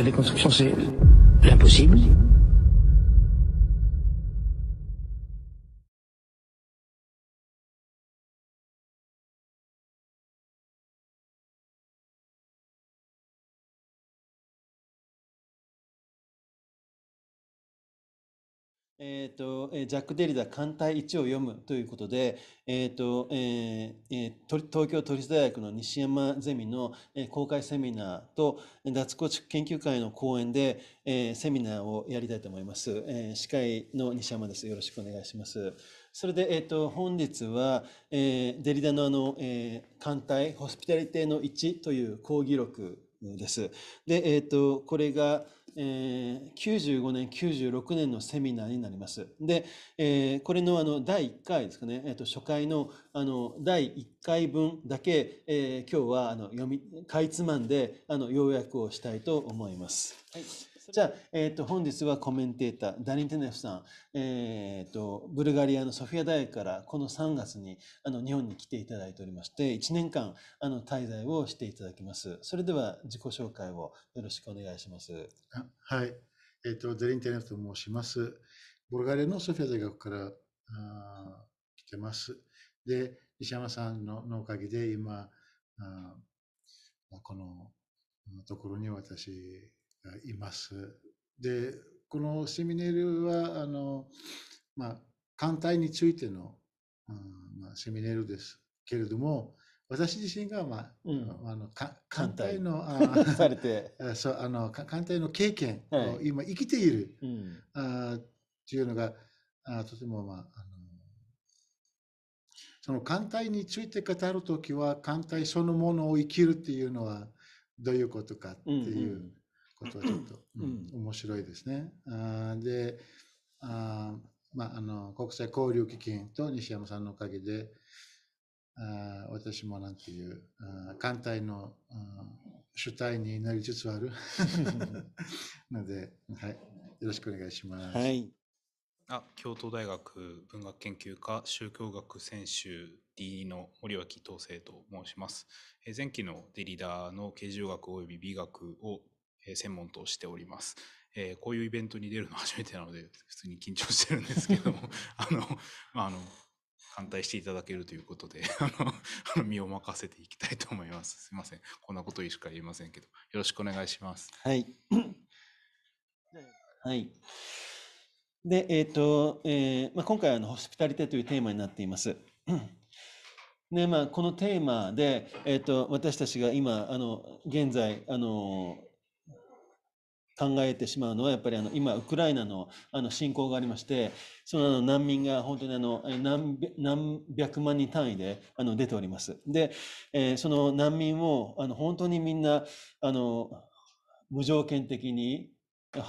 la déconstruction, c'est l'impossible. えーと、ジャック・デリダ艦隊1を読むということで、えーとえー、東京都立大学の西山ゼミのえ公開セミナーと脱構築研究会の講演で、えー、セミナーをやりたいと思います、えー、司会の西山です。よろしくお願いします。それで、えーと、本日は、えー、デリダのあの、えー、艦隊ホスピタリティの1という講義録です。で、えーとこれがえー、95年、96年のセミナーになります。で、えー、これのあの第1回ですかね、えー、と初回のあの第1回分だけ、えー、今日はあの読みかいつまんであの要約をしたいと思います。はいじゃあ、えーと、本日はコメンテーターダリン・テネフさん、えーと、ブルガリアのソフィア大学からこの3月にあの日本に来ていただいておりまして1年間あの滞在をしていただきますそれでは自己紹介をよろしくお願いしますはい、えーと、ダリン・テネフと申しますブルガリアのソフィア大学からあ来てますで石山さんののおかげで今あこのところに私います。でこのセミネルはあの、まあ、艦隊についての、うんまあ、セミネルですけれども私自身が、まあ、うん、あの艦隊の されて そうあの艦隊の経験を、今生きている、うん、あっていうのがあとても、まあ、あのその艦隊について語るときは艦隊そのものを生きるっていうのはどういうことかっていう。うんうんことはちょっと、うん、面白いですね。あであ、まあ、あの国際交流基金と西山さんのおかげであ私もなんていうあ艦隊の主体になりつつある ので、はい、よろしくお願いします。はいあ京都大学文学研究科宗教学専修 D の森脇統生と申します。え前期のデリダーの形状学及び美学を専門としております。えー、こういうイベントに出るの初めてなので 普通に緊張してるんですけども あの、まあ、あの反対していただけるということで あの身を任せていきたいと思います。すいませんこんなことしか言えませんけどよろしくお願いします。はいはい。で、えっ、ー、と、えー、まあ、今回はホスピタリティというテーマになっています。で、まあ、このテーマで、えっ、ー、と、私たちが今、あの、現在、あの、考えてしまうのはやっぱりあの今ウクライナのあの侵攻がありましてそのあの難民が本当にあの何何百万人単位であの出ております。で、えー、その難民をあの本当にみんなあの無条件的に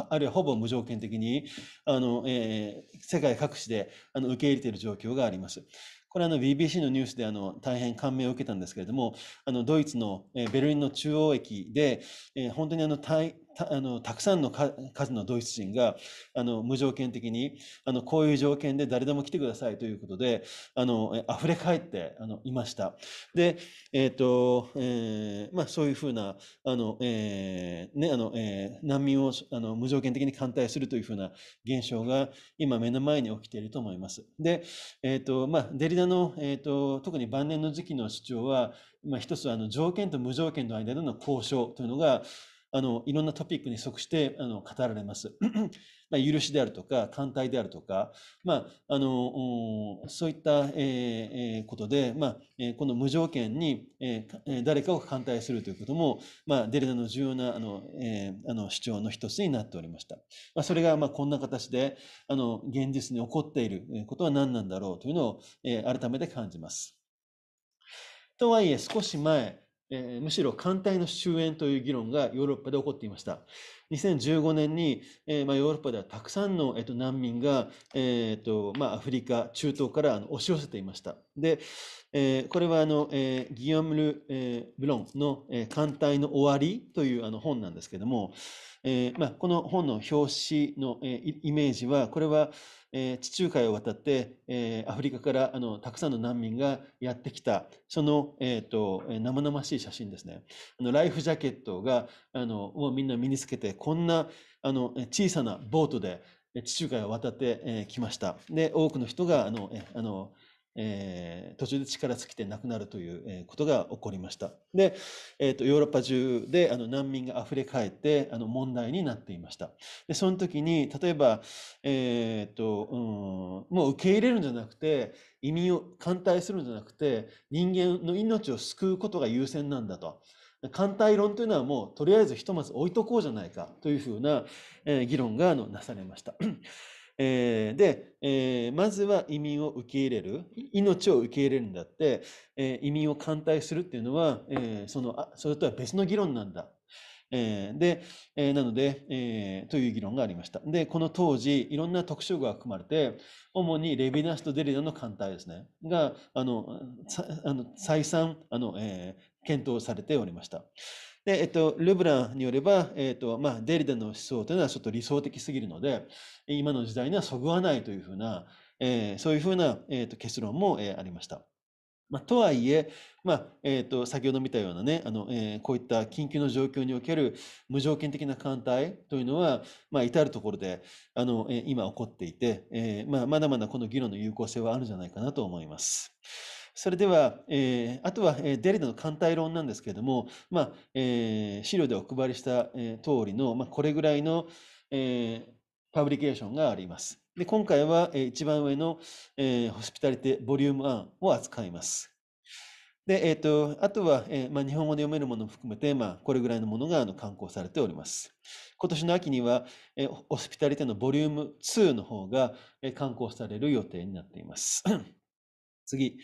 あるいはほぼ無条件的にあの、えー、世界各地であの受け入れている状況があります。これはあの BBC のニュースであの大変感銘を受けたんですけれども、あのドイツのベルリンの中央駅で、えー、本当にあのたあのたくさんの数のドイツ人があの無条件的にあのこういう条件で誰でも来てくださいということであの溢れ返ってあのいました。で、えーとえーまあ、そういうふうなあの、えーねあのえー、難民をあの無条件的に歓待するというふうな現象が今目の前に起きていると思います。で、えーとまあ、デリダの、えーと、特に晩年の時期の主張は、まあ、一つあの条件と無条件の間での交渉というのがあの、いろんなトピックに即して、あの、語られます。まあ、許しであるとか、艦隊であるとか、まあ、あの、そういった、えー、ことで、まあ、この無条件に、えー、誰かを艦隊するということも、まあ、デルナの重要な、あの、えー、あの、主張の一つになっておりました。まあ、それが、まあ、こんな形で、あの、現実に起こっていることは何なんだろうというのを、えー、改めて感じます。とはいえ、少し前、むしろ艦隊の終焉という議論がヨーロッパで起こっていました。2015年に、えー、まあ、ヨーロッパではたくさんの、えー、と難民が、えーとまあ、アフリカ、中東から押し寄せていました。で、えー、これはあの、えー、ギヨムル・えー、ブロンの、えー、艦隊の終わりというあの本なんですけども、えーまあ、この本の表紙の、えー、イメージは、これは、えー、地中海を渡って、えー、アフリカからあのたくさんの難民がやってきた、その、えーと、と生々しい写真ですね。あのライフジャケットがあのをみんな身につけて、こんなあの小さなボートで地中海を渡ってきました。で、多くの人があのあのえー、途中で力尽きて亡くなるということが起こりました。で、えーと、ヨーロッパ中であの難民が溢れかえってあの問題になっていました。でその時に例えば、えーとうん、もう受け入れるんじゃなくて移民を歓待するんじゃなくて人間の命を救うことが優先なんだと。艦隊論というのはもうとりあえずひとまず置いとこうじゃないかというふうな議論がなされました。えー、で、えー、まずは移民を受け入れる命を受け入れるんだって、えー、移民を反対するっていうのは、えそのあそれとは別の議論なんだ。えで、えなので、えという議論がありました。で、この当時、いろんな特集が含まれて、主にレビナスとデリナの艦隊ですね、が、あの、あの再三、あの、え検討されておりました。で、えっと、ルブランによれば、えっと、まあ、デリダの思想というのはちょっと理想的すぎるので、今の時代にはそぐわないというふうな、えー、そういうふうな、えっと、結論も、えー、ありました。まあ、とはいえ、まあえーと、と先ほど見たようなねあの、えー、こういった緊急の状況における無条件的な艦隊というのは、まあ、至るところであの、えー、今起こっていて、えーまあ、まだまだこの議論の有効性はあるんじゃないかなと思います。それでは、えー、あとは、えデリダの艦隊論なんですけれども、まあ、えー、資料でお配りした、えー、通りの、まあ、これぐらいの、えパブリケーションがあります。で今回は、え一番上の、えホスピタリティボリューム1を扱います。で、えーと、あとは、えー、まあ、日本語で読めるものも含めて、まあ、これぐらいのものがあの刊行されております。今年の秋には、えー、スピタリティのボリューム2の方が、えー、刊行される予定になっています。次、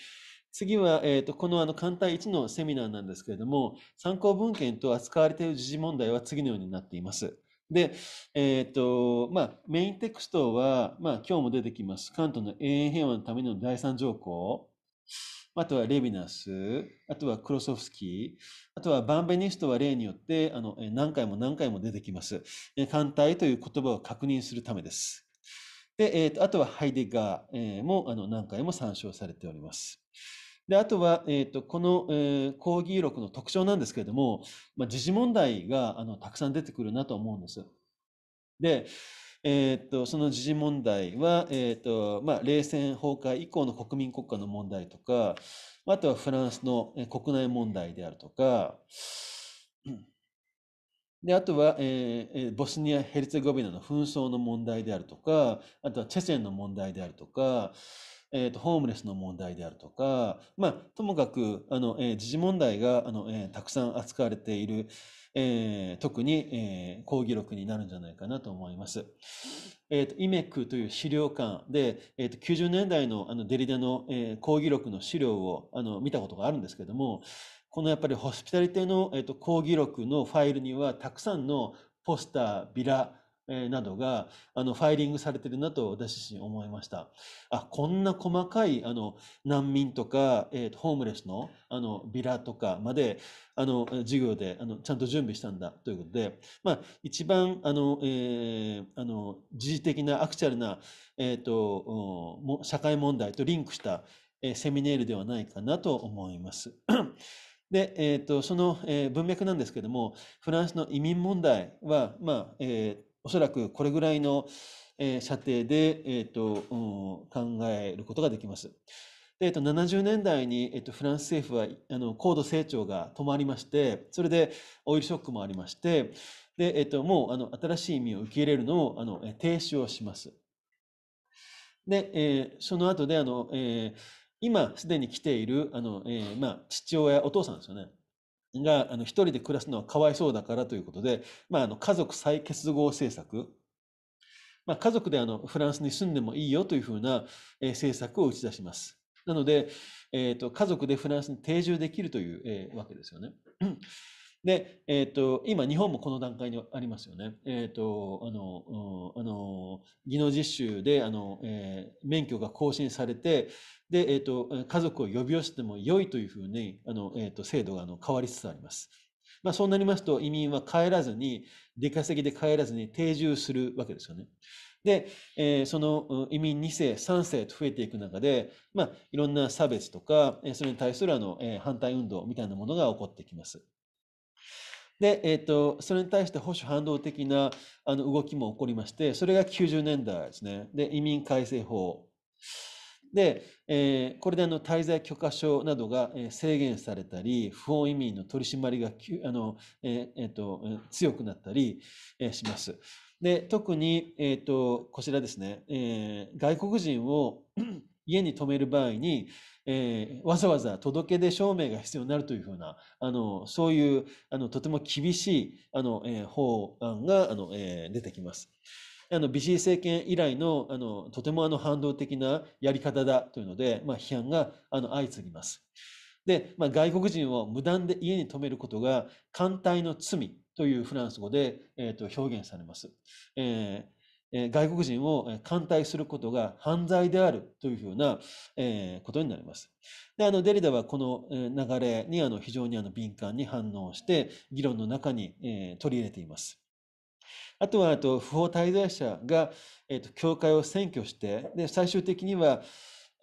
次は、えーと、このあの艦隊1のセミナーなんですけれども、参考文献と扱われている時事問題は次のようになっています。で、えっ、ー、と、まあ、メインテクストは、まあ、今日も出てきます。関東の永遠平和のための第三条項。あとはレビナス、あとはクロソフスキー、あとはバンベニストは例によって、あの、何回も何回も出てきます。艦隊という言葉を確認するためです。で、えー、と、あとはハイデガー、ー、も、あの、何回も参照されております。で、あとは、えっ、ー、と、この、えー、講義録の特徴なんですけれども、まあ、時事問題が、あの、たくさん出てくるなと思うんです。で、えっ、ー、と、その時事問題は、えっ、ー、と、まあ、冷戦崩壊以降の国民国家の問題とか、あとはフランスの国内問題であるとか、で、あとは、えー、ボスニア・ヘルツェゴビナの紛争の問題であるとか、あとはチェチェンの問題であるとか、えー、と、ホームレスの問題であるとか、まあ、ともかく、あの、えー、時事問題が、あの、えー、たくさん扱われている、えー、特に、えー、講義録になるんじゃないかなと思います。えー、と、イメックという資料館で、えー、と、90年代の、あの、デリダの、えー、講義録の資料を、あの、見たことがあるんですけども、このやっぱりホスピタリティの、え議ー、と、講義録のファイルには、たくさんのポスター、ビラ、などがあのファイリングされてるなと私自身思いました。あこんな細かいあの難民とか、えー、ホームレスのあのビラとかまであの授業であのちゃんと準備したんだということで、まあ、一番あの、えー、あの時事的なアクチュアルな、えーと、と社会問題とリンクした、えー、セミネールではないかなと思います。で、えーと、その、えー、文脈なんですけどもフランスの移民問題は、まあえー、おそらくこれぐらいの、えー、射程で、えーとうん、考えることができます。でえっと、70年代に、えっと、フランス政府はあの高度成長が止まりましてそれでオイルショックもありましてで、えっと、もうあの新しい意味を受け入れるのをあの停止をします。で、えー、その後であの、えー、今すでに来ているあの、えーまあ、父親お父さんですよねがあの一人で暮らすのはかわいそうだからということで、まあ、あの家族再結合政策、まあ、家族であのフランスに住んでもいいよというふうな、え政策を打ち出します。なので、えーと、家族でフランスに定住できるという、えー、わけですよね。で、えーと、今、日本もこの段階にありますよね。えーと、とあのあの技能実習であの、えー、免許が更新されて、で、えー、と、家族を呼び寄せても良いというふうに、あの、えー、と、制度があの変わりつつあります。まあ、そうなりますと、移民は帰らずに、出稼ぎで帰らずに定住するわけですよね。で、えー、その移民2世、3世と増えていく中で、まあ、いろんな差別とか、それに対するあの、えー、反対運動みたいなものが起こってきます。で、えーとそれに対して保守反動的なあの動きも起こりまして、それが90年代ですね。で、移民改正法。で、えー、これであの滞在許可証などが制限されたり、不法移民の取り締まりがあの、えー、えー、と強くなったりします。で特に、えーと、とこちらですね、えー、外国人を 家に泊める場合に、えー、わざわざ届け出証明が必要になるというふうなあのそういうあのとても厳しいあの、えー、法案があの、えー、出てきます。あのビジー政権以来のあのとてもあの反動的なやり方だというので、まあ、批判があの相次ぎます。で、まあ、外国人を無断で家に泊めることが艦隊の罪というフランス語で、えー、と表現されます。えー外国人を艦隊することが犯罪であるというふうなことになります。で、あの、デリダはこの流れにあの非常にあの敏感に反応して、議論の中に取り入れています。あとはあと不法滞在者が、えーと、教会を占拠してで最終的には、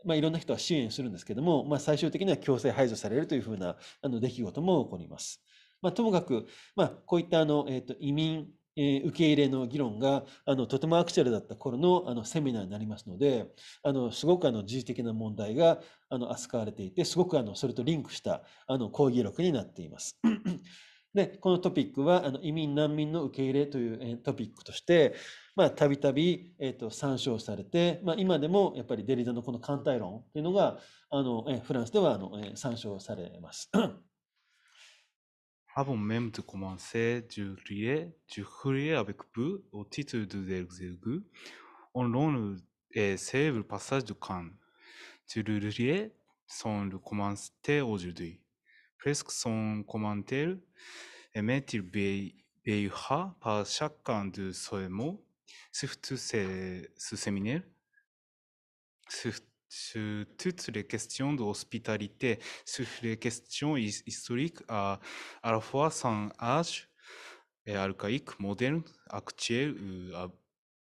まあ、いろんな人は支援するんですけども、まあ、最終的には強制排除されるというふうなあの出来事も起こります。まあ、ともかく、まあ、こういったあの、えーと、移民え受け入れの議論があのとてもアクチュアルだった頃のあのセミナーになりますのであのすごくあの時事的な問題があの扱われていてすごくあのそれとリンクしたあの講義録になっています。で、このトピックは、あの移民・難民の受け入れという、えトピックとして、まあ、たびたび、えっ、ー、と、参照されて、まあ、今でも、やっぱりデリダのこの艦隊論というのが、あの、えフランスでは、あの、え参照されます。Avant même de commencer, je riais, je riais avec vous au titre de l'exergue. On l'on c'est le passage de Cannes. Je riais sans le commencer aujourd'hui. presque son commentaire, émet-il veillera par chacun de ces mots, surtout ce, ce séminaire, sur, toutes les questions d'hospitalité, sur les questions historiques à, à la fois sans âge et archaïque, moderne, actuel ou à,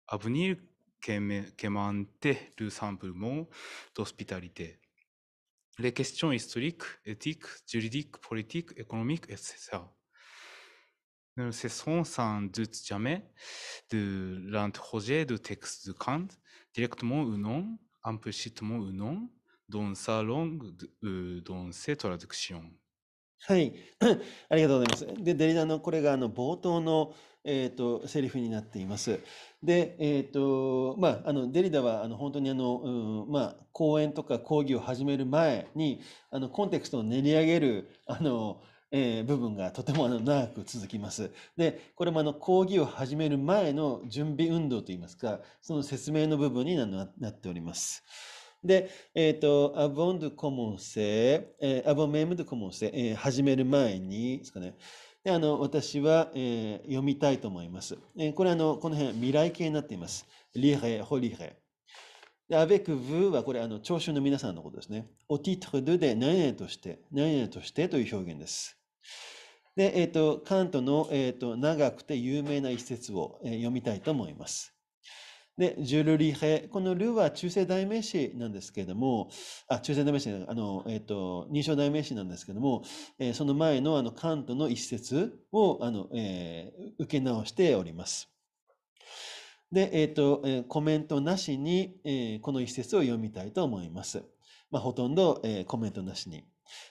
à venir qu'aimantait le d'hospitalité les questions historiques, éthiques, juridiques, politiques, économiques, etc. Ne cesserons sans doute jamais de l'interroger de texte de Kant, directement ou non, implicitement ou non, dans sa langue, euh, dans ses traductions. はい、ありがとうございます。で、デリダのこれがあの冒頭の、えーと、セリフになっています。で、えーとまあ、あのデリダはあの本当にあの、うんまあ、講演とか講義を始める前にあのコンテクストを練り上げるあの、えー、部分がとてもあの長く続きます。で、これもあの講義を始める前の準備運動といいますか、その説明の部分になっております。で、えっ、ー、と、アボンドコモン c えー、avant m ê えー、始める前にですかね。で、あの、私は、えー、読みたいと思います。えー、これ、あの、この辺、未来形になっています。リレ、ホリレ。で、アベクブーは、これ、あの、聴衆の皆さんのことですね。お titre de で、何々として、何々としてという表現です。で、えっ、ー、と、カントの、えっ、ー、と、長くて有名な一節を、えー、読みたいと思います。で、ジュルリヘ、このルは中性代名詞なんですけれども、あ、中性代名詞、あの、えっ、ー、と、認証代名詞なんですけども、えー、その前のあの、カントの一節を、あの、えー、受け直しております。で、えっ、ー、と、えー、コメントなしに、えー、この一節を読みたいと思います。まあ、ほとんど、えー、コメントなしに。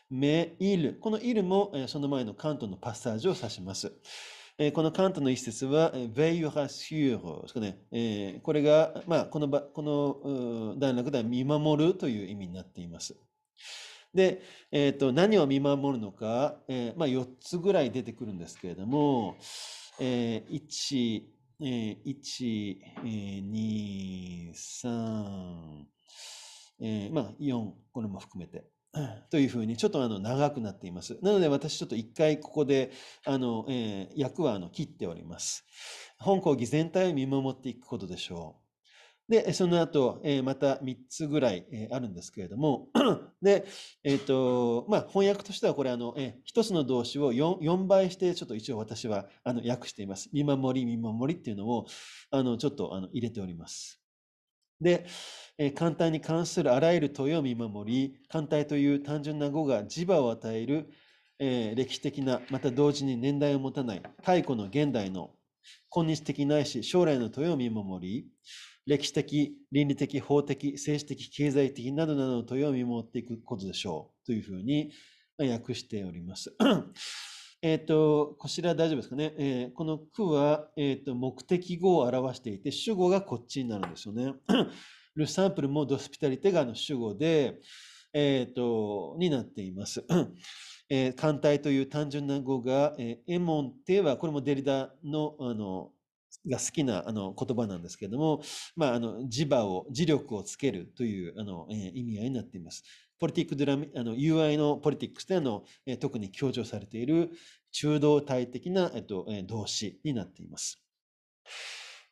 メイル。このイルも、えー、その前のカントのパッサージを指します。このカントの一節は、ヴェイ l l シュー s ですかね。これが、まあ、このこの段落では見守るという意味になっています。で、えーと何を見守るのか、えー、まあ、4つぐらい出てくるんですけれども、えー、1、えー、1、えー、2、3、えー、まあ、4、これも含めて。というふうにちょっとあの長くなっています。なので私ちょっと一回ここであの、えー、役はあの切っております。本講義全体を見守っていくことでしょう。で、その後、えー、また3つぐらい、えー、あるんですけれども、で、えっ、ー、と、まあ、翻訳としてはこれあの、えー、1つの動詞を 4, 4倍して、ちょっと一応私はあの訳しています。見守り、見守りっていうのを、あの、ちょっとあの入れております。で、えー、艦隊に関するあらゆる問いを見守り、艦隊という単純な語が磁場を与える、えー、歴史的な、また同時に年代を持たない、太古の現代の、今日的ないし将来の問いを見守り、歴史的、倫理的、法的、政治的、経済的などなどの問いを見守っていくことでしょうというふうに訳しております。えっ、ー、と、こちら大丈夫ですかね。えー、この句は、えっ、ー、と、目的語を表していて、主語がこっちになるんですよね。ルサンプルもドスピタリテがの主語で、えっ、と、になっています。えー、艦隊という単純な語が、えー、エモンテは、これもデリダの、あの、が好きなあの言葉なんですけれども、まあ、あの磁場を磁力をつけるというあの、えー、意味合いになっています。ポリティックドラミ、あの、UI のポリティックスで、あの、え特に強調されている中道体的な、えっと、え動詞になっています。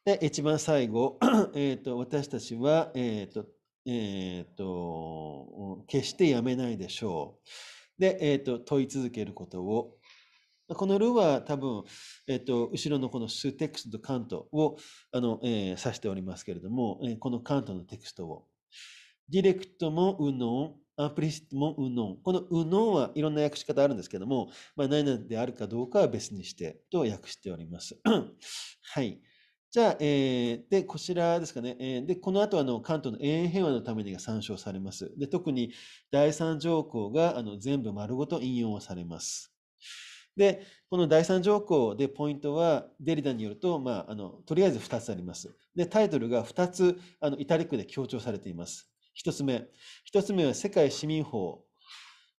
で、一番最後、えっと、私たちは、えっと、えっと、決してやめないでしょう。で、えっと、問い続けることをこのルは多分、えっと、後ろのこの数テクストとカントを、あの、えー、指しておりますけれども、えー、このカントのテクストを。ディレクトも、ウノン、プリシこのノ脳はいろんな訳し方あるんですけども、まあ、何々であるかどうかは別にしてと訳しております。はい。じゃあ、えー、で、こちらですかね。えー、で、この後、あの、関東の永遠平和のためにが参照されます。で、特に第三条項が、あの、全部丸ごと引用されます。で、この第三条項でポイントは、デリダによると、まあ、あの、とりあえず2つあります。で、タイトルが2つ、あの、イタリックで強調されています。一つ目。一つ目は世界市民法。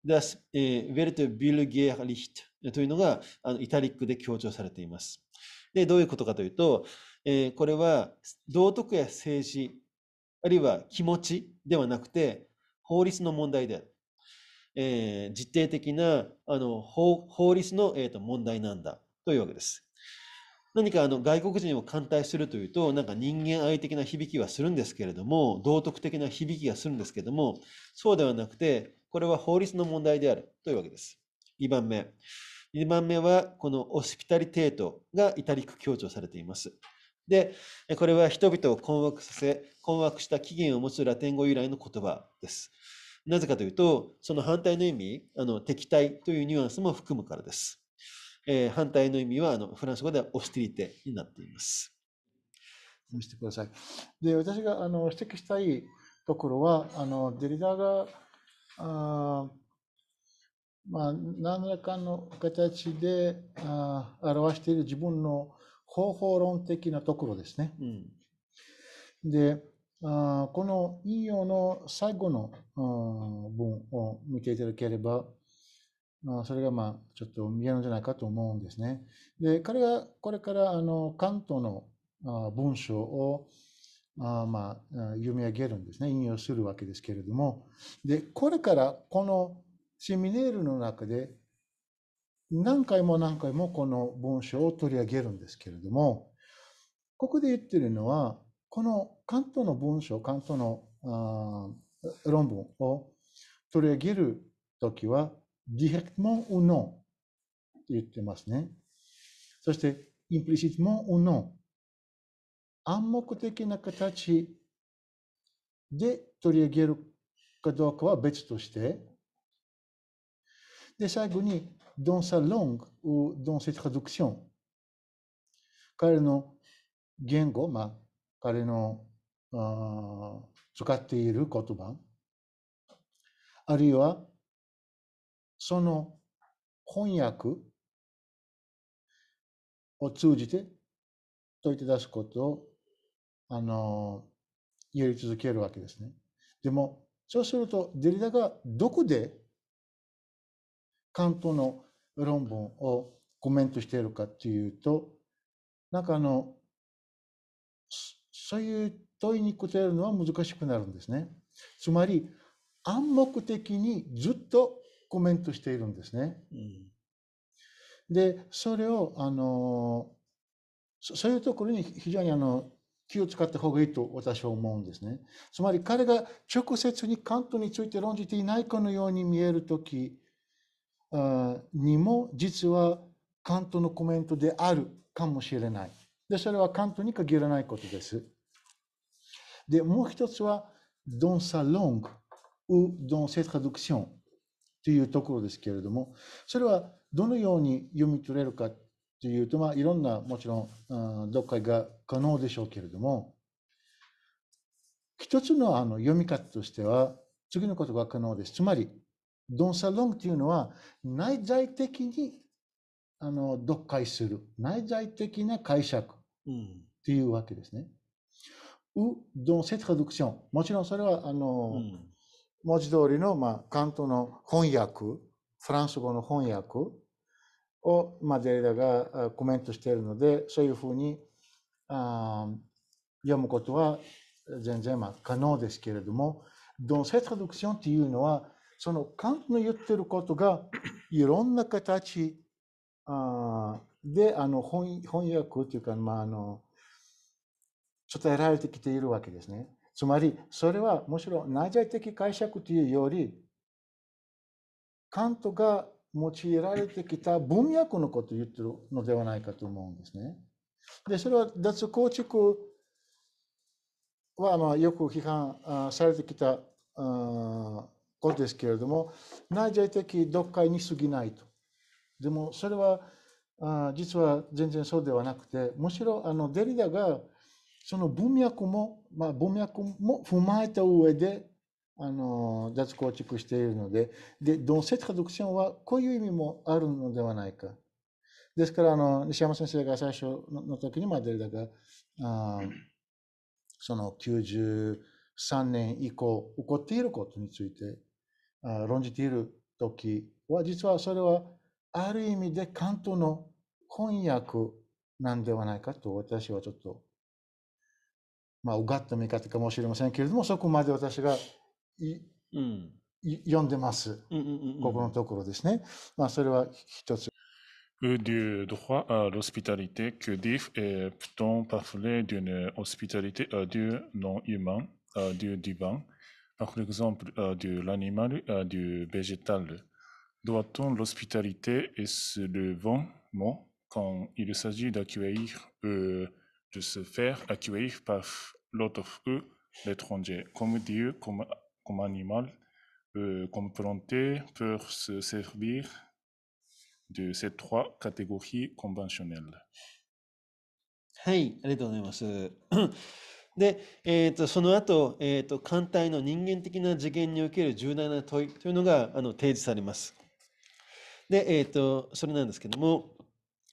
Das Welt Bürgerrecht というのがあのイタリックで強調されています。で、どういうことかというと、えー、これは道徳や政治、あるいは気持ちではなくて、法律の問題である。えー、実定的なあの法律の、えーと問題なんだというわけです。何かあの外国人を歓待するというと、なんか人間愛的な響きはするんですけれども、道徳的な響きがするんですけれども、そうではなくて、これは法律の問題であるというわけです。2番目。2番目は、このオスピタリテートがイタリック強調されています。で、これは人々を困惑させ、困惑した起源を持つラテン語由来の言葉です。なぜかというと、その反対の意味、あの敵対というニュアンスも含むからです。えー、反対の意味はあのフランス語ではオスティリテになっています。見せてください。で、私があの指摘したいところは、あのデリダーが、あまあ、何らかの形であ表している自分の方法論的なところですね。うん、であ、この引用の最後の文を見ていただければそれがまあちょっと見えるんじゃないかと思うんですね。で、彼がこれからあの関東の文章をあまあ読み上げるんですね、引用するわけですけれども、で、これからこのセミネールの中で何回も何回もこの文章を取り上げるんですけれども、ここで言ってるのは、この関東の文章、関東の論文を取り上げるときは、directement ou non って言ってますね。そして、インプリシットも ou non 暗黙的な形で取り上げるかどうかは別として、で、最後に、dans sa langue ou dans ses traductions 彼の言語、まあ、彼の使っている言葉、あるいはその翻訳を通じて問いて出すことをあのやり続けるわけですね。でもそうするとデリダがどこで関東の論文をコメントしているかというとなんかあのそういう問いに答えるのは難しくなるんですね。つまり暗黙的にずっとコメントしているんですね。うん、でそれをあのそういうところに非常にあの気を使った方がいいと私は思うんですね。つまり彼が直接にカントについて論じていないかのように見える時にも実はカントのコメントであるかもしれない。でそれはカントに限らないことです。でもう一つは「d ン n ロン a l ou dans cette traduction」というところですけれどもそれはどのように読み取れるかというと、まあ、いろんなもちろん読解が可能でしょうけれども一つのあの読み方としては次のことが可能です。つまりドンサロンというのは内在的にあの読解する内在的な解釈というわけですね。うん、ou dans c e t t もちろんそれはあの、うん文字通りの、まあ、関東の翻訳、フランス語の翻訳を、まあ、デレダがコメントしているので、そういうふうにあ読むことは全然、まあ、可能ですけれども、ドンセトラドクションっていうのは、そのカントの言ってることがいろんな形あであの翻訳というか、まあ、あの伝えられてきているわけですね。つまりそれはむしろ内在的解釈というよりカントが用いられてきた文脈のことを言ってるのではないかと思うんですね。でそれは脱構築はまあよく批判されてきたことですけれども内在的読解に過ぎないと。でもそれは実は全然そうではなくてむしろあのデリダが「その文脈も、まあ、文脈も踏まえた上で、あの、構築しているので、で、ドンセトラドクションはこういう意味もあるのではないか。ですから、あの、西山先生が最初の時に、まあ、デルが、あその93年以降起こっていることについてあ論じている時は、実はそれはある意味で関東の翻訳なんではないかと私はちょっと du droit à l'hospitalité, que dire euh, peut-on parler d'une hospitalité à euh, dieu non-humain, à euh, du divin, par exemple de l'animal, du végétal Doit-on l'hospitalité et ce le bon mot quand il s'agit d'accueillir, de se faire accueillir par l'autre fruit, l'étranger, comme Dieu, comme, comme animal, euh, comme planté, peut se servir de ces trois catégories conventionnelles. はい、ありがとうございます。で、えーと、とその後、えーと、艦隊の人間的な次元における重大な問いというのがあの提示されます。で、えーと、それなんですけども、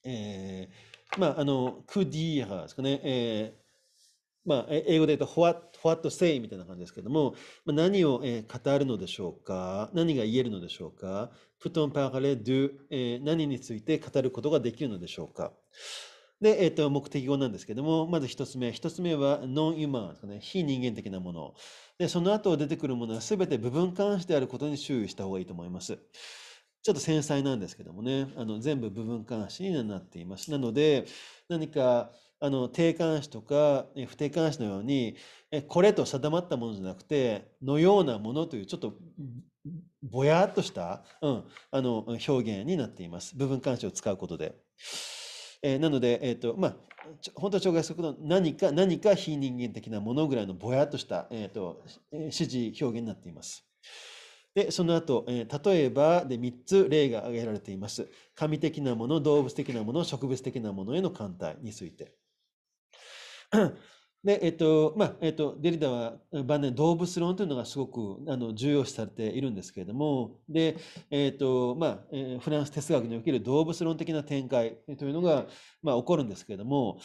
えー、まあ、あの、クディーハーですかね、えーまあ、英語で言うと what, what say みたいな感じですけども、何を、語るのでしょうか何が言えるのでしょうか ?put on parler d 何について語ることができるのでしょうかで、えっと、目的語なんですけども、まず一つ目。一つ目は non-human ですね。非人間的なもの。で、その後出てくるものは全て部分監視であることに注意した方がいいと思います。ちょっと繊細なんですけどもね、あの全部部分監視になっています。なので、何かあの定冠詞とか不定冠詞のようにこれと定まったものじゃなくてのようなものというちょっとぼやっとした、うん、あの表現になっています部分冠詞を使うことで。えー、なので、えーとまあ、本当は障害するの何か何か非人間的なものぐらいのぼやっとした、えーと、と指示表現になっています。でその後、えー、例えばで3つ例が挙げられています。神的なもの、動物的なもの、植物的なものへの艦隊について。で、えっと、まあ、えっと、デリダは晩年動物論というのがすごくあの重要視されているんですけれども、で、えっと、まあ、フランス哲学における動物論的な展開というのが、まあ、起こるんですけれども、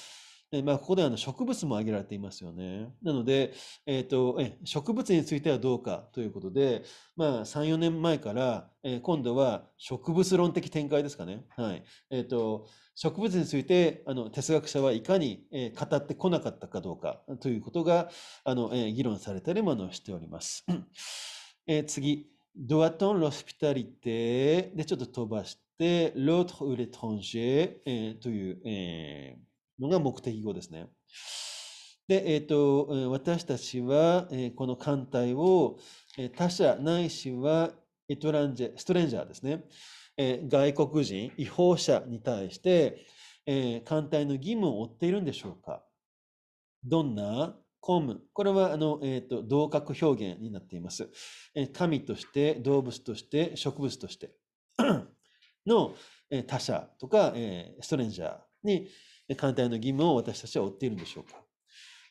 でまあ、ここではあの植物も挙げられていますよね。なので、えとえ、植物についてはどうかということで、まあ、3、4年前から、えー、今度は植物論的展開ですかね。はいえと植物についてあの哲学者はいかに、え語ってこなかったかどうかということがあの、え議論されたりもしております。え次、ドアトン・ロスピタリテでちょっと飛ばして、ロートウレ e ンジェ、ええという、えのが目的語ですね。で、えーと、私たちは、えこの艦隊を他者ないしはエトランジェストレンジャーですね。え外国人、違法者に対して、え艦隊の義務を負っているんでしょうかどんな公務。これは、あの、えっ、ー、と、同格表現になっています。え神として、動物として、植物としての、え他者とか、えストレンジャーに、艦隊の義務を私たちは負っているんでしょうか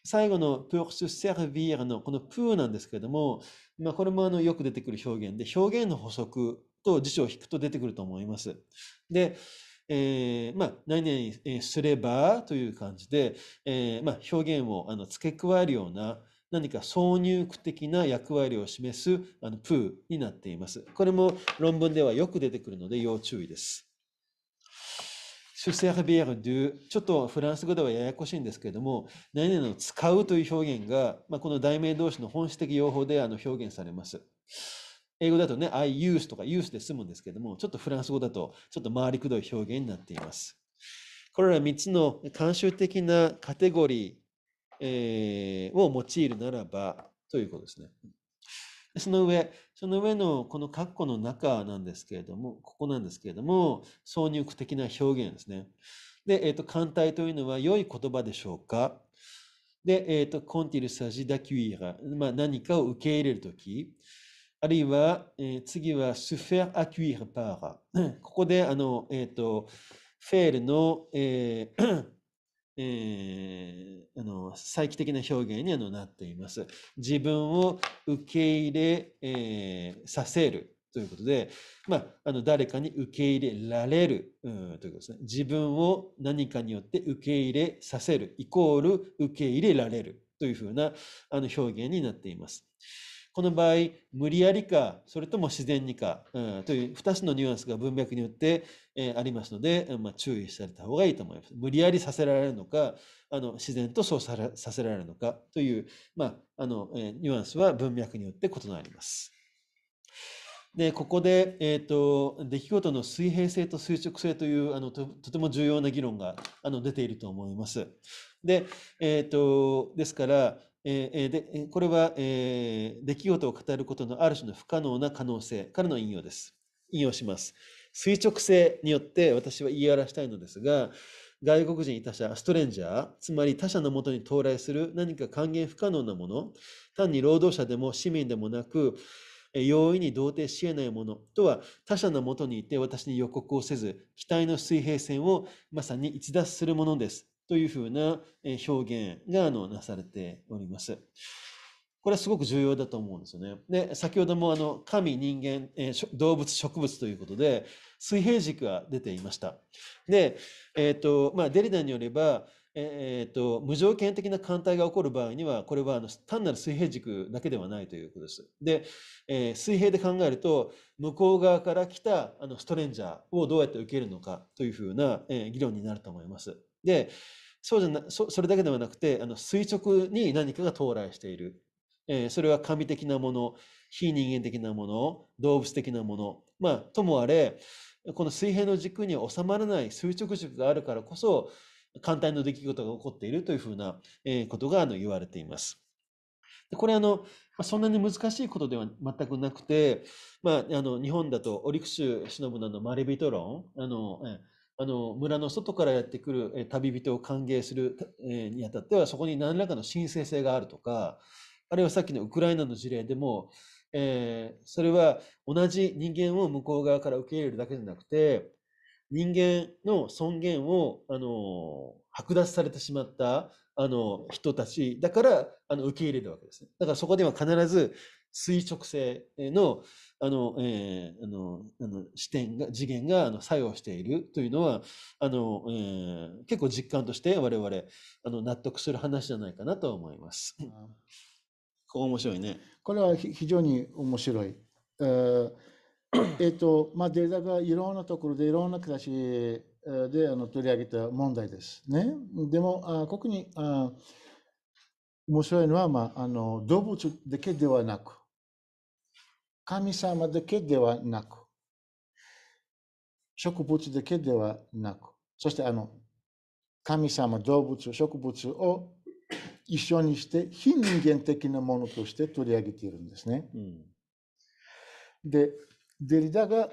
最後のプークスセ e s e のこのプーなんですけれども、まあ、これもあのよく出てくる表現で、表現の補足と辞書を引くと出てくると思います。で、えー、まあ、何々すればという感じで、えー、まあ、表現をあの付け加えるような何か挿入句的な役割を示すあのプーになっています。これも論文ではよく出てくるので要注意です。ちょっとフランス語ではややこしいんですけれども、何々を使うという表現が、まあ、この題名同士の本質的用法であの表現されます。英語だとね、I use とか use で済むんですけども、ちょっとフランス語だとちょっと回りくどい表現になっています。これら3つの慣習的なカテゴリー、えー、を用いるならばということですね。その上、その上のこの括弧の中なんですけれども、ここなんですけれども、挿入句的な表現ですね。で、えっ、ー、と、艦隊というのは良い言葉でしょうかで、えっ、ー、と、コンティルサジダキュイラ、まあ、何かを受け入れるとき、あるいは、えー、次は ここで、あの、えっ、ー、と、フェールの、えー えー、あの再帰的な表現にあのなっています。自分を受け入れ、えー、させるということで、まあ、あの誰かに受け入れられる、うん、ということですね。自分を何かによって受け入れさせるイコール受け入れられるというふうなあの表現になっています。この場合無理やりかそれとも自然にか、うん、という2つのニュアンスが文脈によって、えー、ありますので、まあ、注意された方がいいと思います。無理やりさせられるのかあの自然とそうささせられるのかという、まああのえー、ニュアンスは文脈によって異なります。でここで、えーと、出来事の水平性と垂直性というあのとても重要な議論があの出ていると思います。で,、えーとですからえでこれは、え出来事を語ることのある種の不可能な可能性からの引用です。引用します。垂直性によって私は言い表したいのですが、外国人他者、ストレンジャー、つまり他者のもとに到来する何か還元不可能なもの、単に労働者でも市民でもなく、容易に同定し得ないものとは他者のもとにいて私に予告をせず、期待の水平線をまさに逸脱するものです。というふうな表現がなされております。これはすごく重要だと思うんですよね。で、先ほどもあの神、人間、え動物、植物ということで、水平軸が出ていました。で、えっ、ー、と、まあ、デリダによれば、えっ、ー、と、無条件的な艦隊が起こる場合には、これはあの単なる水平軸だけではないということです。で、えー、水平で考えると、向こう側から来たあのストレンジャーをどうやって受けるのかというふうな、え議論になると思います。でそうじゃなそそれだけではなくてあの垂直に何かが到来している、えー、それは神的なもの非人間的なもの動物的なものまあともあれこの水平の軸に収まらない垂直軸があるからこそ簡単な出来事が起こっているというふうなことが言われています。これあのそんなに難しいことでは全くなくて、まあ、あの日本だとオリクシュ・シノなど、の「マレビト論」あのあの村の外からやってくる旅人を歓迎するにあたってはそこに何らかの神聖性があるとかあるいはさっきのウクライナの事例でも、えー、それは同じ人間を向こう側から受け入れるだけじゃなくて人間の尊厳をあの剥奪されてしまったあの人たちだからあの受け入れるわけですね。だからそこでは必ず垂直性のあの、えー、あのあの視点が次元があの作用しているというのはあの、えー、結構実感として我々あの納得する話じゃないかなと思います。こ面白いね。これは非常に面白い。えー、えとまあ、データがいろんなところでいろんな形であの取り上げた問題です。ね、でもあここにあ面白いのは、まあ、あの動物だけではなく神様だけではなく、植物だけではなく、そしてあの、神様、動物、植物を一緒にして非人間的なものとして取り上げているんですね。うん、で、デリダが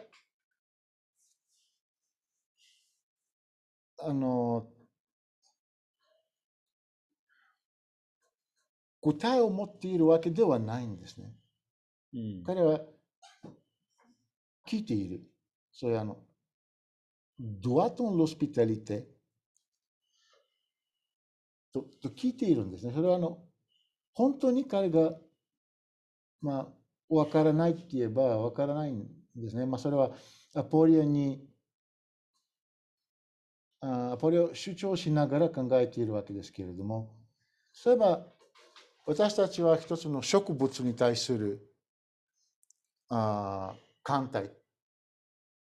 あの答えを持っているわけではないんですね。彼は聞いている。それあの、ドアトン・ o スピタリテとと聞いているんですね。それはあの、本当に彼が、まあ、わからないって言えばわからないんですね。まあ、それはアポリオに、アポリオ主張しながら考えているわけですけれども、そういえば、私たちは一つの植物に対するあ艦隊っ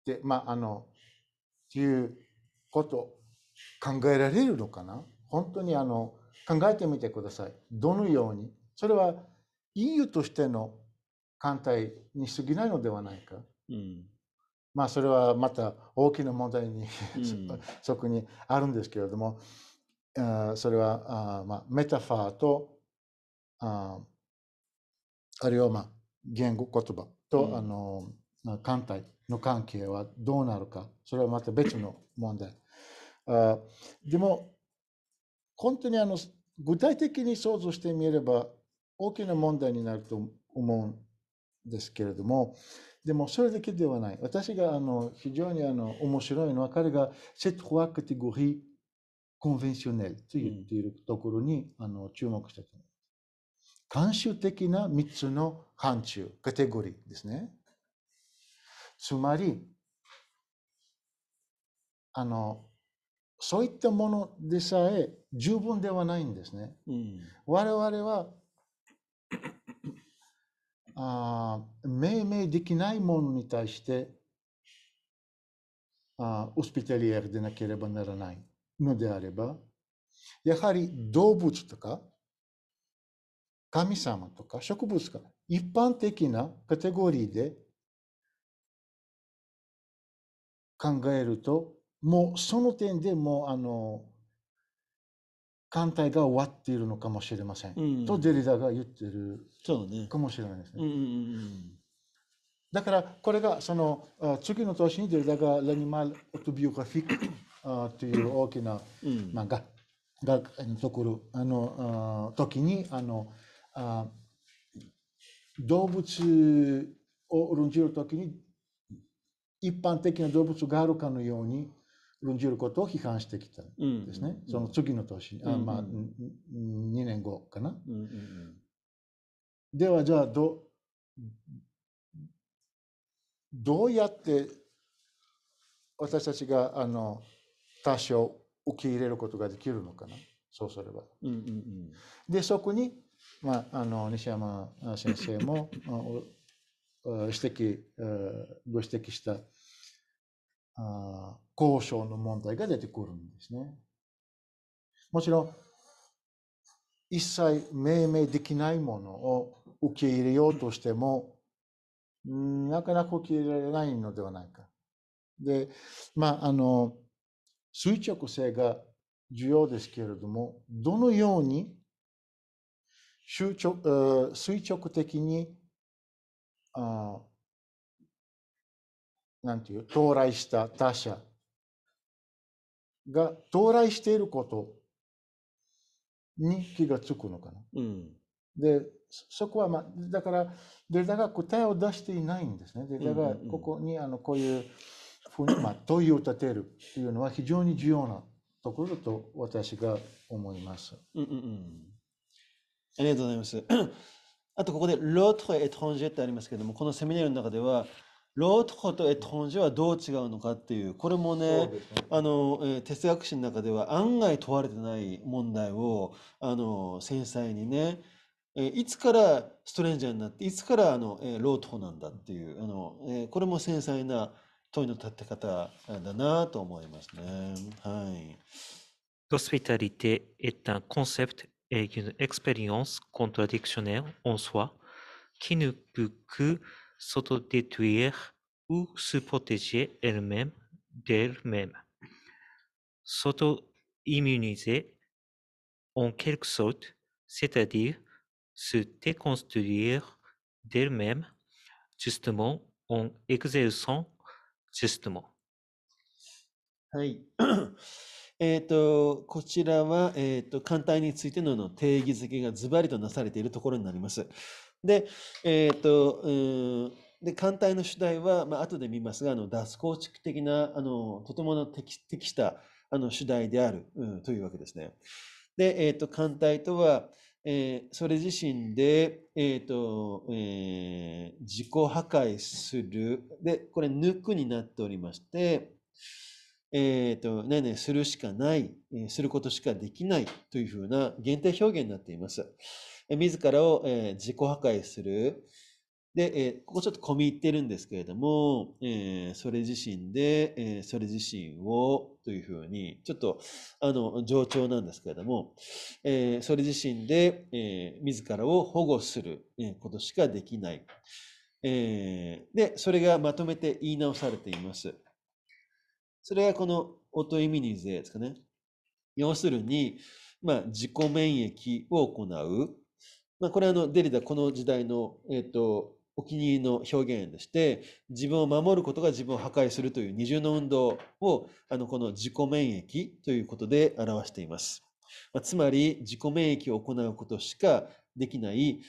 て、まあ、あの、いうこと考えられるのかな本当にあの、考えてみてください。どのように。それは、EU としての艦隊に過ぎないのではないか。うんまあ、それはまた大きな問題に、うん、そ こにあるんですけれども、あそれはあ、まあ、メタファーとああるいはまあ言語言葉と、うん、あの艦隊の関係はどうなるか、それはまた別の問題。あでも、本当にあの具体的に想像してみれば大きな問題になると思うんですけれども、でもそれだけではない。私があの非常にあの面白いのは彼がセットワカテゴリーコンベンショネルと言っているところに、あの注目したと思います。慣習的な3つの範疇、カテゴリーですね。つまり、あの、そういったものでさえ十分ではないんですね。うん、我々はあ命名できないものに対してあオスピタリエルでなければならないのであればやはり動物とか神様とか植物が一般的なカテゴリーで考えると、もうその点でもあの、艦隊が終わっているのかもしれません。うんとデリダが言ってるかもしれないですね。だからこれがその次の年にデリダがラニマル・オトビオグラフィックという大きな漫画、うん、が残るあの時にあのあ動物を論じるときに一般的な動物があるかのように論じることを批判してきたんですね、その次の年、あまあ、2年後かな。ではじゃあどどうやって私たちがあの多少受け入れることができるのかなそうすれば。でそこにまあ、あの西山先生も指摘ご指摘した交渉の問題が出てくるんですね。もちろん一切命名できないものを受け入れようとしてもなかなか受け入れられないのではないか。でまああの垂直性が重要ですけれどもどのように垂直垂直的になんていう到来した他者が到来していることに気がつくのかな。うん、でそこは、まあ、だからデルタが答えを出していないんですね。デルタがここにあのこういうふうに、まあ、問いを立てるというのは非常に重要なところだと私が思います。うんうんうんありがとうございます。あとここで、ロートエトンジェってありますけども、このセミナーの中では、ロートとエト r ンジェはどう違うのかっていう、これもね、ねあの、えー、哲学史の中では案外問われてない問題を、あの、繊細にね、えいつからストレンジャーになって、いつからあの、えー、ロートなんだっていう、あの、えー、これも繊細な問いの立て方だなと思いますね。はい。ゴスピタリテ t a l i t é est une expérience contradictionnaire en soi qui ne peut que s'autodétruire ou se protéger elle-même d'elle-même. S'auto-immuniser, en quelque sorte, c'est-à-dire se déconstruire d'elle-même, justement en exerçant justement. えっ、ー、と、こちらは、えっ、ー、と、艦隊についての定義づけがズバリとなされているところになります。で、えっ、ー、と、うで艦隊の主題は、まあ後で見ますがあの脱構築的なあのとてもの適適したあの主題である、うん、というわけですね。で、えーと、艦隊とは、えー、それ自身で、えーとえー、自己破壊するでこれ「抜く」になっておりまして、えーと、とねするしかない、えすることしかできないというふうな限定表現になっています。え自らを、え自己破壊する。で、えここちょっと込み入ってるんですけれども、えそれ自身で、えそれ自身をというふうに、ちょっと、あの、冗長なんですけれども、えそれ自身で、え自らを保護することしかできない。えで、それがまとめて言い直されています。それがこのオトイミニゼですかね。要するに、まあ、自己免疫を行う。まあ、これはあのデリダこの時代の、えー、とお気に入りの表現でして自分を守ることが自分を破壊するという二重の運動をあのこの自己免疫ということで表しています。まあ、つまり自己免疫を行うことしかできない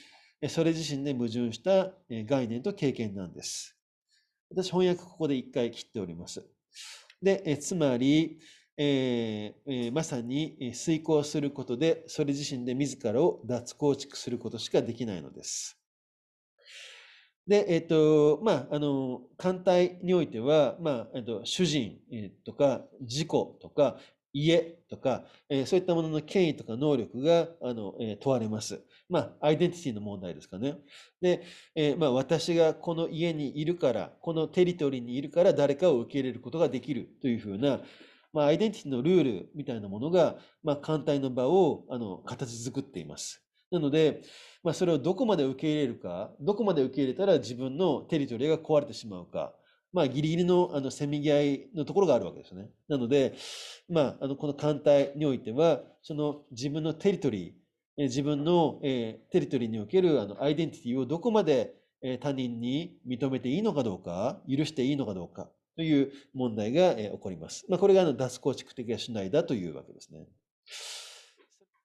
それ自身で矛盾した概念と経験なんです。私翻訳ここで一回切っております。で、えつまり、えー、まさに遂行することで、それ自身で自らを脱構築することしかできないのです。で、えっ、ー、と、まあ、あの、艦隊においては、まあ、えっと、主人とか、事故とか、家とか、えー、そういったものの権威とか能力が、あの、えー、問われます。まあ、アイデンティティの問題ですかね。で、えー、まあ、私がこの家にいるから、このテリトリーにいるから誰かを受け入れることができるというふうな、まあ、アイデンティティのルールみたいなものが、まあ、艦隊の場をあの形作っています。なので、まあ、それをどこまで受け入れるか、どこまで受け入れたら自分のテリトリーが壊れてしまうか、まあ、ギリギリのあのせめぎ合いのところがあるわけですね。なので、まあ、あのこの艦隊においては、その自分のテリトリー、自分のテリトリーにおけるあのアイデンティティをどこまで他人に認めていいのかどうか、許していいのかどうかという問題が起こります。まあ、これがあの脱構築的なしないだというわけですね。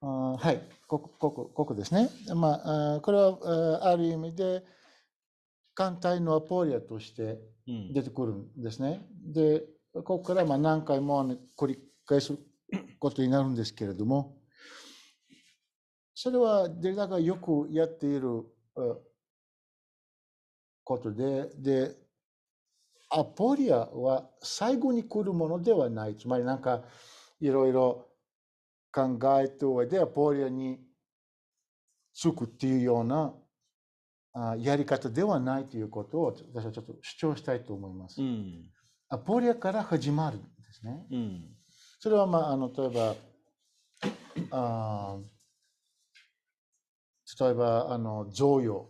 あはい、ここここですね。まあ、これはある意味で艦隊のアポリアとして出てくるんですね。うん、で、ここからまあ何回も繰り返すことになるんですけれども、それはデルタがよくやっていることで、で、アポリアは最後に来るものではない。つまりなんかいろいろ考えた上でアポリアにつくっていうようなやり方ではないということを私はちょっと主張したいと思います。うん、アポリアから始まるんですね。うん、それはまああの例えばあ例えばあの贈与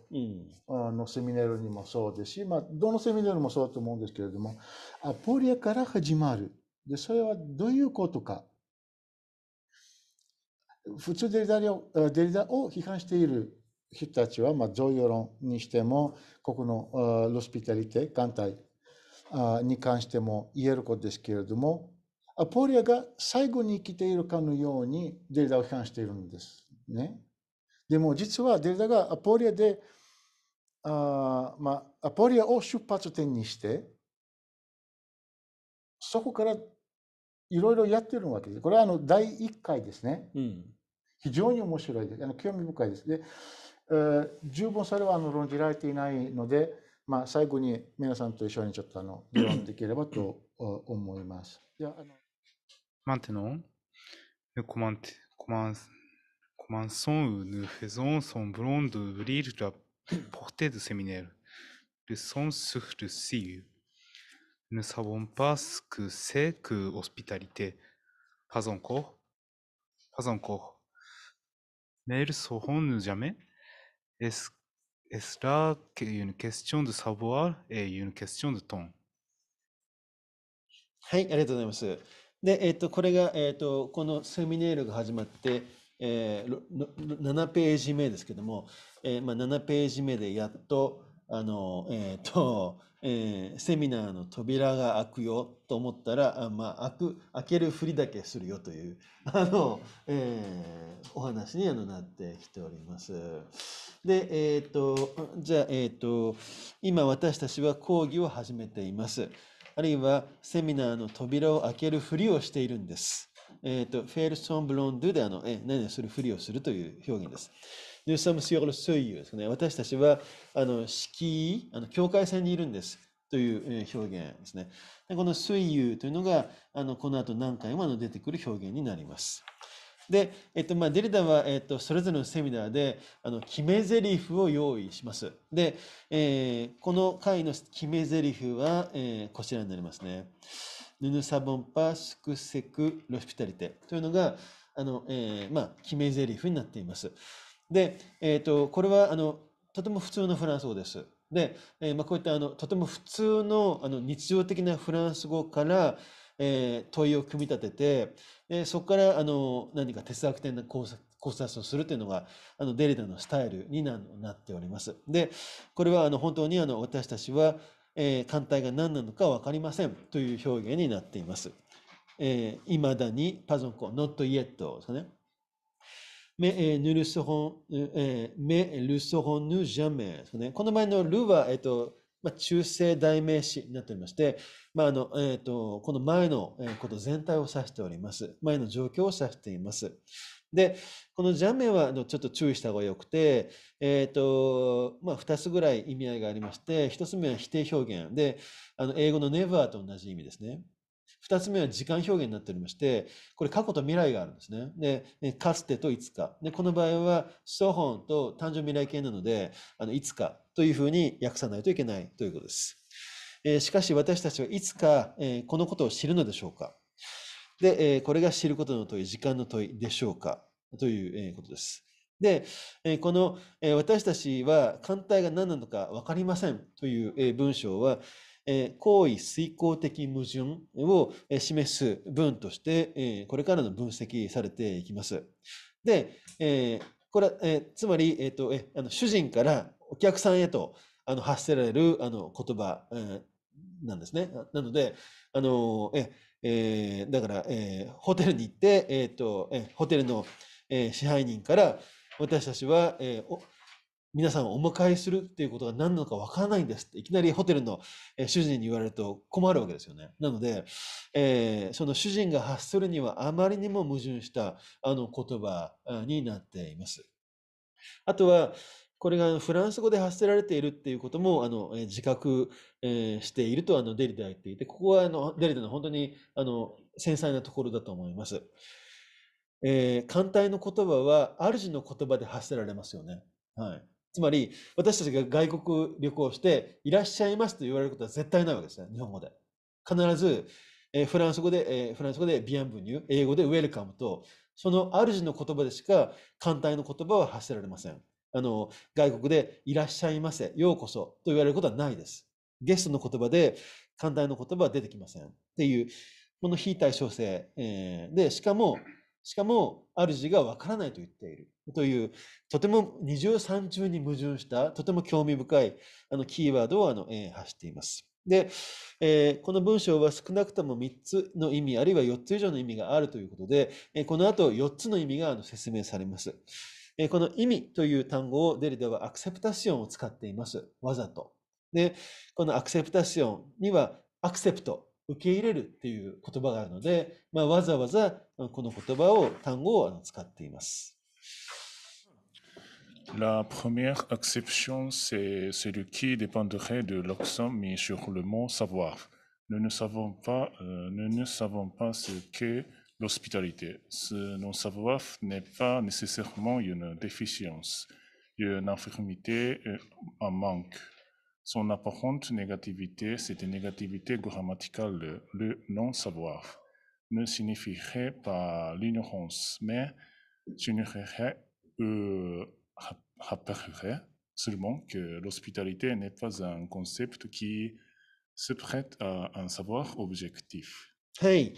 のセミナルにもそうですし、まあ、どのセミナルもそうだと思うんですけれどもアポリアから始まるでそれはどういうことか普通デリダリをデリダを批判している人たちは、まあ、贈与論にしてもここのロスピタリティ艦隊に関しても言えることですけれどもアポリアが最後に生きているかのようにデリダを批判しているんですね。でも実はデルタがアポリアで、あまあ、アポリアを出発点にして、そこからいろいろやってるわけです。これはあの第1回ですね。うん、非常に面白いです。あの興味深いです。で、えー、十分それはあの論じられていないので、まあ、最後に皆さんと一緒にちょっとあの議論できればと思います。いやあのマン i n t e n a n コマンス。Commençons, nous faisons semblant d'ouvrir la portée du séminaire. Le son sur le ciel. Nous ne savons pas ce que c'est que hospitalité. Pas encore. Pas encore. Mais le saurons-nous jamais Est-ce est cela une question de savoir et une question de temps はい、ありがとうございます。で、えっ、ー、と、これが、えっ、ー、と、このセミネールが始まって、えー、7ページ目ですけども、えーまあ、7ページ目でやっとあの、えーとえー、セミナーの扉が開くよと思ったら、あまあ、開く開けるふりだけするよというあの、えー、お話にあのなってきております。で、えーと、じゃあ、えーと、今私たちは講義を始めています。あるいはセミナーの扉を開けるふりをしているんです。えっ、ー、と、フェルソンブロンドゥであの、えー、何をするふりをするという表現です。ヌサムスヨスユですね。私たちは、あの、敷居、あの、境界線にいるんです。という表現ですね。でこの水友というのが、あの、この後何回も出てくる表現になります。で、えっと、まあ、デリダは、えっと、それぞれのセミナーで、あの、決め台詞を用意します。で、えー、この回の決め台詞は、えー、こちらになりますね。ヌヌサボンパ s クセクロスピタリテ e というのが、あの、えー、まあ、決め台詞になっています。で、えっ、ー、と、これは、あの、とても普通のフランス語です。で、えー、まあ、こういったあのとても普通のあの日常的なフランス語から、えー、問いを組み立てて、えー、そこからあの何か哲学的な考察考察をするというのがあのデリダのスタイルになっております。でこれはあの本当にあの私たちは艦隊が何なのか分かりませんという表現になっています。えー、だにパソコン、not yet ですね。ですね。この前のルは、えと、まあ、中性代名詞になっておりまして、まあ、あの、えと、この前のこと全体を指しております。前の状況を指しています。で、このジャメはちょっと注意した方がよくて、えっ、ー、と、まあ、2つぐらい意味合いがありまして、1つ目は否定表現で、あの英語の never と同じ意味ですね。2つ目は時間表現になっておりまして、これ過去と未来があるんですね。で、かつてといつか。で、この場合は、祖本と誕生未来形なので、あのいつかというふうに訳さないといけないということです。えー、しかし私たちはいつか、えー、このことを知るのでしょうかで、これが知ることの問い、時間の問いでしょうかということです。で、この私たちは艦隊が何なのか分かりませんという文章は、行為遂行的矛盾を示す文として、これからの分析されていきます。で、これは、つまり、えっと、あの主人からお客さんへとあの発せられるあの言葉なんですね。なので、あの、ええー、だから、えー、ホテルに行って、えーとえー、ホテルの、えー、支配人から私たちは、えー、お皆さんをお迎えするっていうことが何なのか分からないんですっていきなりホテルの、えー、主人に言われると困るわけですよね。なので、えー、その主人が発するにはあまりにも矛盾したあの言葉になっています。あとは、これがフランス語で発せられているっていうこともあの自覚、えしているとあのデリダは言っていて、ここはあのデリダの本当にあの繊細なところだと思います。えー、艦隊の言葉は主の言葉で発せられますよね。はい。つまり、私たちが外国旅行して、いらっしゃいますと言われることは絶対ないわけですね、日本語で。必ず、えー、フランス語で、えー、フランス語でビアンブニュー、英語でウェルカムと、その主の言葉でしか、艦隊の言葉は発せられません。あの、外国でいらっしゃいませ、ようこそと言われることはないです。ゲストの言葉で、寛大の言葉は出てきません。っていう、この非対称性、えー、で、しかも、しかも、主がわからないと言っている。という、とても二重三重に矛盾した、とても興味深い、あの、キーワードを、あの、えー、発しています。で、えー、この文章は少なくとも3つの意味、あるいは4つ以上の意味があるということで、えー、この後4つの意味が説明されます。この意味という単語をデリではアクセプタシオンを使っています。わざと。で、このアクセプタシオンにはアクセプト、受け入れるっていう言葉があるので、まあ、わざわざこの言葉を、単語を使っています。La première acception, c'est celui qui dépendrait de l'accent mis sur le mot savoir. Nous ne savons pas, euh, nous ne savons pas ce que l'hospitalité. Ce non-savoir n'est pas nécessairement une déficience, une infirmité, euh, un manque. Son apparente négativité, c'est négativité grammaticale. Le non-savoir ne signifierait pas l'ignorance, mais j'ignorerais euh, rappellerait seulement que l'hospitalité n'est pas un concept qui se prête à un savoir objectif. はい。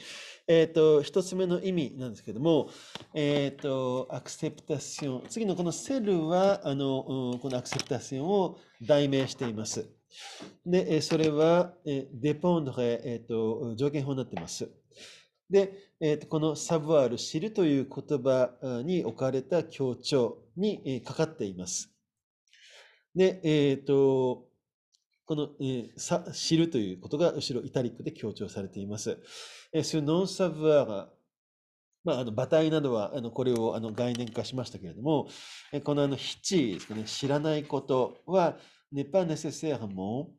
えっ、ー、と、一つ目の意味なんですけども、えっ、ー、と、アクセプタション。次のこのセルは、あの、うん、このアクセプタションを代名しています。で、それは、えデポンドレ、えっ、ー、と、条件法になっています。で、えっ、と、このサブワール、知るという言葉に置かれた強調に、かかっています。で、えっ、と、この、えー、さ知るということが後ろイタリックで強調されています。えー、ce non-savoir まあ、あの、馬体などは、あの、これを、あの、概念化しましたけれども、えこの、あの、七ですね、知らないことは、ネパネセセアも、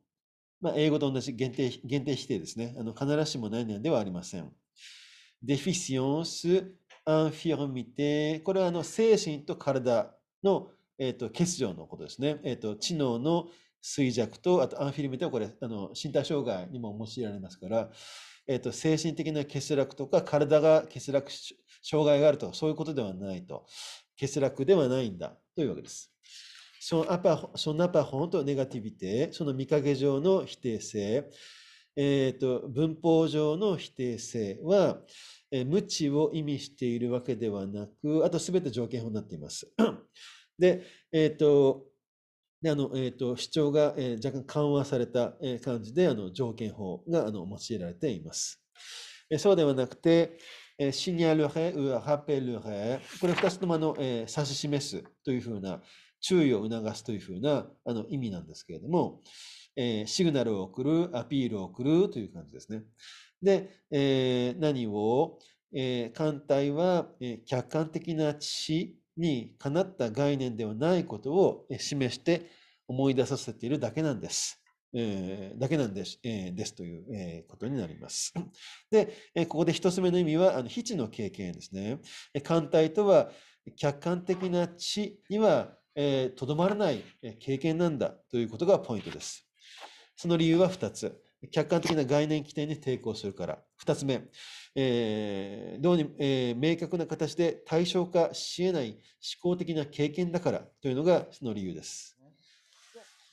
まあ、英語と同じ限定、限定否定ですね。あの、必ずしもいのではありません。デフィシオンス、アンフィアミテ、これは、あの、精神と体の、えっ、ー、と、欠如のことですね。えっ、ー、と、知能の、衰弱と、あとアンフィルメテはこれ、あの身体障害にも用いられますから、えーと、精神的な欠落とか、体が欠落、障害があると、そういうことではないと。欠落ではないんだというわけです。そのアパそのアパホンとネガティビティ、その見かけ上の否定性、えーと、と文法上の否定性は、えー、無知を意味しているわけではなく、あと全て条件法になっています。で、えっ、ー、と、であのえーと、主張が、えー、若干緩和された、えー、感じであの条件法があの用いられています。えー、そうではなくて、えー、シニアルヘウハペルヘこれ2つともあの、えー、指し示すというふうな注意を促すというふうなあの意味なんですけれども、えー、シグナルを送る、アピールを送るという感じですね。で、えー、何を、えー、艦隊は、えー、客観的な知識にかなった概念ではないことを示して思い出させているだけなんです。えー、だけなんです,、えー、ですという、えー、ことになります。で、えここで一つ目の意味は、あの、非知の経験ですね。え艦隊とは、客観的な知には、えとどまらない経験なんだということがポイントです。その理由は二つ。客観的な概念規定に抵抗するから。二つ目、えー、どうに、えー、明確な形で対象化しえない思考的な経験だからというのがその理由です。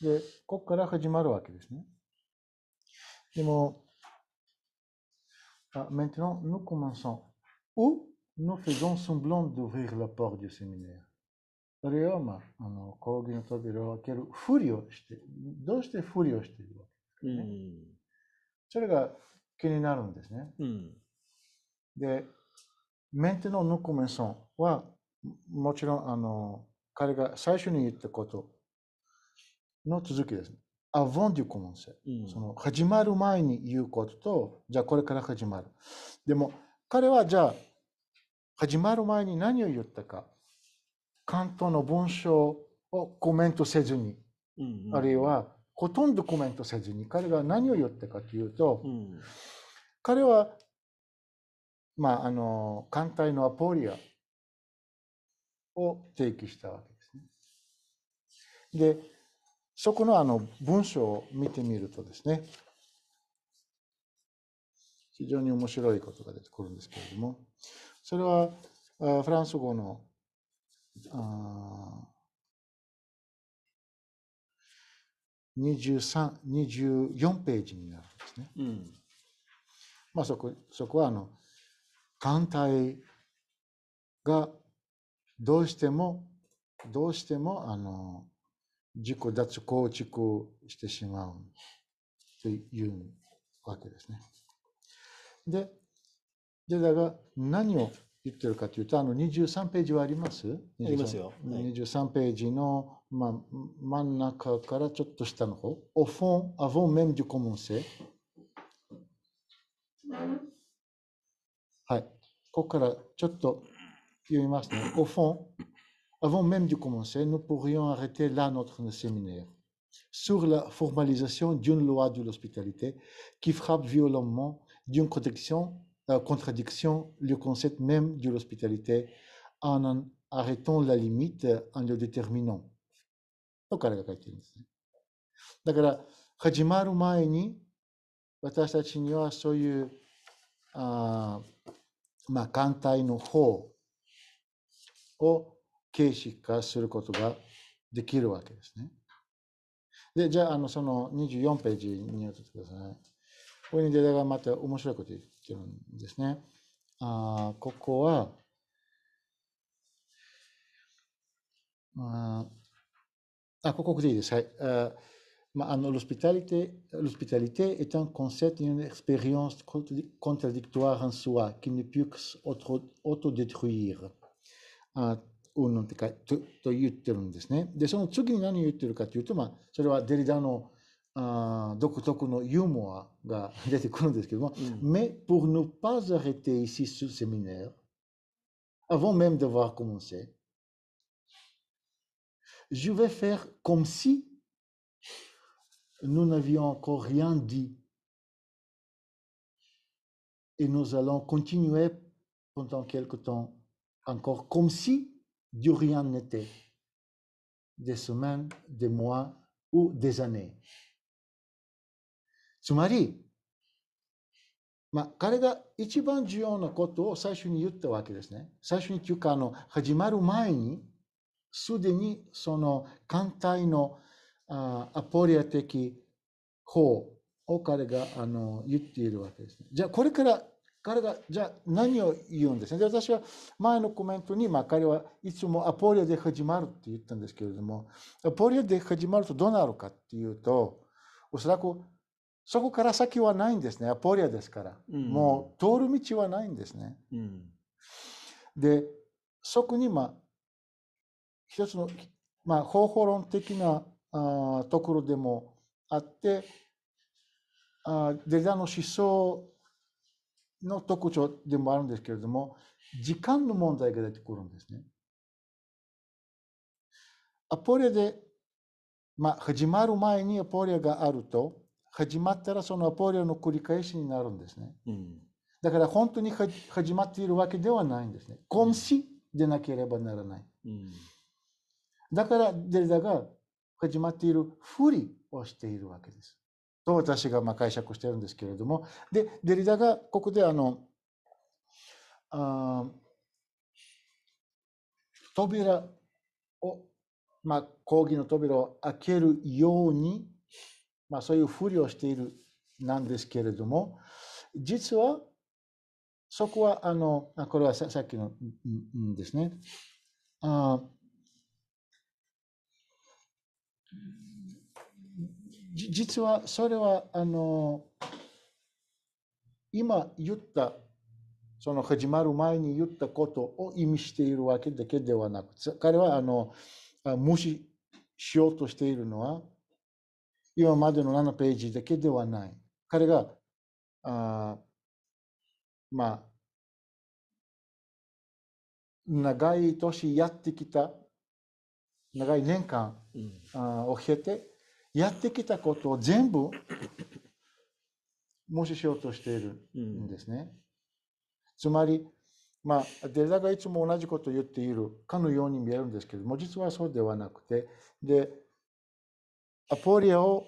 で、ここから始まるわけですね。でも、あ、maintenant, nous commençons. お nous faisons semblant d'ouvrir la porte du séminaire. それは、まあ、あの講義の扉を開けるふりをして、どうしてふりをしているわけですかね。うん、それが気になるんですね。うんで、メンテの t コメソンは、もちろん、あの、彼が最初に言ったことの続きです。アヴォンデュコモンセ。その始まる前に言うことと、じゃあこれから始まる。でも、彼はじゃあ、始まる前に何を言ったか、関東の文章をコメントせずに、うんうん、あるいはほとんどコメントせずに、彼が何を言ったかというと、うん、彼はまあ、あの、艦隊のアポリアを提起したわけですね。で、そこのあの文章を見てみるとですね、非常に面白いことが出てくるんですけれども、それはフランス語の2 24ページになるんですね。うん、まあそこそこはあの艦隊がどうしても、どうしても、あの、自己脱構築してしまうというわけですね。で、でだが何を言ってるかというと、あの23ページはありますありますよ。はい、23ページの、まあ、真ん中からちょっと下の方。Au fond, avant m ê m Au fond, avant même de commencer, nous pourrions arrêter là notre séminaire sur la formalisation d'une loi de l'hospitalité qui frappe violemment d'une contradiction, euh, le concept même de l'hospitalité en, arrêtant la limite en le déterminant. まあ、艦隊の方を形式化することができるわけですね。で、じゃあ、あのその24ページに移ってください。ここにデータがまた面白いこと言ってるんですね。あここは、あここでいいです。はい。Ah l'hospitalité est un concept une expérience contradictoire en soi qui ne peut tu ah, de ce C'est autodétruire. Mais pour ne pas arrêter ici ce séminaire, avant même d'avoir commencé, je vais faire comme si nous n'avions encore rien dit. Et nous allons continuer pendant quelque temps encore comme si du rien n'était. Des semaines, des mois ou des années. つまり、まあ、彼が一番重要なことを最初に言ったわけですね。最初にというかあの始まる前にすでにその艦隊のあアポリア的法を彼があの言っているわけですね。じゃあこれから彼がじゃあ何を言うんですね。で私は前のコメントに、まあ、彼はいつもアポリアで始まるって言ったんですけれどもアポリアで始まるとどうなるかっていうとおそらくそこから先はないんですね。アポリアですから。うん、もう通る道はないんですね。うん、で、そこに、まあ、一つの、まあ、方法論的なあところでもあってあデルダの思想の特徴でもあるんですけれども時間の問題が出てくるんですね。アポリアで、まあ、始まる前にアポリアがあると始まったらそのアポリアの繰り返しになるんですね。うん、だから本当に始まっているわけではないんですね。今死でなければならない。うん、だからデルダが始まっているふりをしているわけです。と私がま解釈してるんですけれどもでデリダがここであのあ扉を、まあ、講義の扉を開けるように、まあ、そういうふりをしているなんですけれども実はそこはあのこれはさっきのですねあ実はそれはあの今言ったその始まる前に言ったことを意味しているわけだけではなく彼はあの無視しようとしているのは今までの7ページだけではない彼があまあ長い年やってきた長い年間、うん、を経てやってきたことを全部無視しようとしているんですね。つまり、まあ、デラがいつも同じことを言っているかのように見えるんですけども実はそうではなくてでアポリアを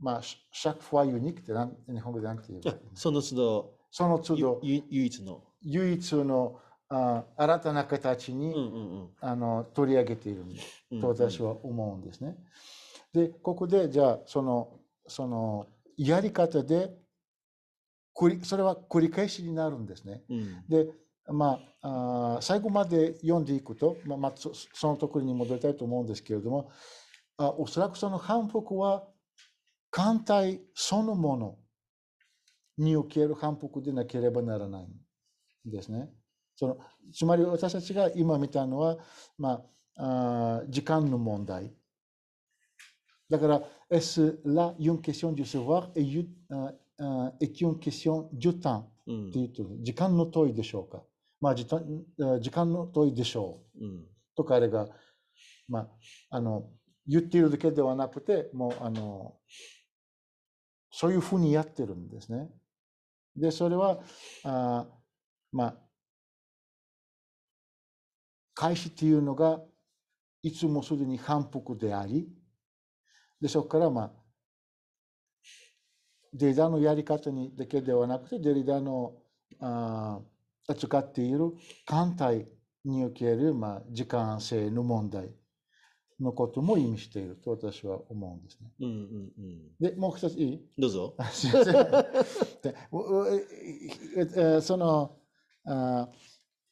まあ、シャッフ u e ユニ i クって日本語で何て言えいいその都度。その都度。唯一の。唯一のあ新たな形に、うんうんうん、あの取り上げていると私は思うんですね。うんうん、でここでじゃあそのそのやり方でそれは繰り返しになるんですね。うん、でまあ、あ最後まで読んでいくと、まあ、まあ、そのところに戻りたいと思うんですけれどもあおそらくその反復は艦隊そのものにおける反復でなければならない。ですね。そのつまり私たちが今見たのは、まあ、あ時間の問題。だから、est là une question du savoir et, et u っていうと、時間の問いでしょうか。まあ、時時間の問いでしょう。うん、とか、あれが、まあ、あの言っているだけではなくて、もうあのそういうふうにやってるんですね。で、それは、あまあ、開始っていうのがいつもすでに反復であり、でそこから、まあ、デリダのやり方にだけではなくて、デリダのあ扱っている艦隊における、まあ、時間性の問題のことも意味していると私は思うんですね。うんうんうん、でもう一ついいどうぞ。すいません。そのあ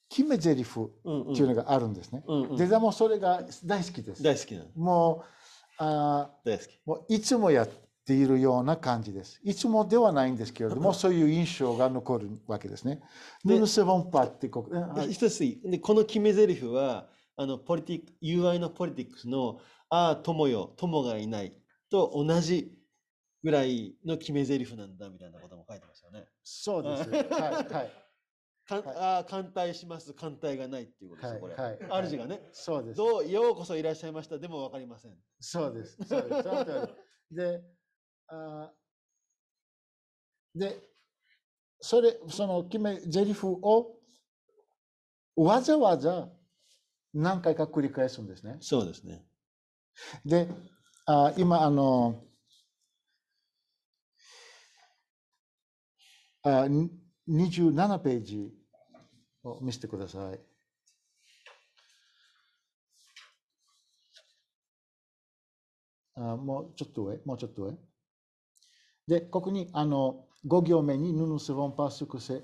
決め台詞っていうのがあるんですね。うんもそれが大好きです。大好きなもうあ大好きもういつもやっているような感じです。いつもではないんですけれども、そういう印象が残るわけですね。ヌルセボンパってこ、一つでこの決め台詞はあのポリティック UI のポリティックスの「ああ友よ友がいない」と同じぐらいの決め台詞なんだみたいなことも書いてますよね。そうです。はい、はいかん、はい、あ艦隊します、艦隊がないっていうことですよ、これ。はい。主がね。そうです。どう、ようこそいらっしゃいました。でもわかりません。そうです。そうです。で、あで、それ、その決め、リフをわざわざ何回か繰り返すんですね。そうですね。で、あ今、あの、あ27ページを見せてください。あもうちょっと上、もうちょっと上。で、ここにあの5行目に「ヌヌスボンパスクセ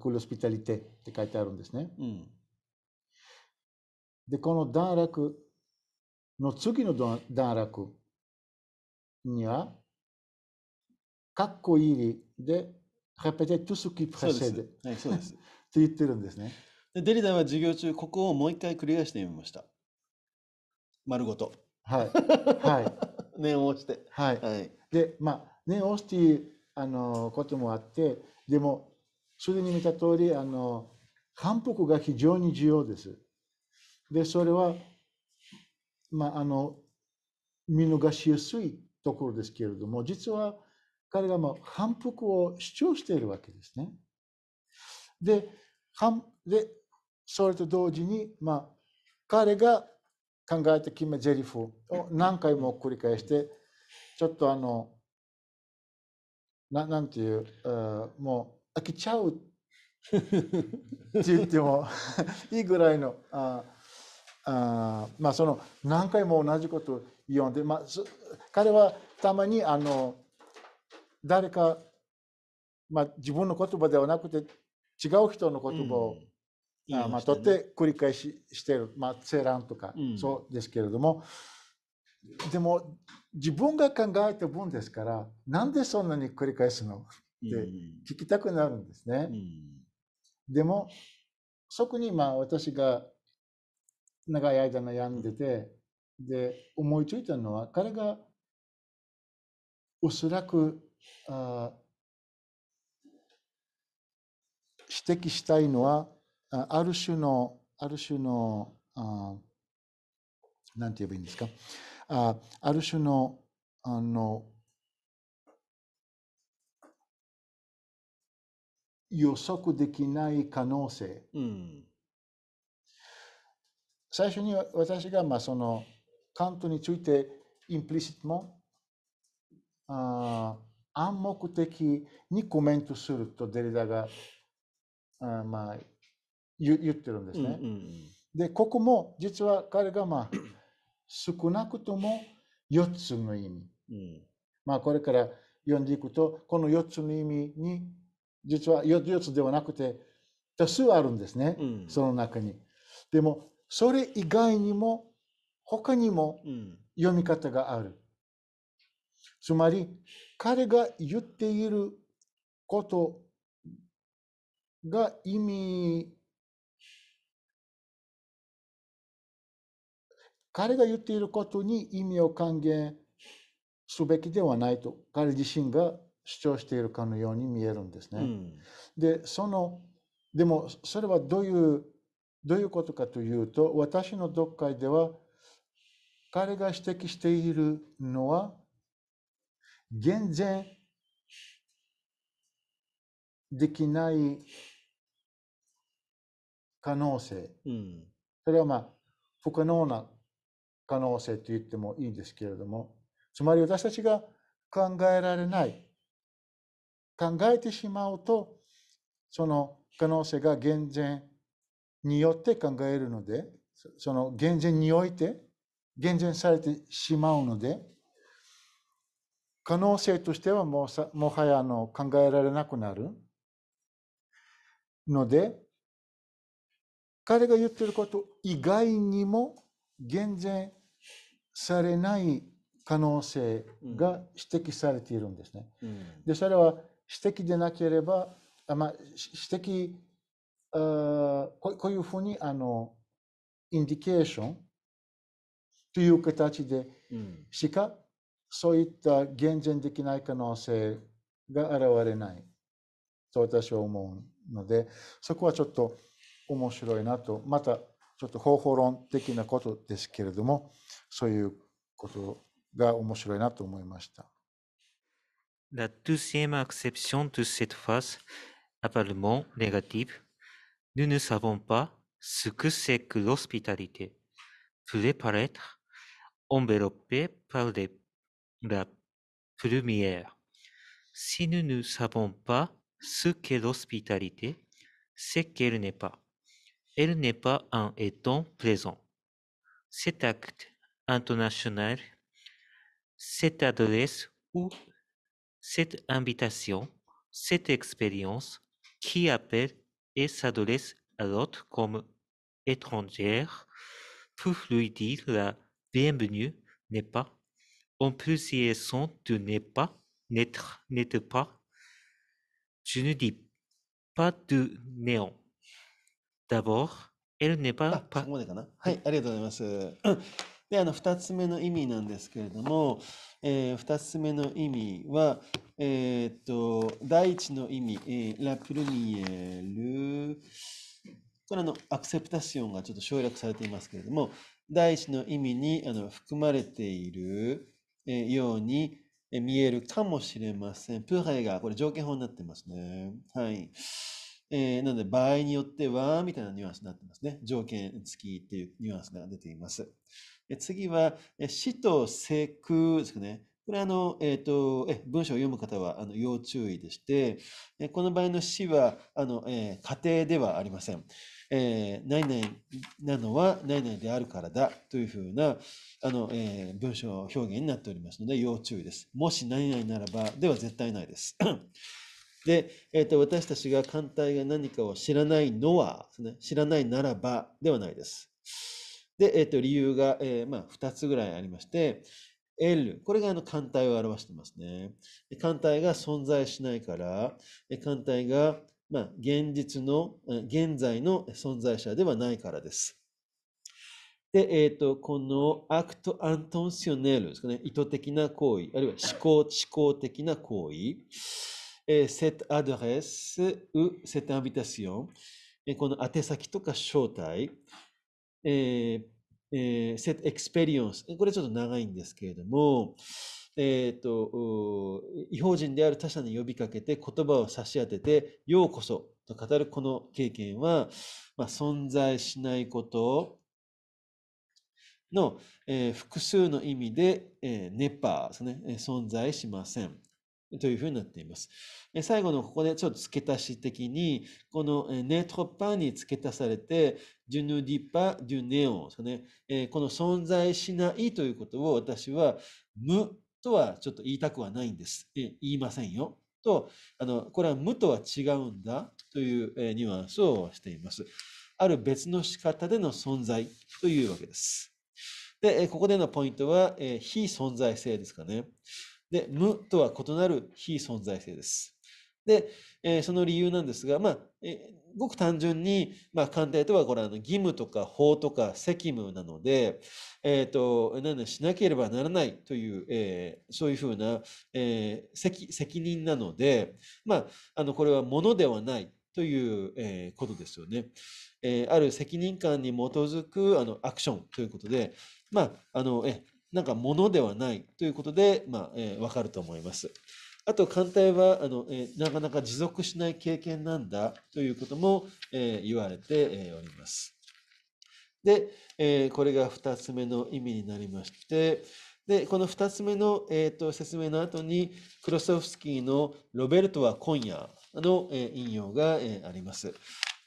クルスピタリテ」って書いてあるんですね。うん、で、この段落の次の段落には、かっこいいで répéter tout ce qui précède はい、そうです。って言ってるんですね。で、デリダは授業中、ここをもう一回繰り返してみました。丸ごと。はい。は 念を押して。はい。はい。で、まあ、念を押すってあのこともあって、でも、すでに見た通り、あの、反復が非常に重要です。で、それは、まあ、あの、見逃しやすいところですけれども、実は、彼らも反復を主張しているわけですね。で、でそれと同時に、まあ、彼が考えた決めリフを何回も繰り返して、ちょっとあの、ななんていう、もう飽きちゃうって言っても いいぐらいの、ああまあその何回も同じことを読んで、まあ、彼はたまにあの、誰か、まあ、自分の言葉ではなくて違う人の言葉を、うんいいね、まあ、取って繰り返ししてる、まあ、セランとか、うん、そうですけれどもでも自分が考えた分ですからなんでそんなに繰り返すのって聞きたくなるんですね。うん、でもそこにまあ私が長い間悩んでてで思いついたのは彼がおそらく指摘したいのはある種のある種の何て言えばいいんですかあある種のあの予測できない可能性、うん、最初に私がまあそのカントについてインプリシットもあ暗黙的にコメントするとデリダがあまあ言ってるんですね。うんうん、でここも実は彼がまあ 少なくとも4つの意味、うん、まあこれから読んでいくとこの4つの意味に実は 4, 4つではなくて多数あるんですね、うん、その中に。でもそれ以外にも他にも読み方がある。つまり彼が言っていることが意味彼が言っていることに意味を還元すべきではないと彼自身が主張しているかのように見えるんですね。うん、でそのでもそれはどういうどういうことかというと私の読解では彼が指摘しているのは減然できない可能性、うん、それはまあ不可能な可能性と言ってもいいんですけれどもつまり私たちが考えられない考えてしまうとその可能性が厳然によって考えるのでその厳然において厳然されてしまうので可能性としてはもはやの考えられなくなるので彼が言ってること以外にも厳然されない可能性が指摘されているんですね。うん、でそれは指摘でなければ、まあ、指摘あここういうふうにあのインディケーションという形でしか、うんそういった厳然できない可能性が現れないと私は思うのでそこはちょっと面白いなとまたちょっと方法論的なことですけれどもそういうことが面白いなと思いました。La deuxième acception de cette phase apparemment négative, nous ne savons pas ce que c'est que l'hospitalité. Pourrait paraître enveloppé par des la première. Si nous ne savons pas ce qu'est l'hospitalité, c'est qu'elle n'est pas. Elle n'est pas en étant présent. Cet acte international, cette adresse ou cette invitation, cette expérience qui appelle et s'adresse à l'autre comme étrangère pour lui dire la bienvenue n'est pas En plus, ils s ネ n ネ de n'est pas, n'être, n'être pas. Je ne dis pas de néant. D'abord, elle n'est pas. はい、ありがとうございます。で、あの、二つ目の意味なんですけれども、えー、二つ目の意味は、えーっと、第一の意味、えー、ラプルミエル。これの、アクセプタシオンがちょっと省略されていますけれども、第一の意味にあの含まれている、ように見えるかもしれません。プーハイが、これ条件法になってますね。はい。えー、なので、場合によっては、みたいなニュアンスになってますね。条件付きっていうニュアンスが出ています。え次は、死と性空ですかね。これあの、えっ、ー、と、え、文章を読む方は、あの、要注意でして、えこの場合の死は、あの、えー、家庭ではありません。えー、何々なのは何々であるからだというふうなあの、えー、文章表現になっておりますので要注意です。もし何々ならばでは絶対ないです。で、えーと、私たちが艦隊が何かを知らないのは、ね、知らないならばではないです。で、えーと理由が、えー、まあ、2つぐらいありまして、L、これがあの艦隊を表してますね。艦隊が存在しないから、艦隊がまあ、現実の、現在の存在者ではないからです。で、えっ、ー、と、このアクト・アントンショネルですかね、意図的な行為、あるいは思考、思考的な行為、えー、cette adresse ou cette i i t a t i o n この宛先とか招待、えーえー、cette experience、これちょっと長いんですけれども、えーと、違法人である他者に呼びかけて言葉を差し当てて「ようこそ」と語るこの経験は、まあ、存在しないことの、えー、複数の意味で、えー、ネッパーですね、え存在しません。というふうになっています。最後のここでちょっと付け足し的に、このネトパに付け足されて、ジュヌディパ・デュネオンですね。この存在しないということを私は無とはちょっと言いたくはないんです。言いませんよ。と、あの、これは無とは違うんだというニュアンスをしています。ある別の仕方での存在というわけです。で、ここでのポイントは、非存在性ですかね。で、無とは異なる非存在性です。で、えー、その理由なんですが、まあ、えー、ごく単純に、まあ、官邸とはこれあの義務とか法とか責務なので、えーと、なんしなければならないという、えー、そういうふうな、え責責任なので、まあ、あのこれはものではないという、えことですよね。えある責任感に基づくあのアクションということで、まあ、あのえなんかものではないということで、まあえー、分かると思います。あと、艦隊はあの、えなかなか持続しない経験なんだということも、え言われております。で、えこれが2つ目の意味になりまして、で、この2つ目の、えーと、説明の後に、クロソフスキーのロベルトは今夜の、え引用が、えあります。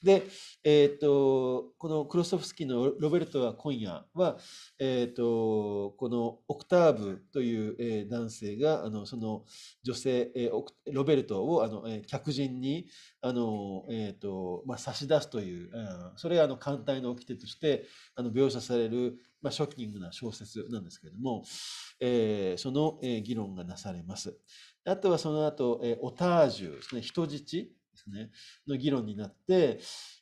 で、えー、っと、このクロストフスキーのロベルトは今夜は、えー、っと、このオクターブという、え男性が、あの、その女性、えロベルトを、あの、え客人に、あの、えっと、まあ、差し出すという、うん、それが、あの、艦隊の掟として、あの、描写される、まあ、ショッキングな小説なんですけれども、えー、その、え議論がなされます。あとはその後、えー、オタージュですね、人質ですね、の議論になって、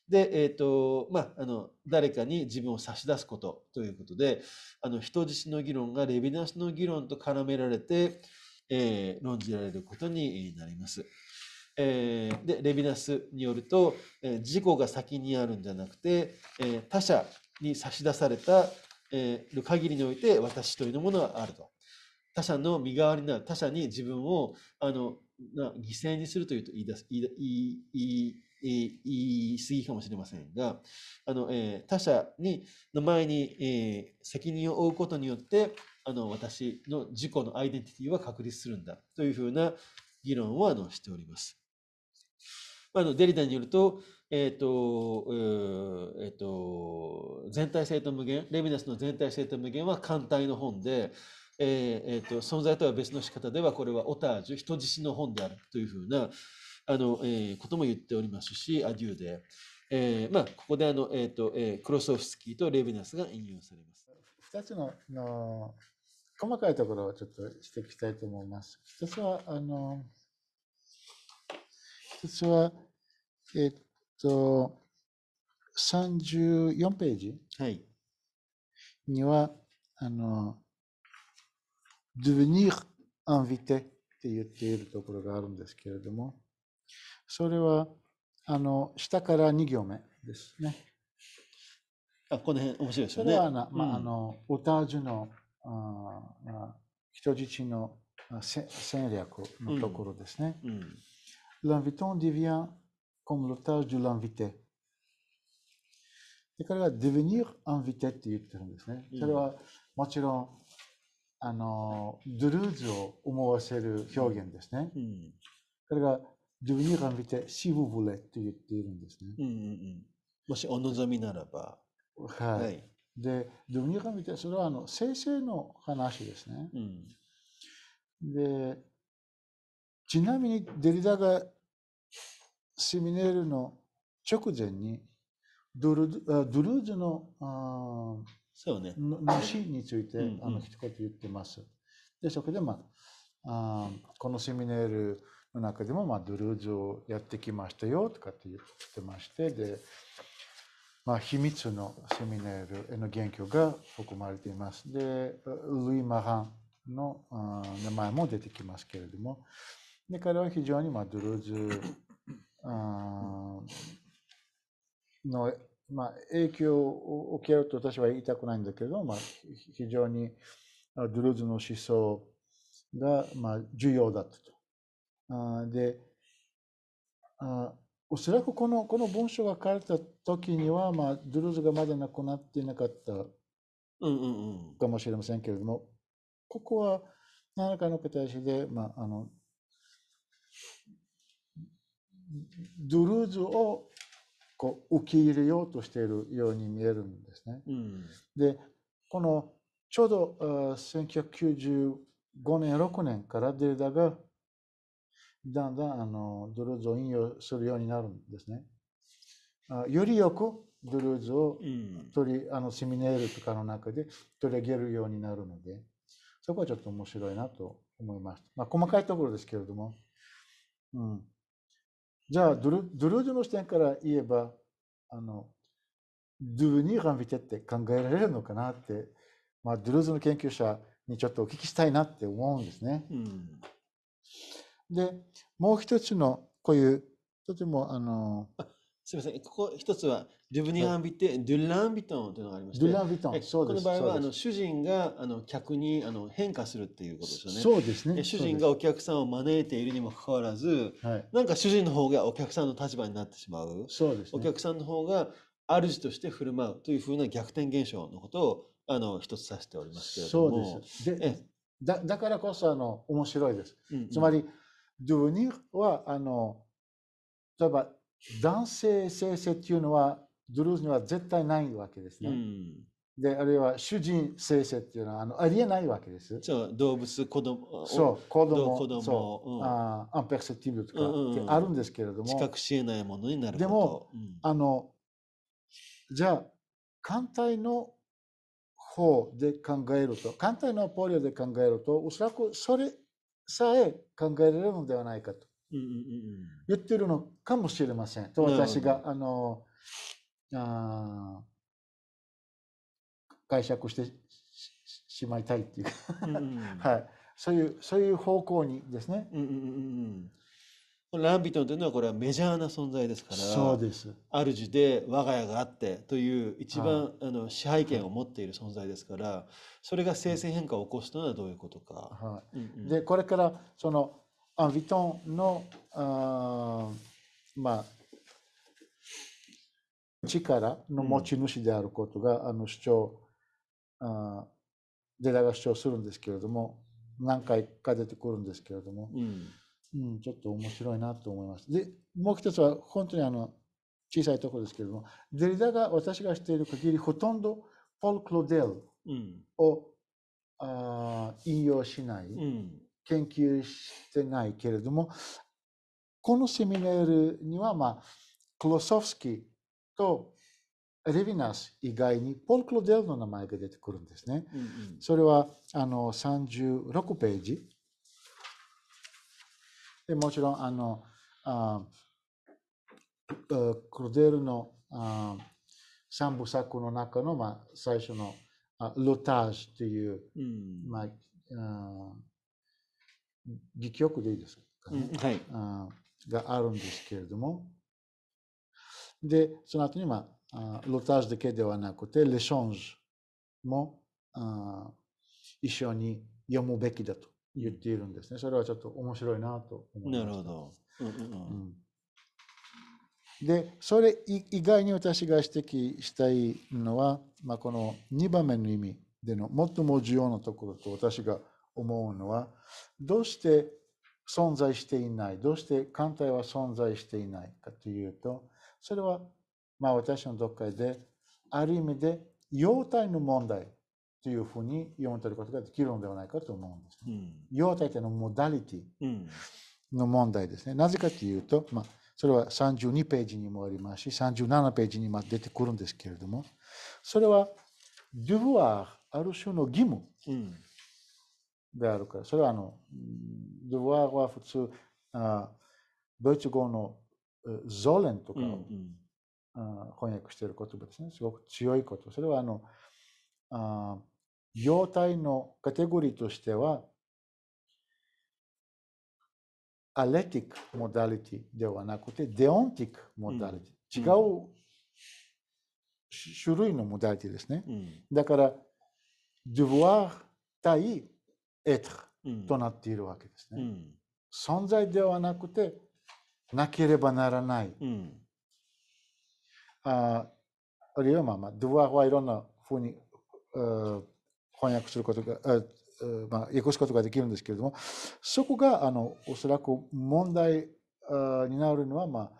で、えっ、ー、と、まあ、あの、誰かに自分を差し出すことということで、あの、人質の議論がレビナスの議論と絡められて、えー、論じられることになります。えー、で、レビナスによると、えー、自己が先にあるんじゃなくて、え他者に差し出された、える限りにおいて私というものはあると。他者の身代わりな他者に自分を、あの、な犠牲にするというと言い出す言い言い言い言い過ぎかもしれませんがあの、えー、他者にの前に、えー、責任を負うことによってあの私の自己のアイデンティティは確立するんだというふうな議論をあのしております。あのデリダによると,、えーとえーと、全体性と無限レミナスの全体性と無限は艦隊の本でえーえーと、存在とは別の仕方ではこれはオタージュ人質の本であるというふうなあの、えー、ことも言っておりますしアデューで、えーまあ、ここであの、えーとえー、クロソフスキーとレヴィナスが引用されます。2つのの細かいところをちょっとしていきたいと思います。一つは、あの、一つは、えっと、34ページには、はい、あの、devenir invité って言っているところがあるんですけれども、それは、あの、下から2行目ですね。あ、この辺面白いですよね。それはな、まあ、あの、オタージュの、あ人質の戦略のところですね。L'invitant devient comme l'otage de l'invité. で彼は devenir invité って言ってるんですね。それはもちろんあのドゥルーズを思わせる表現ですね。うん、それがドゥ自ーに感じて「シブブレ」と言っているんですね。うんうんうん、もしお望みならば。はい、はい、で自ーに感じてそれはあの生成の話ですね。うん、でちなみにデリダがセミネールの直前にドゥルドゥルーズのあそうね。の死について、あの、一言言ってます。で、そこで、まあ、あこのセミネールの中でも、まあ、ドゥルーズをやってきましたよ、とかって言ってまして、で、まあ、秘密のセミネールへの言及が含まれています。で、ルイ・マハンの名前も出てきますけれども、で、彼は非常に、まあ、ドゥルーズのまあ、影響を受けると私は言いたくないんだけれども、まあ、非常にドゥルーズの思想が、まあ、重要だったと。あであおそらくこのこの文章が書かれた時には、まあ、ドゥルーズがまだ亡くなっていなかったかもしれませんけれども、ここは何らかの形で、まあ、あのドゥルーズをこう受け入れようとしているように見えるんですね。うん、でこのちょうど1995年6年からデルダがだんだんあのドルーズを引用するようになるんですね。あよりよくドルーズを取り、あのセミネールとかの中で取り上げるようになるのでそこはちょっと面白いなと思いました。まあ、細かいところですけれども、うん、じゃあドゥル、ドゥルージュの視点から言えば、あの、ドゥニーガンビテって考えられるのかなって、まあ、ドゥルーズの研究者にちょっとお聞きしたいなって思うんですね。うん、で、もう一つのこういう、とてもあの、すみません、ここ一つは、デブニアンビテ、ドゥランビトンというのがありまして、ドゥランビトン、そうです。この場合は、あの主人があの客にあの変化するっていうことですよね。そうですね。主人がお客さんを招いているにもかかわらず、はい、なんか主人の方がお客さんの立場になってしまう。そうです、ね、お客さんの方が主として振る舞うというふうな逆転現象のことを、あの、一つ指しておりますけれども。そうです。でだだからこそ、あの、面白いです。うんうん、つまり、ドゥニは、あの、例えば、男性性性っていうのはドゥルーズには絶対ないわけですね。うん、であるいは主人性性っていうのはあのありえないわけです。そう動物子供そう子供子供そう、うん、あアンペクセティブとかってあるんですけれども、うんうん、近くしえないものになるでも、うん、あのじゃあ艦隊の方で考えると艦隊のポリオで考えるとおそらくそれさえ考えられるのではないかと。言ってるのかもしれません。と私が、あの、あ解釈してしまいたいっていうかはい。そういう、そういう方向にですね。うんうんうんランビトンというのはこれはメジャーな存在ですからそうです主で我が家があってという一番、はい、あの支配権を持っている存在ですから、それが性性変化を起こすというのはどういうことか。はい、うんうん、でこれからその i n v i t ン n s n o まあ、力の持ち主であることが、うん、あの主張あデラが主張するんですけれども何回か出てくるんですけれども、うん、うん、ちょっと面白いなと思います。でもう一つは本当にあの小さいところですけれどもデリダが私がしている限りほとんどポル・クロデルを、うん、あ引用しない。うん研究してないけれども、このセミナールには、まあ、クロソフスキーとレヴィナス以外にポール・クロデルの名前が出てくるんですね。うんうん、それはあの36ページ。でもちろんあのあクロデルのあ三部作の中の、まあ、最初のあロタージュという、うん、まあ、あ力欲でいいですかね、うん、はい、あがあるんですけれどもでその後にまあロタージュだけではなくてレションジュもあ一緒に読むべきだと言っているんですねそれはちょっと面白いなと思いますなるほど、うんうん、でそれ以外に私が指摘したいのは、まあ、この2番目の意味での最も重要なところと私が思うのはどうして存在していないどうして艦隊は存在していないかというとそれはまあ私の読解である意味で様態の問題というふうに読み取ることができるのではないかと思うんです、ね、うん、様態というのはモダリティの問題ですね。なぜかというと、まあ、それは32ページにもありますし37ページにも出てくるんですけれどもそれはデュワーある種の義務、うん、であるから、それはあの、ドワーは普通、あドイツ語のゾレンとかを、うんうん、翻訳している言葉ですね。すごく強いこと。それはあの、あ様態のカテゴリーとしては、アレティックモダリティではなくて、デオンティックモダリティ。うん、違う種類のモダリティですね。だから、ドゥワー対エタとなっているわけですね。存在ではなくて、なければならない。ああるいはまあまあ、ドゥアはいろんなふうに翻訳することが、まあ、訳すことができるんですけれども、そこがあのおそらく問題になるのは、まあ、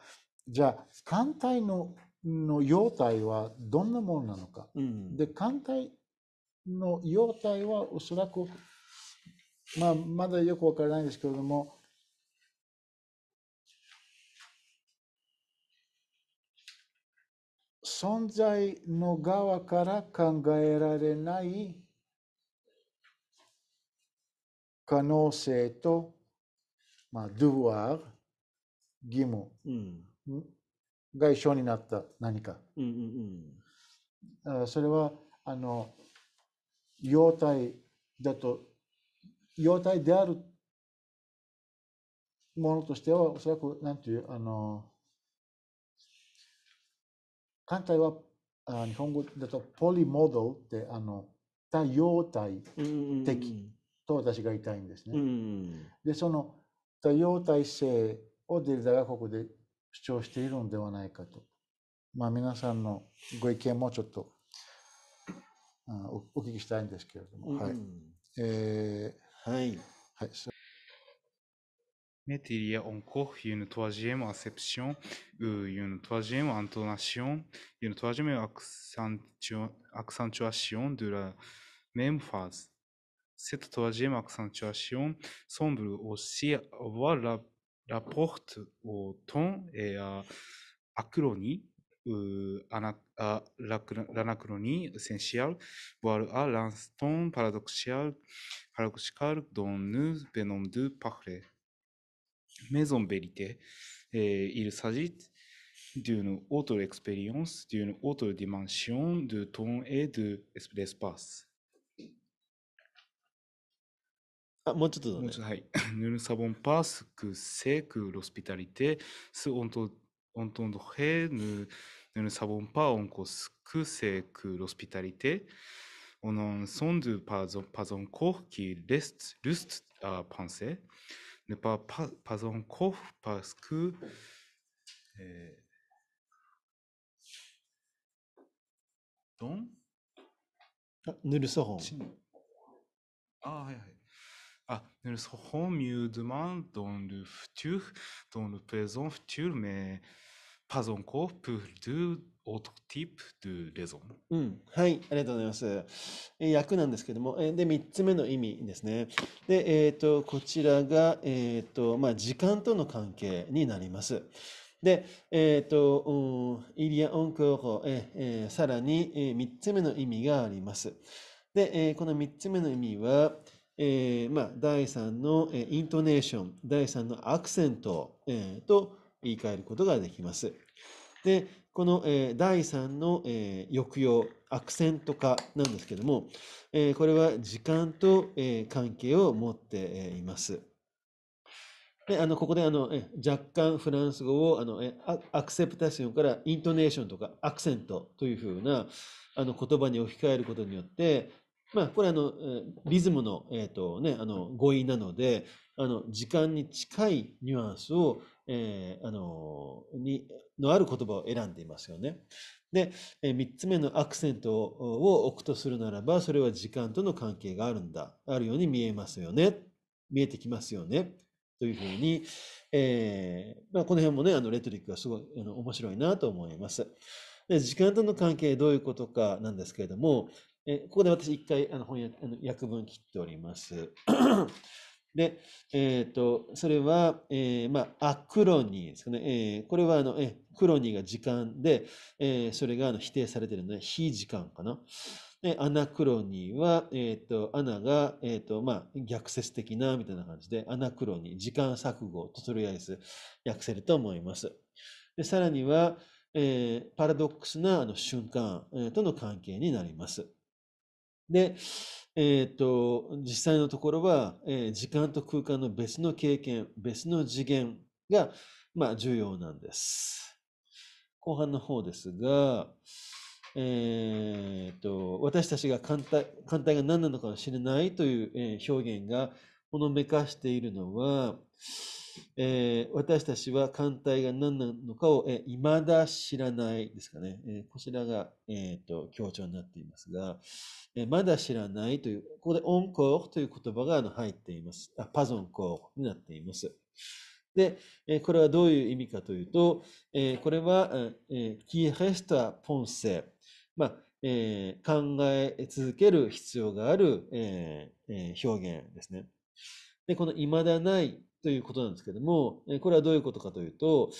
じゃあ、艦隊のの容態はどんなものなのか、うん、で艦隊の容態はおそらくまあ、まだよくわからないんですけれども、存在の側から考えられない可能性と、まあ、ドゥワー、義務、外ん、が一緒になった何か。うんうんうん、それは、あの、容態だと様態であるものとしてはおそらく何ていうあの艦隊はあ日本語だとポリモドルってあの多様体的と私が言いたいんですね。でその多様体性をデルタがここで主張しているのではないかと。まあ皆さんのご意見もちょっとお聞きしたいんですけれども。はいえー Mais il y a encore une troisième acception, une troisième intonation, une troisième accentuation de la même phrase. Cette troisième accentuation semble aussi avoir la, porte au ton et à acronie euh, à l'anachronie essentielle, voire à l'instant paradoxal, dont nous venons de parler. Mais en vérité, eh, il s'agit d'une autre expérience, d'une autre dimension de temps et de l'espace. Ah, Nous ne savons pas ce que c'est que l'hospitalité, ce entendrait nous nous ne savons pas encore ce que c'est que l'hospitalité. On en sonde pas, pas encore qui reste juste à penser. Ne pas, pas, pas encore parce que euh, ah, nous le saurons. Ah, Ah, nous le saurons mieux demain, dans le futur, dans le présent futur, mais パ a s encore pour deux a u t r うん。はい、ありがとうございます。えー、訳なんですけども、えー、で、三つ目の意味ですね。で、えっ、ー、と、こちらが、えっ、ー、と、まあ、時間との関係になります。で、えっ、ー、と、イリア・オンクオええー、さらに、えー、つ目の意味があります。で、えー、この三つ目の意味は、えーまあ、第三の、えー、イントネーション、第三のアクセント、えー、と、言い換えることができます。で、この、え第3の、え抑揚、アクセント化なんですけども、えこれは時間と、え関係を持って、います。であのここであの若干フランス語をあのアクセプタションからイントネーションとかアクセントというふうなあの言葉に置き換えることによって、まあ、これあのリズムの,、えーとね、あの語彙なのであの時間に近いニュアンスをえー、あのにのある言葉を選んでいますよね。で、え3つ目のアクセントを置くとするならばそれは時間との関係があるんだあるように見えますよね見えてきますよねというふうに、えー、まあ、この辺もねあのレトリックがすごいあの面白いなと思います。で時間との関係どういうことかなんですけれども、えここで私一回あの翻訳あの訳文切っております。で、えっ、ー、と、それは、えー、まあ、アクロニーですね。えー、これは、あの、え、クロニーが時間で、えー、それがあの否定されてるので、非時間かな。で、アナクロニーは、えっ、ー、と、アナが、えっ、ー、と、まあ、逆説的な、みたいな感じで、アナクロニー、時間錯誤ととりあえず訳せると思います。で、さらには、えー、パラドックスなあの瞬間、えー、との関係になります。で、えーと、実際のところは、えー、時間と空間の別の経験、別の次元が、まあ、重要なんです。後半の方ですが、えーと、私たちが艦隊艦隊が何なのかも知れないという、え表現がほのめかしているのは、えー、私たちは艦隊が何なのかを、えー、だ知らないですかね。えー、こちらが、えーと、強調になっていますが、えー、まだ知らないという、ここでオンコーという言葉があの入っています。あパゾンコーになっています。で、えこれはどういう意味かというと、えこれは、えー、キーレスタポンセ、まあえ考え続ける必要がある、え表現ですね。で、この未だないということなんですけども、これはどういうことかというと、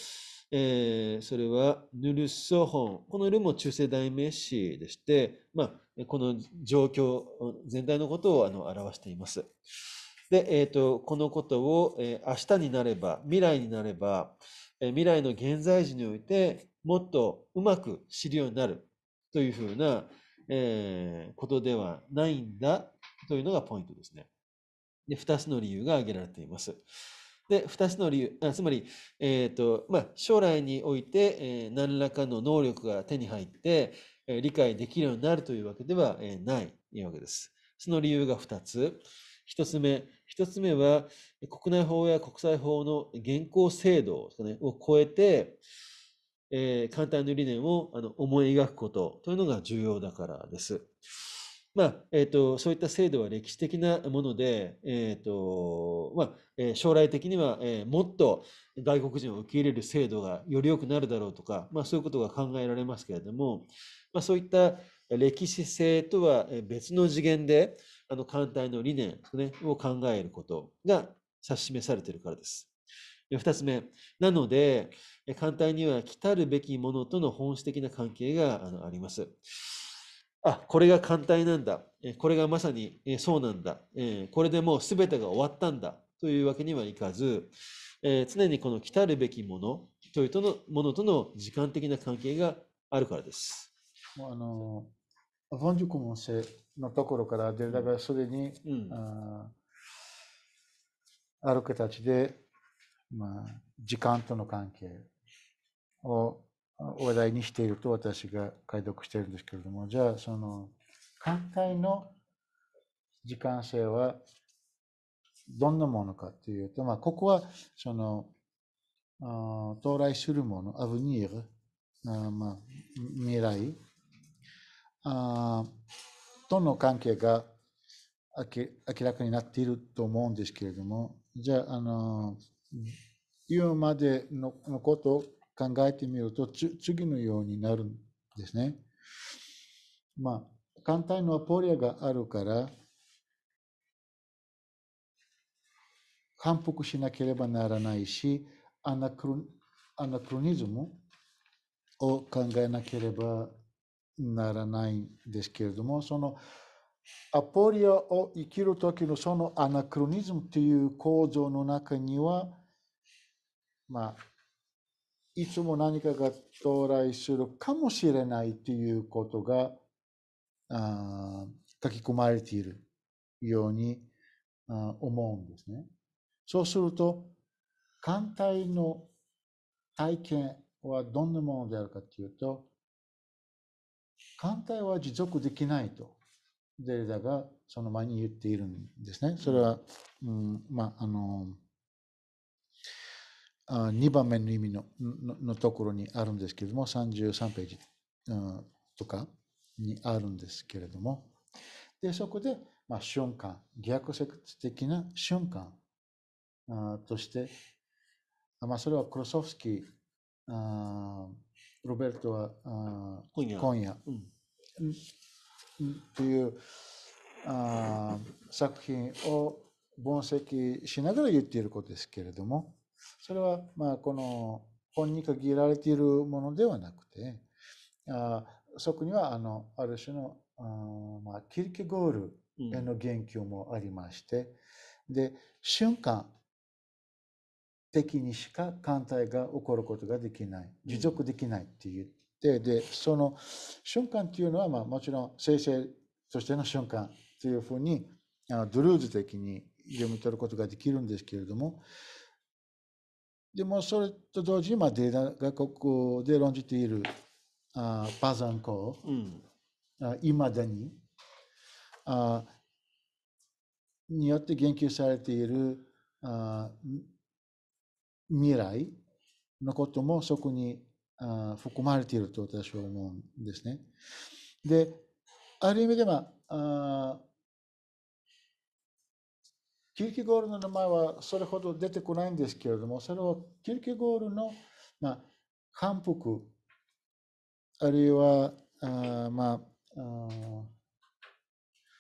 えー、それはヌルソホン。このルも中世代名詞でして、まあ、この状況全体のことをあの表しています。で、えーと、このことを、えー、明日になれば、未来になれば、えー、未来の現在時においてもっとうまく知るようになるというふうな、えー、ことではないんだというのがポイントですね。で2つの理由が挙げられています。で2つの理由あつまり、えーとまあ、将来において、えー、何らかの能力が手に入って、えー、理解できるようになるというわけでは、えー、ないわけです。その理由が2つ。1つ目、1つ目は国内法や国際法の現行制度を、ね、を超えて、えー、簡単な理念をあの思い描くことというのが重要だからです。まあえーと、そういった制度は歴史的なもので、えーとまあえー、将来的には、えー、もっと外国人を受け入れる制度がより良くなるだろうとか、まあ、そういうことが考えられますけれども、まあ、そういった歴史性とは別の次元であの艦隊の理念、ね、を考えることが指し示されているからです。2つ目、なので、艦隊には来たるべきものとの本質的な関係があります。あ、これが艦隊なんだ。これがまさにそうなんだ。これでもう全てが終わったんだ。というわけにはいかず、常にこの来たるべきもの、人とのものとの時間的な関係があるからです。あの、40コモンセのところから出る、だからそれに、うん、あある形で、まあ、時間との関係を話題にしていると私が解読しているんですけれどもじゃあその艦隊の時間性はどんなものかというと、まあ、ここはその到来するもの、アブニール、あまあ、未来あとの関係が明らかになっていると思うんですけれども、じゃあ、あの言うまでののこと考えてみると次のようになるんですね。まあ、簡単なポリアがあるから、反復しなければならないし、アナクロアナクロニズムを考えなければならないんですけれども、そのアポリアを生きる時のそのアナクロニズムという構造の中には、まあ、いつも何かが到来するかもしれないということがあ書き込まれているように思うんですね。そうすると、艦隊の体験はどんなものであるかというと、艦隊は持続できないと、デレダがその前に言っているんですね。それは、うん、まあ、あの、あ2番目の意味ののところにあるんですけれども、33ページ、うん、とかにあるんですけれども、でそこで、まあ、瞬間、逆説的な瞬間あとして、まあ、それはクロソフスキー、あロベルトはあ今夜うん、というあ作品を分析しながら言っていることですけれども、それはまあこの本に限られているものではなくてあそこにはあのある種のあ、まあ、キルケゴールへの言及もありまして、うん、で瞬間的にしか艦隊が起こることができない持続できないって言って、うん、でその瞬間っていうのは、まあ、もちろん生成としての瞬間というふうにあのドゥルーズ的に読み取ることができるんですけれどもでもそれと同時に、まあ、データ外国で論じているあパザンコ、い、う、ま、ん、だにあによって言及されているあ未来のこともそこにあ含まれていると私は思うんですね。である意味では、まあキルケゴールの名前はそれほど出てこないんですけれども、それはキルケゴールの、まあ、反復、あるいは、あまああ、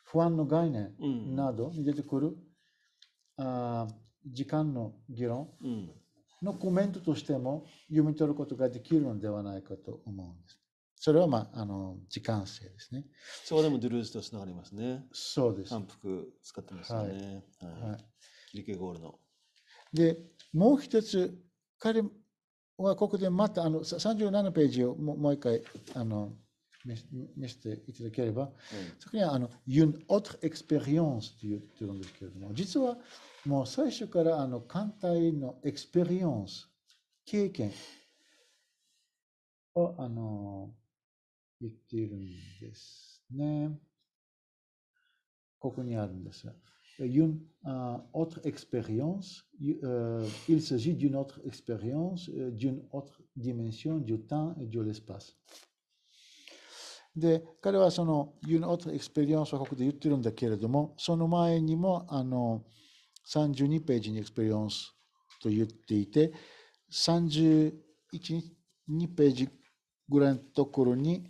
不安の概念などに出てくる、うん、あ時間の議論のコメントとしても読み取ることができるのではないかと思うんです。それは、まあ、あの時間制ですね。そこでもドゥルーズとつながりますね。そうです。反復使ってますよね。はい。はい、リケゴールの。で、もう一つ、彼はここでまたあの37ページをもう一回あの見せていただければ、うん、そこにはあの「une autre expérience」って言ってるんですけれども、実はもう最初からあの艦隊のエクスペリエンス、経験をあの行っているんですね。ここにあるんです。Une, uh, autre expérience, euh, il s'agit d'une autre expérience, uh, d'une autre dimension du temps et de l'espace. で彼はその Une autre expérience はここで言ってるんだけれどもその前にもあの32ページにエクスペリエンスと言っていて31 2ページぐらいのところに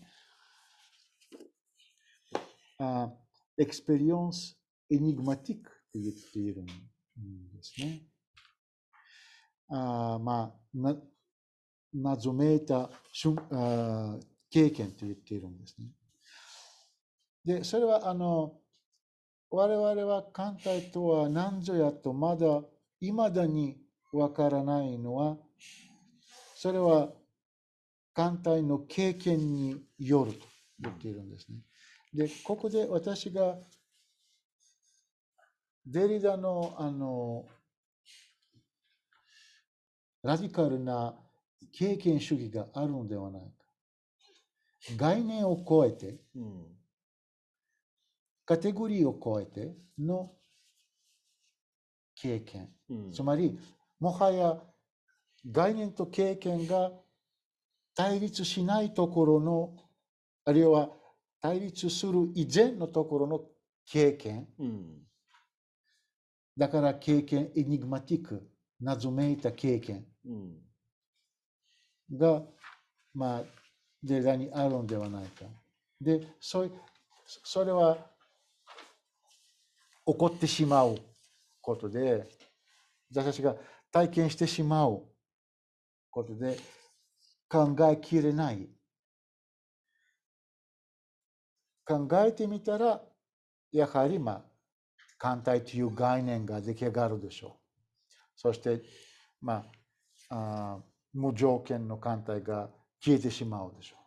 あエクスペリエンス・エニグマティックと言っているんですね。あまあ、な謎めいた瞬あ経験と言っているんですね。で、それはあの、我々は艦隊とは何ぞやとまだ、いまだにわからないのは、それは艦隊の経験によると言っているんですね。で、ここで私がデリダのあのラディカルな経験主義があるのではないか。概念を超えて、うん、カテゴリーを超えての経験、うん、つまりもはや概念と経験が対立しないところのあるいは対立する以前のところの経験、うん、だから経験エニグマティック謎めいた経験が、うん、まあデータにあるんではないかでそそれは起こってしまうことで私たちが体験してしまうことで考えきれない考えてみたら、やはりまあ、艦隊という概念が出来上がるでしょう。そして、まあ、あ無条件の艦隊が消えてしまうでしょう。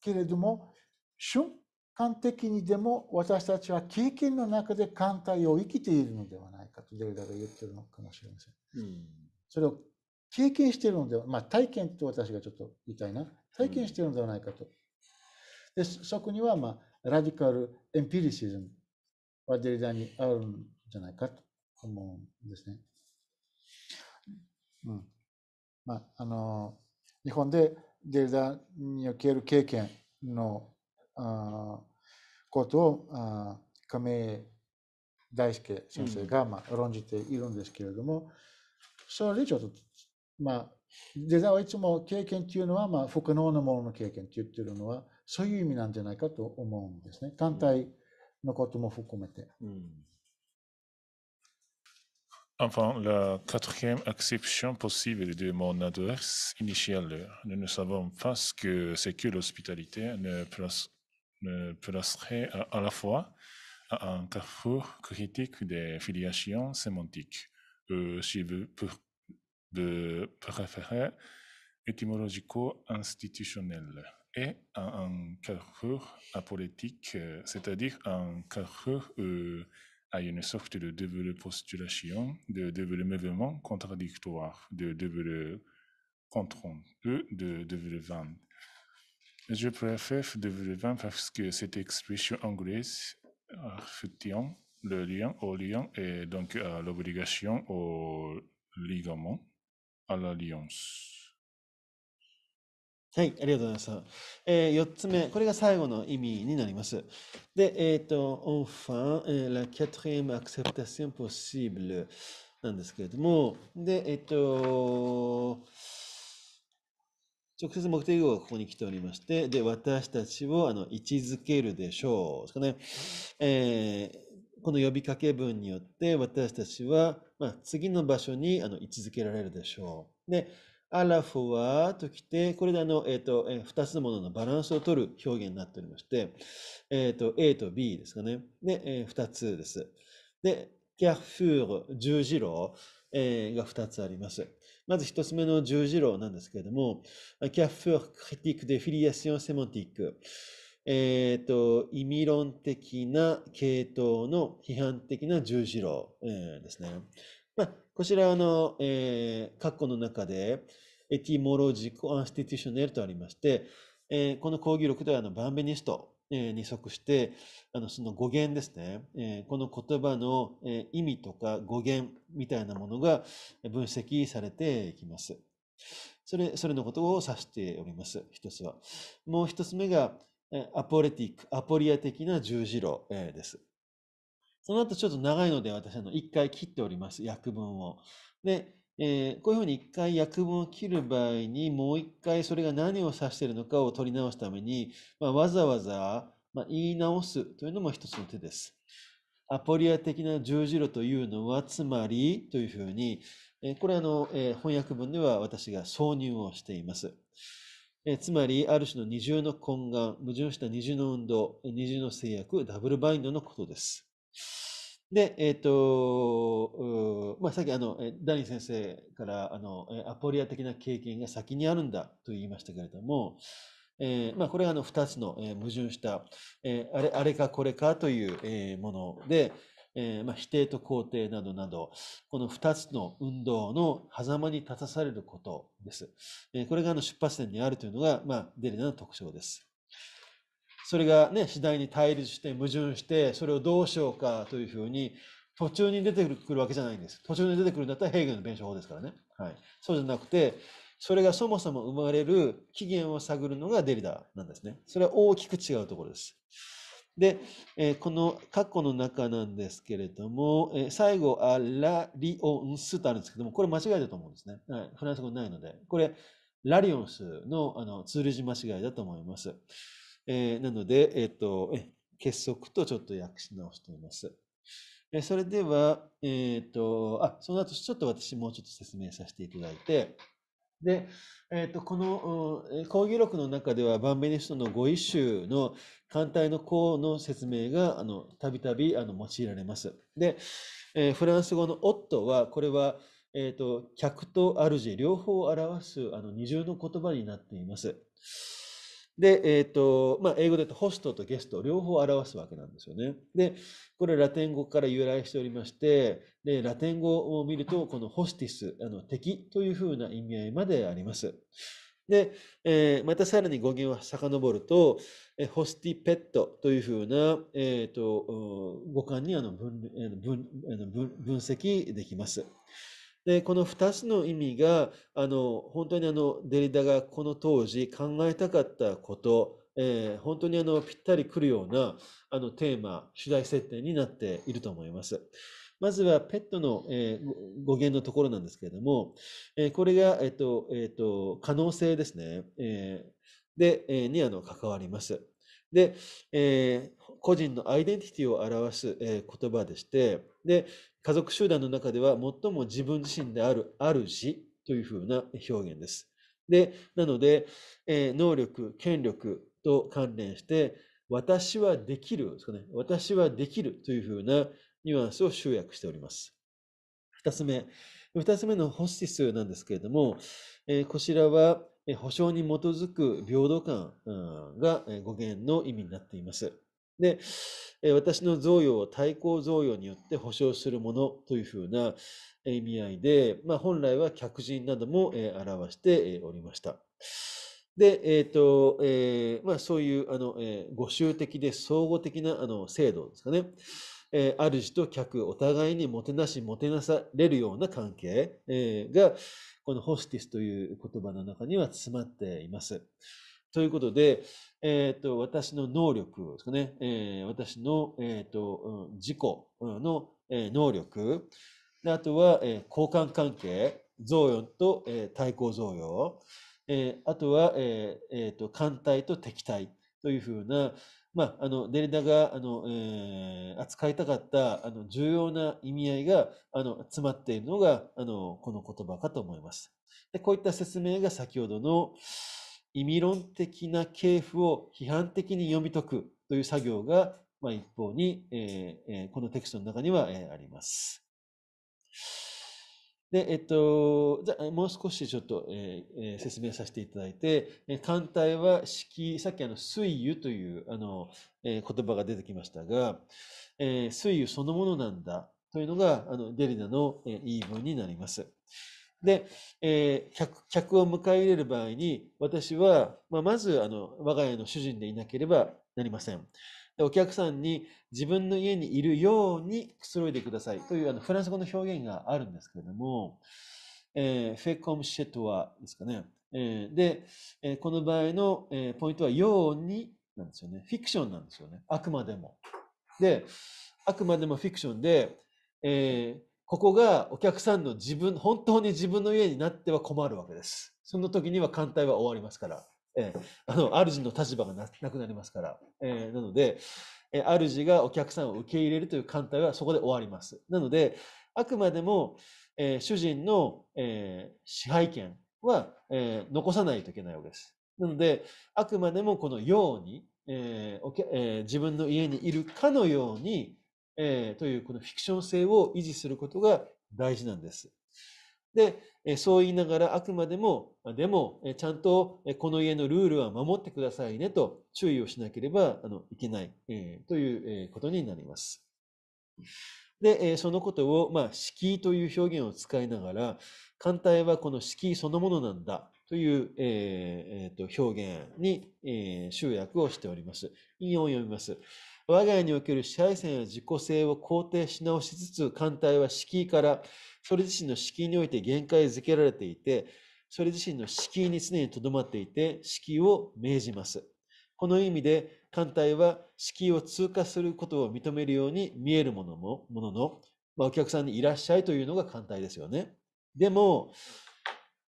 けれども、瞬間的にでも私たちは経験の中で艦隊を生きているのではないかと誰々が言ってるのかもしれません。うん、それを経験しているのでは、まあ、体験と私がちょっと言いたいな体験しているのではないかとでそこには、まあ、ラディカルエンピリシズムはデリダにあるんじゃないかと思うんですね。うんまあ、あの日本でデルダにおける経験のあことをあ亀井大輔先生が、まあ、論じているんですけれども、それでちょっと、まあ、デザはいつも経験というのは、まあ、不可能なものの経験と言ってるのは Enfin, la quatrième exception possible de mon adresse initiale, nous ne savons pas ce que c'est que l'hospitalité ne, placerait à, la fois à un carrefour critique des filiations sémantiques, ou euh, si vous, vous préférez, étymologico-institutionnelles et un carreur apolitique, euh, c'est-à-dire un carreur euh, à une sorte de double postulation, de développement contradictoire, de double contrôle, de développement. Je préfère développement parce que cette expression anglaise le lien au lien et donc l'obligation au ligament, à l'alliance. はい、ありがとうございます。えー、4つ目、これが最後の意味になります。で、えっ、ー、と、enfin, la quatrième acceptation possible なんですけれども、で、えっ、ー、と、直接目的語がここに来ておりまして、で、私たちをあの位置づけるでしょう。ですかね。えー、この呼びかけ文によって私たちは、まあ、次の場所にあの位置づけられるでしょう。で、アラフはときて、これでの、えーとえー、2つのもののバランスを取る表現になっておりまして、えーと、A と B ですかね。で、えー、2つです。で、キャフール、十字路、えー、が2つあります。まず1つ目の十字路なんですけれども、キャフール・クリティック・デ・フィリアシオン・セモンティック。えっ、ー、と、意味論的な系統の批判的な十字路、えー、ですね。まあ、こちらの、えー、括弧の中で、エティモロジコ・アンスティテュショネルとありまして、えー、この講義録ではあのバンベニストに即して、あのその語源ですね、えー、この言葉の意味とか語源みたいなものが分析されていきます。それそれのことを指しております、一つは。もう一つ目が、アポレティック、アポリア的な十字路です。その後ちょっと長いので私はの一回切っております、訳文を。で、えー、こういうふうに一回訳文を切る場合にもう一回それが何を指しているのかを取り直すために、まあ、わざわざ、まあ、言い直すというのも一つの手です。アポリア的な十字路というのはつまりというふうに、えー、これあの、えー、翻訳文では私が挿入をしています。えつまり、ある種の二重の懇願、矛盾した二重の運動、二重の制約、ダブルバインドのことです。で、えっ、ー、と、まあ、さっきあの、ダニー先生からあの、アポリア的な経験が先にあるんだと言いましたけれども、えー、まあ、これがあの2つの、えー、矛盾した、えー、あれあれかこれかという、えもので、えまあ、否定と肯定などなどこの2つの運動の狭間に立たされることです。えこれがあの出発点にあるというのが、まあ、デリナの特徴です。それがね次第に対立して矛盾してそれをどうしようかというふうに途中に出てくるわけじゃないんです途中に出てくるんだったらヘーゲルの弁証法ですからね、はい、そうじゃなくてそれがそもそも生まれる起源を探るのがデリダなんですねそれは大きく違うところですで、えー、この過去の中なんですけれども、えー、最後、あラリオンスとあるんですけども、これ間違いだと思うんですね。はい、フランス語ないので、これ、ラリオンスのあのツール字間違いだと思います。えー、なので、えっ、ー、と、え結束とちょっと訳し直しています。えそれでは、えっ、ー、と、あ、その後ちょっと私もうちょっと説明させていただいて、で、えっ、ー、と、この講義録の中では、バンベニストの語一集の艦隊の項の説明が、あの、たびたび、あの、用いられます。で、えー、フランス語のオットは、これは、えっ、ー、と、客と主両方を表す、あの、二重の言葉になっています。で、えっ、ー、と、まあ、英語で言うとホストとゲスト両方表すわけなんですよね。で、これラテン語から由来しておりまして、で、ラテン語を見ると、このホスティス、あの、敵というふうな意味合いまであります。で、えー、またさらに語源は遡ると、えホスティペットというふうな、えっ、ー、と、語感にあの分分分分析できます。でこの2つの意味があの本当にあのデリダがこの当時考えたかったこと、えー、本当にあのぴったりくるようなあのテーマ主題設定になっていると思います。まずはペットの、えー、語源のところなんですけれども、えー、これが、えー、とえー、と可能性ですね、えー、で、えー、にあの関わります。で、えー、個人のアイデンティティを表す、えー、言葉でしてで、家族集団の中では最も自分自身である主というふうな表現です。で、なので、えー、能力、権力と関連して、私はできるですかね。私はできるというふうなニュアンスを集約しております。二つ目。二つ目のホスティスなんですけれども、えー、こちらは保障に基づく平等感が語源の意味になっています。で、私の贈与を対抗贈与によって保障するものというふうな意味合いで、まあ、本来は客人なども表しておりました。で、えーとえーまあ、そういうあの、えー、ご衆的で相互的なあの制度ですかね、えー、主と客お互いにもてなしもてなされるような関係、えー、がこのホスティスという言葉の中には詰まっています。ということで、えっ、ー、と、私の能力ですかね、えー、私の、えっ、ー、と、うん、自己の、えー、能力、であとは、えー、交換関係、増与と、えー、対抗増与、えー、あとは、えーえーと、と艦隊と敵対というふうな、まあ、あのデリダがあの、えー、扱いたかったあの重要な意味合いがあの詰まっているのがあのこの言葉かと思います。でこういった説明が先ほどの、意味論的な系譜を批判的に読み解くという作業が、まあ、一方に、えーえー、このテキストの中には、えー、あります。で、えっと、じゃもう少しちょっと、えー、説明させていただいて、艦隊は式、さっきあの、水油というあの、えー、言葉が出てきましたが、えー、水油そのものなんだというのが、あのデリナのえ言い分になります。で、えー、客客を迎え入れる場合に私は、まあ、まずあの我が家の主人でいなければなりません。お客さんに自分の家にいるようにくつろいでくださいというあのフランス語の表現があるんですけれども、えー、フェコムシェトワですかね。えー、で、えー、この場合の、えー、ポイントはようになんですよね。フィクションなんですよね。あくまでも。で、あくまでもフィクションで、えー、ここがお客さんの自分、本当に自分の家になっては困るわけです。その時には艦隊は終わりますから。えー、あの主の立場がなくなりますから、えー、なので、えー、主がお客さんを受け入れるという艦隊はそこで終わりますなのであくまでも、えー、主人の、えー、支配権は、えー、残さないといけないわけですなのであくまでもこのように、えーおけえー、自分の家にいるかのようにえー、というこのフィクション性を維持することが大事なんです。で、えそう言いながらあくまでも、でも、えちゃんとこの家のルールは守ってくださいねと注意をしなければあのいけない、えー、という、ことになります。で、えそのことを、まあ、敷居という表現を使いながら、艦隊はこの敷居そのものなんだという、えー、えー、と表現に、え集約をしております。引用を読みます。我が家における支配線や自己性を肯定し直しつつ、艦隊は敷居から、それ自身の敷居において限界づけられていて、それ自身の敷居に常にとどまっていて、敷居を命じます。この意味で、艦隊は敷居を通過することを認めるように見えるものも、ものの、まあ、お客さんにいらっしゃいというのが艦隊ですよね。でも、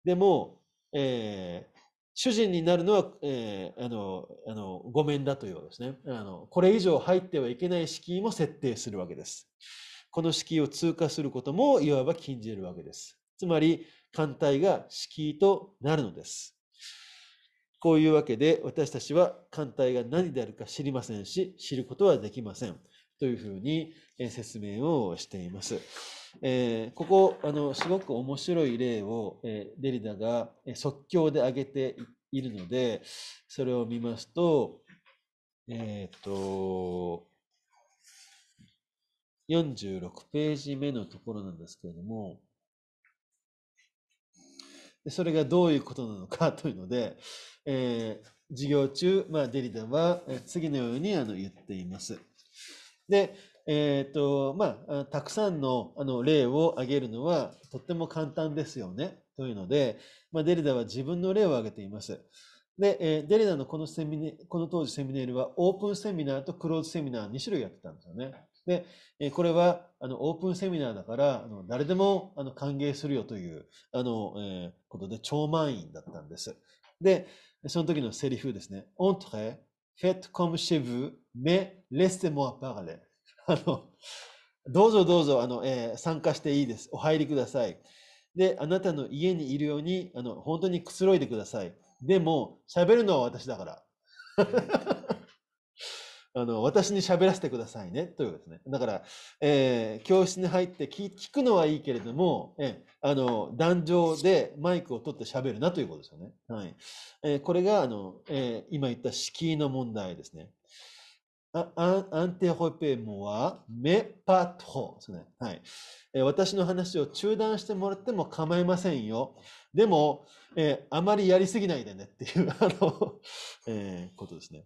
でも、えー、主人になるのは、えー、あのあのごめんだというわけですねあの。これ以上入ってはいけない敷居も設定するわけです。この敷居を通過することもいわば禁じるわけです。つまり、艦隊が敷居となるのです。こういうわけで、私たちは艦隊が何であるか知りませんし、知ることはできません。というふうに説明をしています。えー、ここあのすごく面白い例を、えー、デリダが即興で挙げているのでそれを見ますとえっ、と46ページ目のところなんですけれどもそれがどういうことなのかというので、えー、授業中、まあ、デリダは次のようにあの言っています。でえーとまあ、たくさんのあの例を挙げるのはとっても簡単ですよねというので、まあ、デリダは自分の例を挙げています。で、えー、デリダのこのセミネこの当時セミネールはオープンセミナーとクローズセミナー2種類やってたんですよね。で、えー、これはあのオープンセミナーだからあの誰でもあの歓迎するよというあの、えー、ことで超満員だったんです。で、その時のセリフですね。entre, z faites comme chez vous, mais laissez-moi parler. あの、どうぞどうぞ、あの、えー、参加していいです。お入りください。で、あなたの家にいるように、あの、本当にくつろいでください。でも、喋るのは私だから。あの、私に喋らせてくださいね。ということですね。だから、えー、教室に入って聞くのはいいけれども、えー、あの、壇上でマイクを取って喋るなということですよね。はい。えー、これが、あの、え今言った敷居の問題ですね。アンテホペモはメパトですね。はい、え私の話を中断してもらっても構いませんよ。でも、えー、あまりやりすぎないでねっていう、あの、えー、ことですね。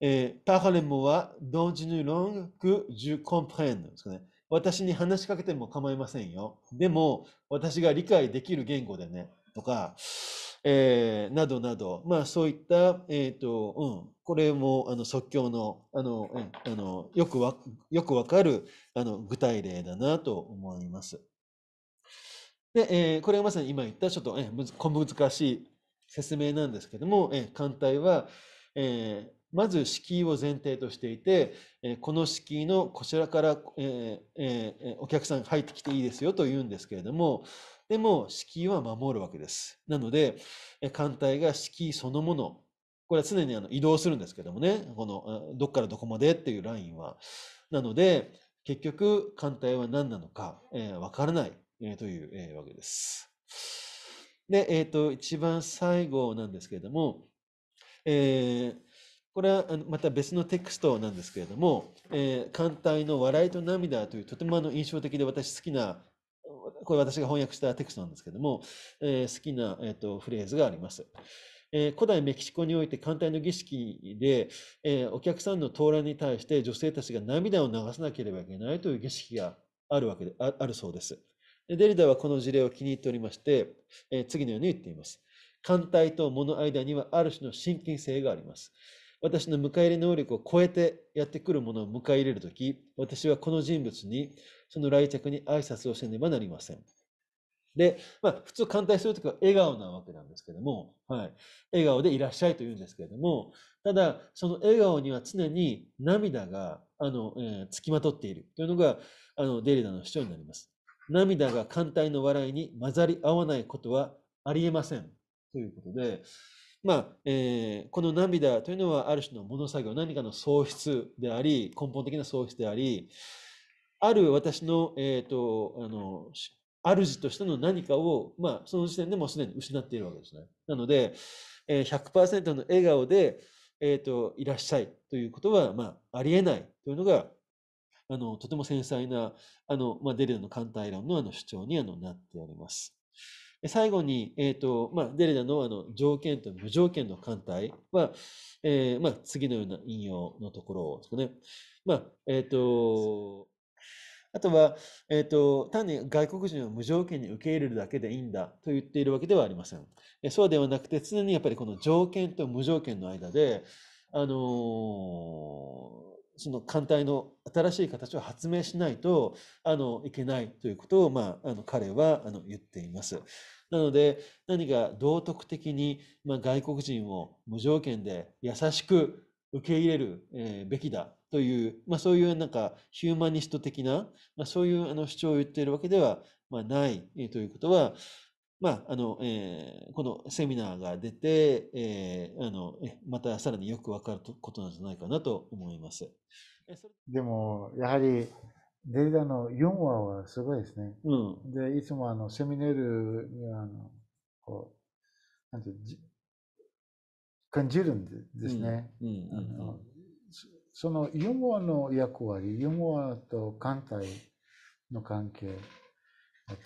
えー、parlez-moi dans une langue que je comprenne ですね。私に話しかけても構いませんよ。でも、私が理解できる言語でね。とか、えー、などなど、まあ、そういった、えーとうん、これもあの即興のあの、うん、あのよくわよくわかるあの具体例だなと思います。で、えー、これがまさに今言ったちょっと、えー、小難しい説明なんですけども、えー、艦隊は、えー、まず敷居を前提としていて、えこの敷居のこちらから、ええお客さん入ってきていいですよと言うんですけれどもでも敷居は守るわけです。なので、艦隊が敷居そのもの、これは常にあの移動するんですけどもね、このどっからどこまでっていうラインは。なので、結局、艦隊は何なのか、えー、分からない、えー、という、えー、わけです。で、えっ、ー、と、一番最後なんですけれども、えー、これはまた別のテクストなんですけれども、えー、艦隊の笑いと涙というとてもあの印象的で私好きなこれ私が翻訳したテクストなんですけども、えー、好きな、えーと、フレーズがあります。えー、古代メキシコにおいて艦隊の儀式で、えー、お客さんの到来に対して女性たちが涙を流さなければいけないという儀式があるわけであるそうです。デリダはこの事例を気に入っておりまして、えー、次のように言っています。艦隊と物間にはある種の親近性があります。私の迎え入れ能力を超えてやってくるものを迎え入れるとき、私はこの人物に、その来着に挨拶をせねばなりません。で、まあ、普通歓待するときは笑顔なわけなんですけども、はい。笑顔でいらっしゃいと言うんですけれども、ただ、その笑顔には常に涙が、あの、えー、つきまとっているというのが、あの、デリダの主張になります。涙が歓待の笑いに混ざり合わないことはありえません。ということで、まあえー、この涙というのはある種の物作業何かの喪失であり根本的な喪失でありある私の,、えーと、あの主としての何かを、まあ、その時点でもうすでに失っているわけですね。なので、えー、100%の笑顔で、えーと、いらっしゃいということは、まあ、ありえないというのがあのとても繊細なあの、まあ、デリアの艦隊論のあの主張にあのなっております。最後に、えーとまあ、デレダのあの条件と無条件の艦隊は、えーまあ、次のような引用のところですかね。まあえーと、あとは、えーと、単に外国人を無条件に受け入れるだけでいいんだと言っているわけではありません。そうではなくて、常にやっぱりこの条件と無条件の間で、あのその艦隊の新しい形を発明しないとあのいけないということを、まあ、あの彼はあの言っています。なので何か道徳的に、まあ、外国人を無条件で優しく受け入れる、えー、べきだという、まあ、そういうなんかヒューマニスト的な、まあ、そういうあの主張を言っているわけでは、まあ、ないということはまあ、あの、えー、このセミナーが出て、えー、あの、またさらによくわかることなんじゃないかなと思います。でも、やはり、デリダの4話はすごいですね。うん。で、いつもあの、セミネルには、あの、こう、なんてい感じるんですね。うん。あのその4話の役割、4話と艦隊の関係、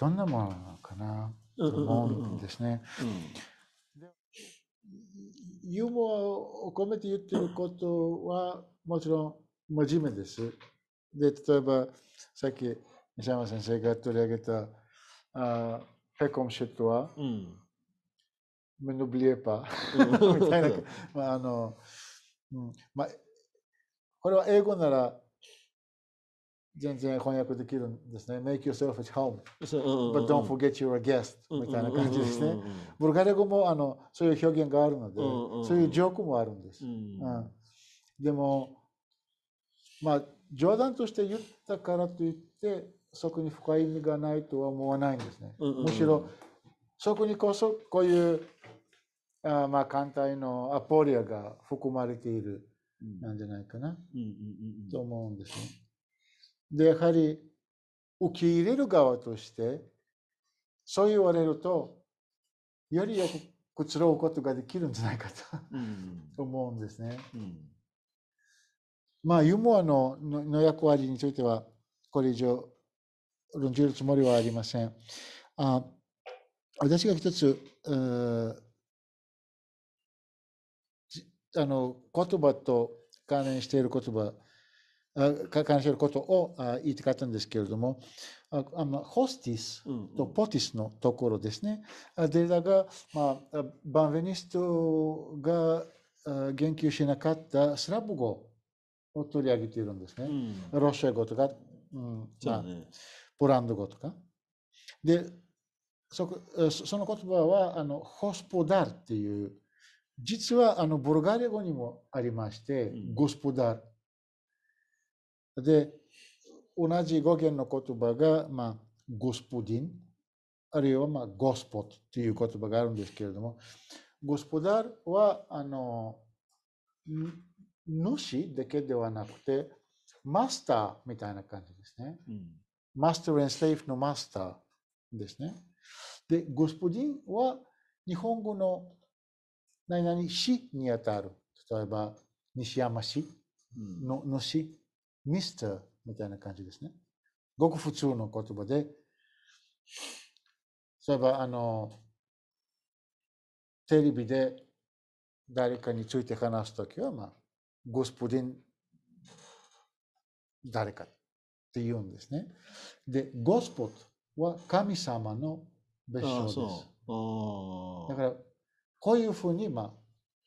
どんなものなのかな。思うんですね。ユーモアを込めて言ってることはもちろん真面目です。で例えばさっき西山先生が取り上げたあペコムシェットは、うん、メヌブリエパ みたいな、まああのうんまあ、これは英語なら全然翻訳できるんですね。Make yourself at home, but don't forget you're a guest みたいな感じですね。ブルガリア語もあのそういう表現があるので、そういうジョークもあるんです。うんでも、まあ、冗談として言ったからといって、そこに深い意味がないとは思わないんですね。むしろ、そこにこそこういうあまあ艦隊のアポリアが含まれているなんじゃないかなと思うんですね。で、やはり受け入れる側として、そう言われると、よりよくくつろうことができるんじゃないかとと 思うんですね。うん、まあ、ユーモアのの役割については、これ以上論じるつもりはありません。あ私が一つ、あの言葉と関連している言葉感じることを言いたかったんですけれども、あのホスティスとポティスのところですね。うんうん、データが、まあ、バンベニストが言及しなかったスラブ語を取り上げているんですね。うん、ロシア語とか、うんまあ、ポランド語とか。でそその言葉はあのホスポダルっていう実はあのブルガリア語にもありまして、うん、ゴスポダルで、同じ語源の言葉が、まあ、ゴスポディン、あるいは、まあ、ゴスポットという言葉があるんですけれども、ゴスポダルは、あの、主だけではなくて、マスターみたいな感じですね。うん、マスター・エン・スレイフのマスターですね。で、ゴスポディンは日本語の何々死にあたる。例えば、西山市の,、の市ミスターみたいな感じですね。ごく普通の言葉で、そういえば、あの、テレビで誰かについて話すときは、まあ、ゴスプディン誰かって言うんですね。で、ゴスポットは神様の別称です。だから、こういうふうに、まあ、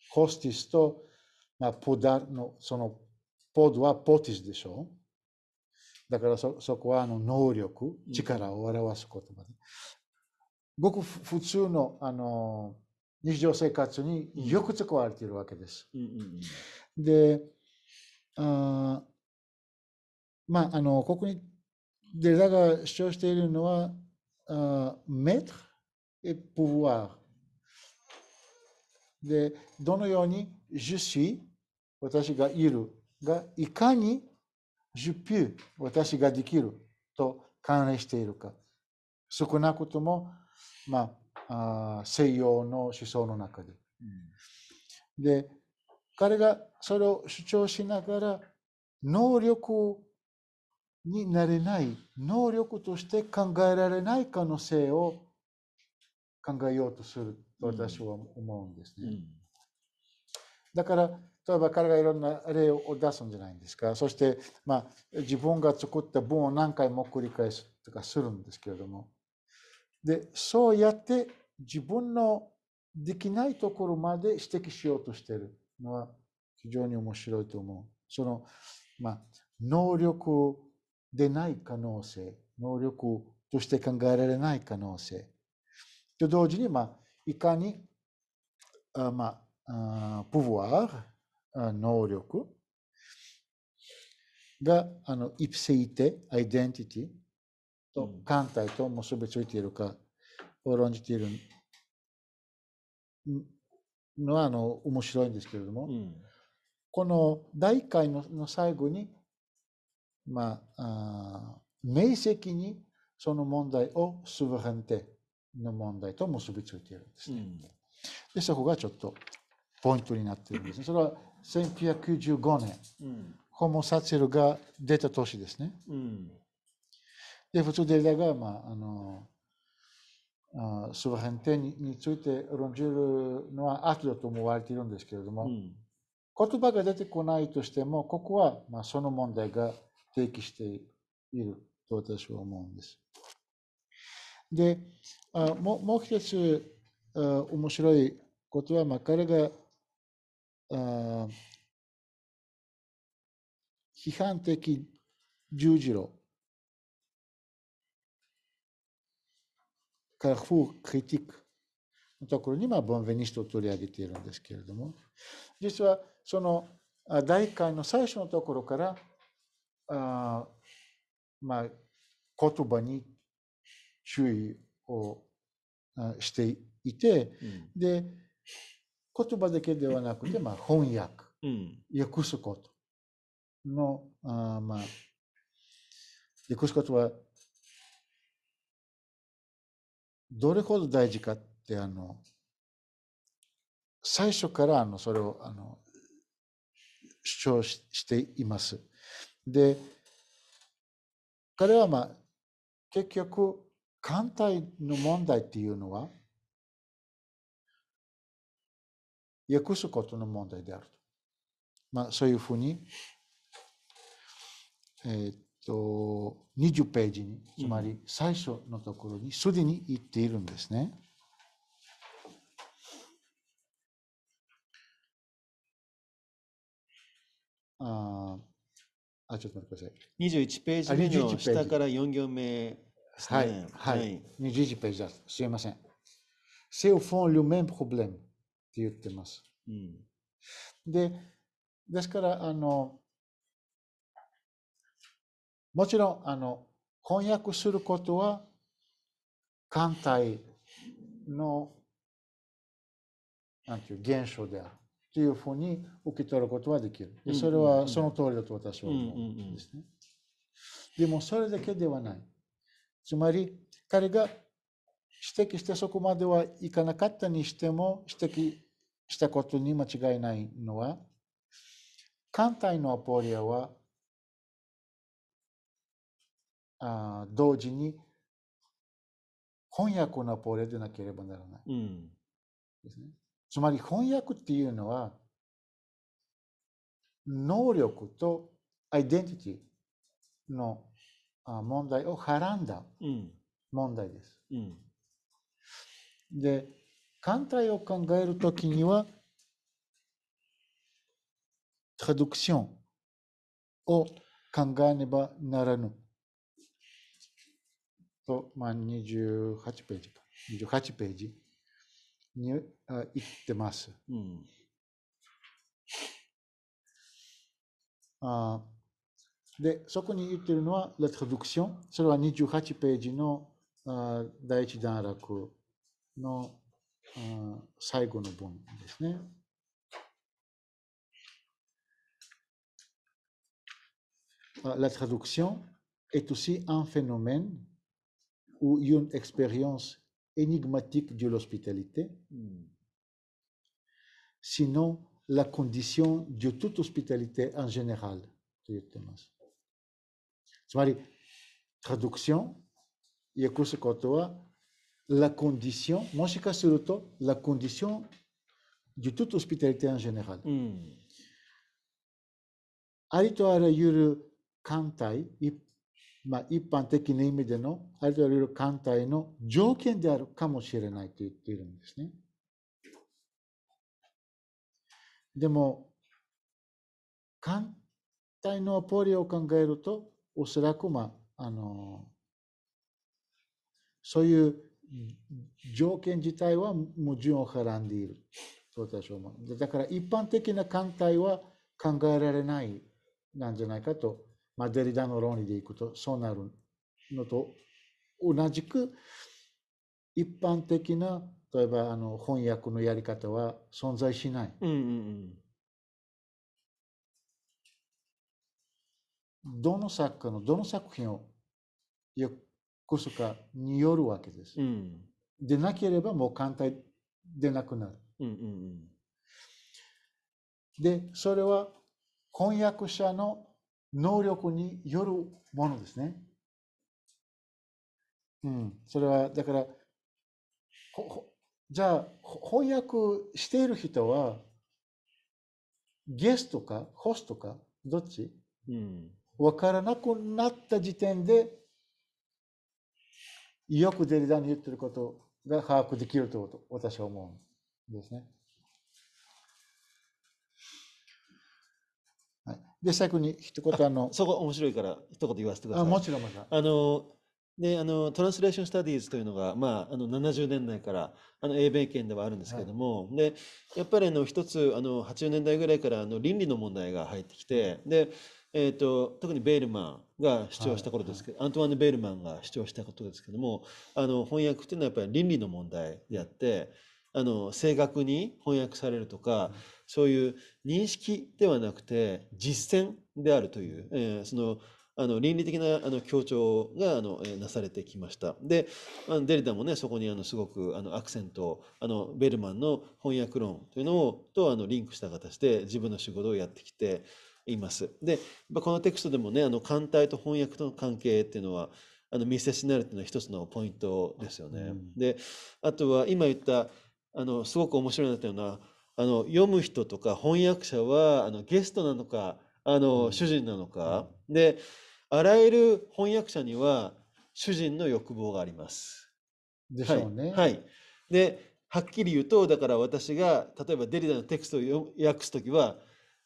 ホスティスと、まあ、ポダのそのポードはポティスでしょだからそそこはあの能力、力を表す言葉で。ごく普通のあの日常生活によく使われているわけです。で、あまあ、あの、ここにデザが主張しているのは、あメートル、プーワー。で、どのように、ジュシー、私がいる。がいかにジュピュ私ができると関連しているか少なくとも、まあ、西洋の思想の中で。うん、で彼がそれを主張しながら能力になれない能力として考えられない可能性を考えようとすると私は思うんですね。うん、だから例えば彼がいろんな例を出すんじゃないんですかそして、まあ、自分が作った文を何回も繰り返すとかするんですけれどもでそうやって自分のできないところまで指摘しようとしているのは非常に面白いと思う。その、まあ、能力でない可能性、能力として考えられない可能性。と同時に、まあ、いかに、あまあ、プワー、能力があのイプセイテ、アイデンティティと艦隊と結びついているかを論じているのはあの面白いんですけれども、うん、この第一回の最後に、まあ、あ明晰にその問題をスブレンテの問題と結びついているんですね。うん、でそこがちょっとポイントになっているんですね。それは1995年、うん、ホモ・サツェルが出た年ですね。うん、で、普通データが、まあ、あの、あスワヘンテについて論じるのは秋だと思われているんですけれども、うん、言葉が出てこないとしても、ここは、まあ、その問題が提起していると私は思うんです。で、あももう一つあ面白いことは、まあ、彼が批判的十字路カ a r クリティック。のところに、まあ、ボンベニストを取り上げているんですけれども、実はその第1回の最初のところから、あまあ、言葉に注意をしていて、うん、で、言葉だけではなくて、まあ、翻訳、うん、訳すことの、あまあ、訳すことは、どれほど大事かって、あの、最初からあのそれをあの主張しています。で、彼はまあ、結局、艦隊の問題っていうのは、и ако со κότο no mondo a derto. Ma s funi to 20ページにつまり最初のところにすでに言っているんですね。ああちょっと待ってください。21ページ目の下から4行目ですね。はい、はい。21ページだ。すいません。c e s u fond e p r o b l e m 言ってます。うん、でですからあのもちろんあの婚約することは艦隊のなんていう現象であるというふうに受け取ることはできる。でそれはその通りだと私は思うんですね。でもそれだけではない。つまり彼が指摘してそこまではいかなかったにしても指摘したことに間違いないのは艦隊のアポリアはあ同時に翻訳のアポリアでなければならない、うん、ですね、つまり翻訳っていうのは能力とアイデンティティの問題をはらんだ問題です。うんうんで、艦隊を考えるときには、トラドクションを考えねばならぬ。と、まあ、28ページか。28ページに言ってます。うん、あで、そこに言ってるのは、トラ traduction。それは28ページのあ第一段落。La traduction est aussi un phénomène ou une expérience énigmatique de l'hospitalité, sinon la condition de toute hospitalité en général. C'est-à-dire, traduction と言ってます。つまり、traduction、訳すことは la condition, Moshika s u r u la condition de toute hospitalité en général. ありとあらゆる艦隊、まあ、一般的な意味でのありとあらゆる艦隊の条件であるかもしれないと言っているんですね。でも、艦隊のポリを考えると、おそらく、まあ、あの、そういう条件自体は矛盾をはらんでいると私は思う。だから一般的な艦隊は考えられないなんじゃないかと、まあ、デリダの論理でいくとそうなるのと同じく一般的な例えばあの翻訳のやり方は存在しない。うんうんうん、どの作家のどの作品をよくによるわけです。うん、でなければもう簡単でなくなる。うんうんうん、でそれは婚約者の能力によるものですね。うん、それはだからじゃあ翻訳している人はゲストかホストかどっち、うん、分からなくなった時点でよくデリダに言ってることが把握できるということ、私は思うんですね。はい、で最後に一言あの そこ面白いから一言言わせてください。あもちろんあのね、あのトランスレーション・スタディーズというのが、まあ、あの70年代からあの英米圏ではあるんですけれども、はい、でやっぱりあの一つあの80年代ぐらいからあの倫理の問題が入ってきてで、えーと特にベールマンが主張したことですけど、はいはい、アントワンヌ・ベールマンが主張したことですけどもあの翻訳っていうのはやっぱり倫理の問題であってあの正確に翻訳されるとか、そういう認識ではなくて実践であるという、えー、そのあの倫理的なあの強調があの、えー、なされてきました。でデリダもねそこにあのすごくあのアクセントをあのベルマンの翻訳論というのをとあのリンクした形で自分の仕事をやってきて。います。で、このテキストでもね、あの艦隊と翻訳との関係っていうのは、あの密接になるっていうのは一つのポイントですよね。うん、で、あとは今言った、あのすごく面白いなっていうのは、あの読む人とか翻訳者はあのゲストなのか、あの、うん、主人なのか、うん、で、あらゆる翻訳者には主人の欲望があります。でしょうね。はい。はい、で、はっきり言うと、だから私が例えばデリダのテキストを訳すときは、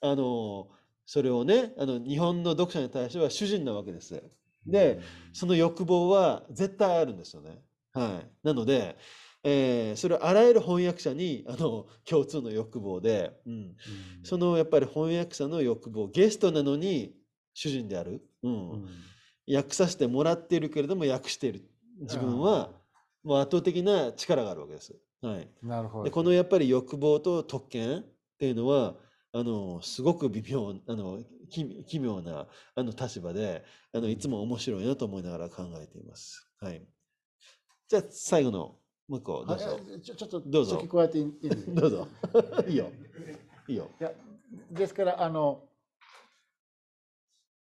あのそれをねあの日本の読者に対しては主人なわけです。でその欲望は絶対あるんですよね。はい、なので、えー、それはあらゆる翻訳者にあの共通の欲望で、うん、うん、そのやっぱり翻訳者の欲望ゲストなのに主人である、うん、うん、訳させてもらっているけれども訳している自分はもう圧倒的な力があるわけです。はい、なるほどでこのやっぱり欲望と特権っていうのはあのすごく微妙あの奇妙なあの立場であのいつも面白いなと思いながら考えています。はい、じゃあ最後のもう一個どうぞ。ちょちょっと どうぞ。えていいどうぞ。いいよ。いいよ。いやですからあの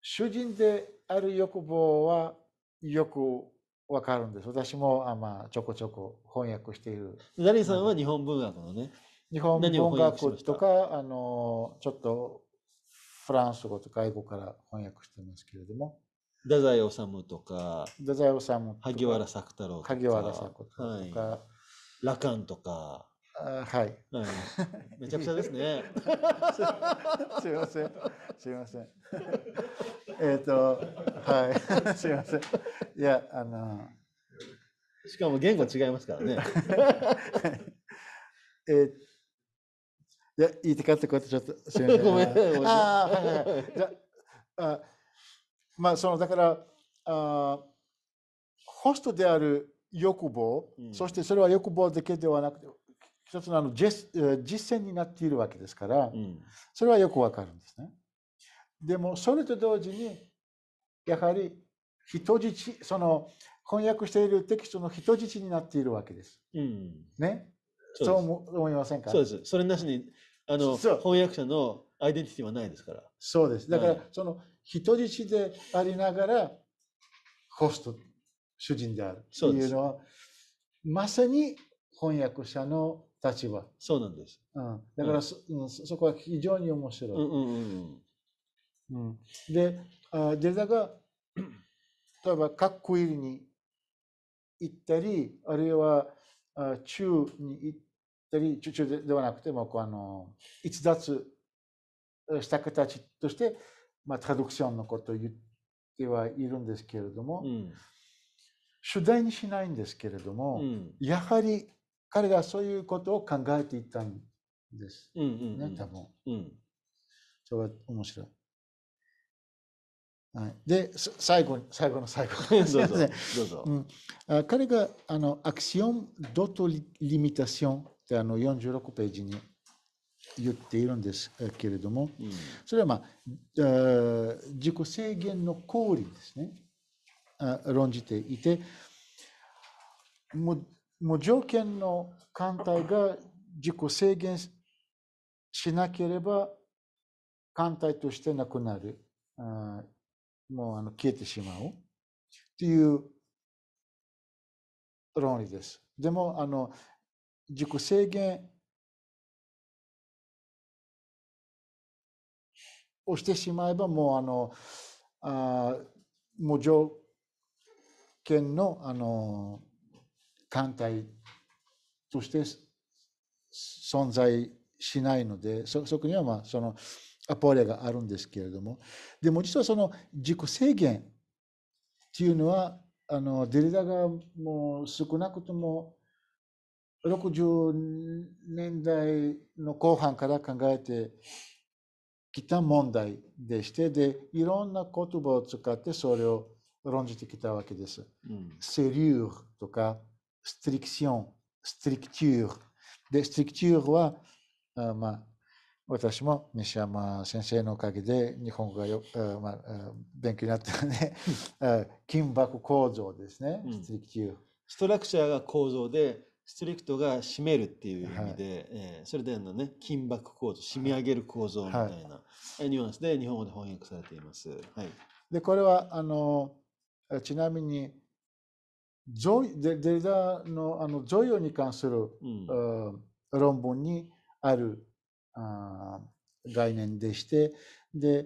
主人である欲望はよくわかるんです。私もあ、まあ、ちょこちょこ翻訳している。ダリーさんは日本文学のね。日本日本学とかあのちょっとフランス語とか英語から翻訳してますけれども太宰治とか太宰治とか萩原作太郎とか萩原作とか、はい、羅漢とかあはい、はい、めちゃくちゃですね すいませんすいません えっとはいすいませんいやあのしかも言語違いますからねえっいや、いいってかってこうやってちょっとすみません。ごめん。はいじゃあ、まあ、その、だから、あホストである欲望、うん、そしてそれは欲望だけではなくて、一つのあの実実践になっているわけですから、うん、それはよくわかるんですね。でも、それと同時に、やはり人質、その翻訳しているテキストの人質になっているわけです。うん、ね。そう思いませんかそうです。それなしにあの翻訳者のアイデンティティはないですから。そうです。だから、はい、その人質でありながら、ホスト、主人であるというのは、まさに翻訳者の立場。そうなんです。うん、だからそ、うん、そこは非常に面白い。うんうんうんうん、で、あデルタが、例えば、各国に行ったり、あるいはあ中に行ったり、人中中ではなくてもこうあの逸脱した形として、まあ、トラドクションのことを言ってはいるんですけれども、うん、主題にしないんですけれども、うん、やはり彼がそういうことを考えていたんです、うんうんうん、ね多分、うん、それは面白い。はい、で最後最後の最後 どうぞう彼があのアクションドトリミタションあの46ページに言っているんですけれども、それは、まあ、自己制限の行為ですね論じていて無条件の艦隊が自己制限しなければ艦隊としてなくなるもうあの消えてしまうという論理です。でもあの自己制限をしてしまえばもうあのあ無条件のあの艦隊として存在しないのでそこにはまあそのアポレがあるんですけれどもでも実はその自己制限っていうのはあのデリダがもう少なくとも60年代の後半から考えてきた問題でしてでいろんな言葉を使ってそれを論じてきたわけです。うん、セリューとかストリクションストリクチューでストリクチューはあまあ私も西山先生のおかげで日本語がよ、あまあ、勉強になったので金箔構造ですね、ストリクチュー。ストラクチャーが構造でストリクトが締めるっていう意味で、はい、えー、それであのね金箔構造締め上げる構造みたいな、はい、ニュアンスで日本語で翻訳されています。はい、でこれはあのちなみにジョデデーダのあの贈与に関する、うん論文にあるあ概念でしてで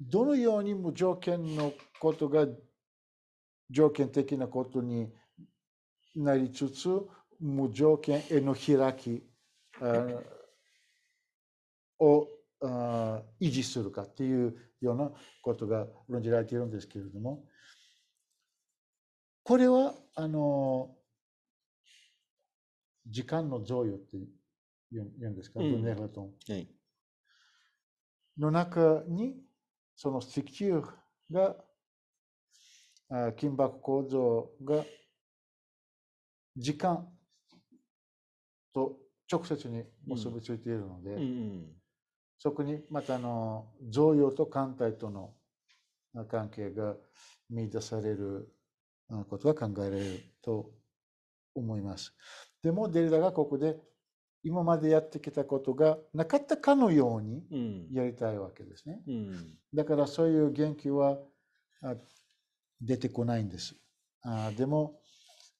どのように無条件のことが条件的なことになりつつ無条件への開きを維持するかっていうようなことが論じられているんですけれどもこれはあの時間の贈与って言うんですか、うん、ネフトン、はい、の中にそのューが金箔構造が時間と直接に結びついているので、うんうん、そこにまたあの贈与と艦隊との関係が見出されることが考えられると思います。でもデリダがここで今までやってきたことがなかったかのようにやりたいわけですね。うんうん、だからそういう言及は出てこないんです。あでも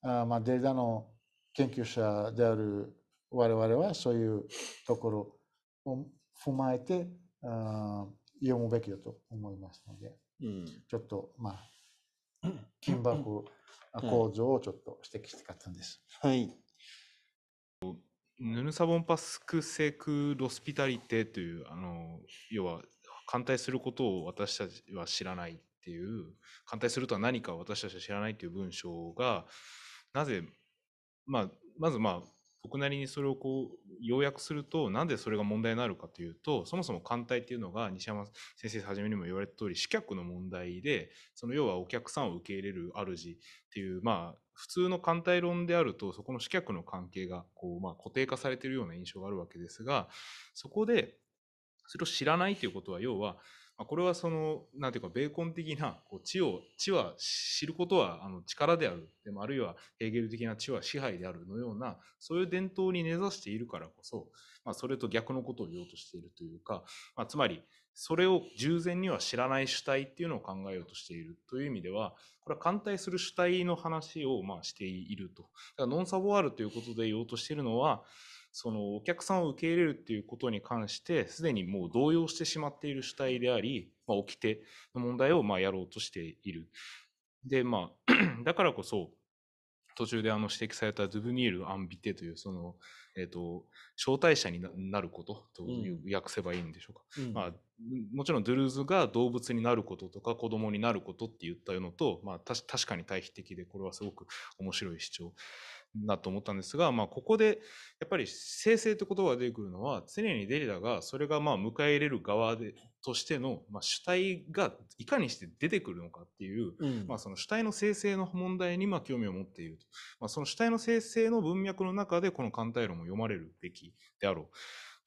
あ、まあ、データの研究者である我々はそういうところを踏まえてあ読むべきだと思いますので、うん、ちょっとまあ金箔構造をちょっと指摘したかったんです。はい、ヌヌサボンパスクセクロスピタリテというあの要は反対することを私たちは知らないっていう反対するとは何か私たちは知らないという文章がなぜ、まあ、まずまあ僕なりにそれをこう要約するとなんでそれが問題になるかというとそもそも艦隊っていうのが西山先生はじめにも言われた通り死客の問題でその要はお客さんを受け入れる主っていうまあ普通の艦隊論であるとそこの死客の関係がこうまあ固定化されているような印象があるわけですがそこでそれを知らないということは要はまあ、これはその、なんていうか、ベーコン的な、こう、知を、知は知ることは、あの、力である。でも、あるいは、ヘーゲル的な知は支配であるのような、そういう伝統に根ざしているからこそ、まあ、それと逆のことを言おうとしているというか、まあ、つまり、それを従前には知らない主体っていうのを考えようとしているという意味では、これは反対する主体の話を、まあ、していると。だから、ノンサボワールということで言おうとしているのは、そのお客さんを受け入れるっていうことに関してすでにもう動揺してしまっている主体であり、まあ、起きての問題をまあやろうとしている。でまあ だからこそ途中であの指摘されたドゥブニール・アンビテというその、えーと、招待者になることという訳せばいいんでしょうか、うん、まあ、もちろんドゥルーズが動物になることとか子供になることって言ったのと、まあ、確かに対比的でこれはすごく面白い主張だと思ったんですが、まあ、ここでやっぱり生成って言葉が出てくるのは常にデリダがそれがまあ迎え入れる側でとしての、まあ、主体がいかにして出てくるのかっていう、うん、まあ、その主体の生成の問題にまあ興味を持っていると、まあ、その主体の生成の文脈の中でこの「艦隊論」も読まれるべきであろう。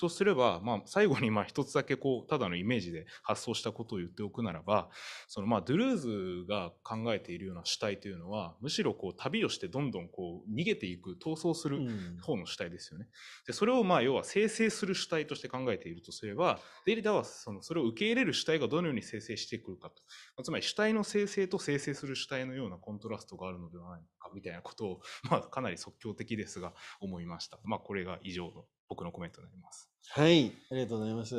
とすれば、まあ、最後にま一つだけこうただのイメージで発想したことを言っておくならばそのまあドゥルーズが考えているような主体というのはむしろこう旅をしてどんどんこう逃げていく逃走する方の主体ですよね。でそれをまあ要は生成する主体として考えているとすればデリダはそのそれを受け入れる主体がどのように生成してくるかとつまり主体の生成と生成する主体のようなコントラストがあるのではないかみたいなことをまあかなり即興的ですが思いました。まあ、これが以上の僕のコメントになります。はい、ありがとうございます。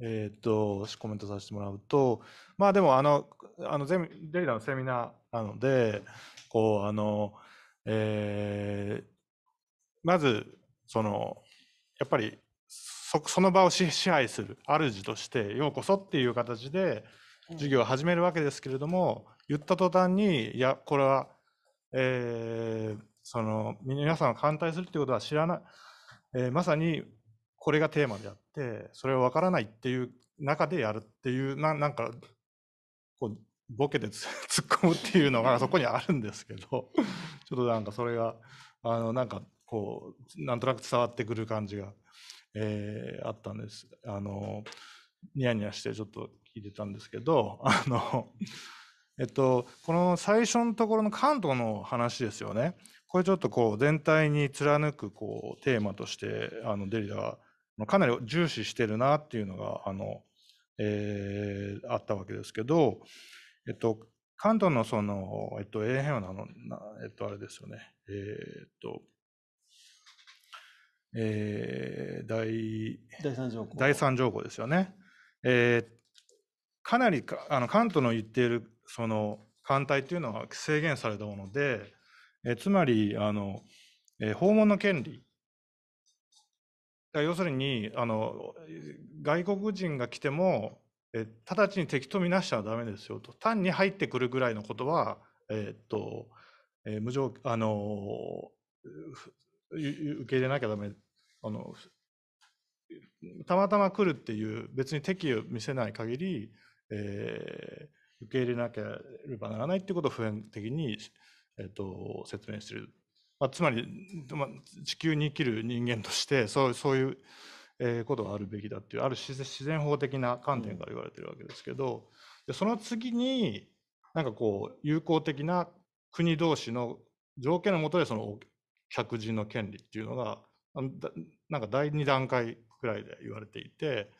えー、っと、コメントさせてもらうと、まあでも、あの、あのゼミレイダのセミナーなので、こう、あの、えー、まず、その、やっぱりそ、その場を支配する主としてようこそっていう形で授業を始めるわけですけれども、うん、言った途端にいやこれは、えー、その皆さんが反対するということは知らない、えー、まさにこれがテーマであってそれは分からないっていう中でやるっていうななんかこうボケで 突っ込むっていうのがそこにあるんですけどちょっとなんかそれがあのなんかこうなんとなく伝わってくる感じが、えー、あったんです。あのニヤニヤしてちょっと聞いてたんですけどあのえっと、この最初のところの関東の話ですよね。これちょっとこう全体に貫くこうテーマとしてあのデリダがかなり重視してるなっていうのがあの、えー、あったわけですけど、えっと、関東のその、えっと、永平和のの、えっと、あれですよね、えー、っと、えー、第第三条項第三条項ですよね。えー、かなりあの関東の言っているその艦隊っていうのは制限されたもので、えつまりあの、え訪問の権利要するにあの外国人が来てもえ直ちに敵と見なしちゃだめですよと単に入ってくるぐらいのことは、えー、っとえー、無条あの受け入れなきゃだめ。あのたまたま来るっていう別に敵意を見せない限り、えー、受け入れなければならないっていうことを普遍的にえっと、説明してる。まあ、つまり、まあ、地球に生きる人間としてそうそういう、えー、ことがあるべきだっていうある自然法的な観点から言われてるわけですけど、でその次になんかこう友好的な国同士の条件のもとでその客人の権利っていうのがなんか第2段階くらいで言われていて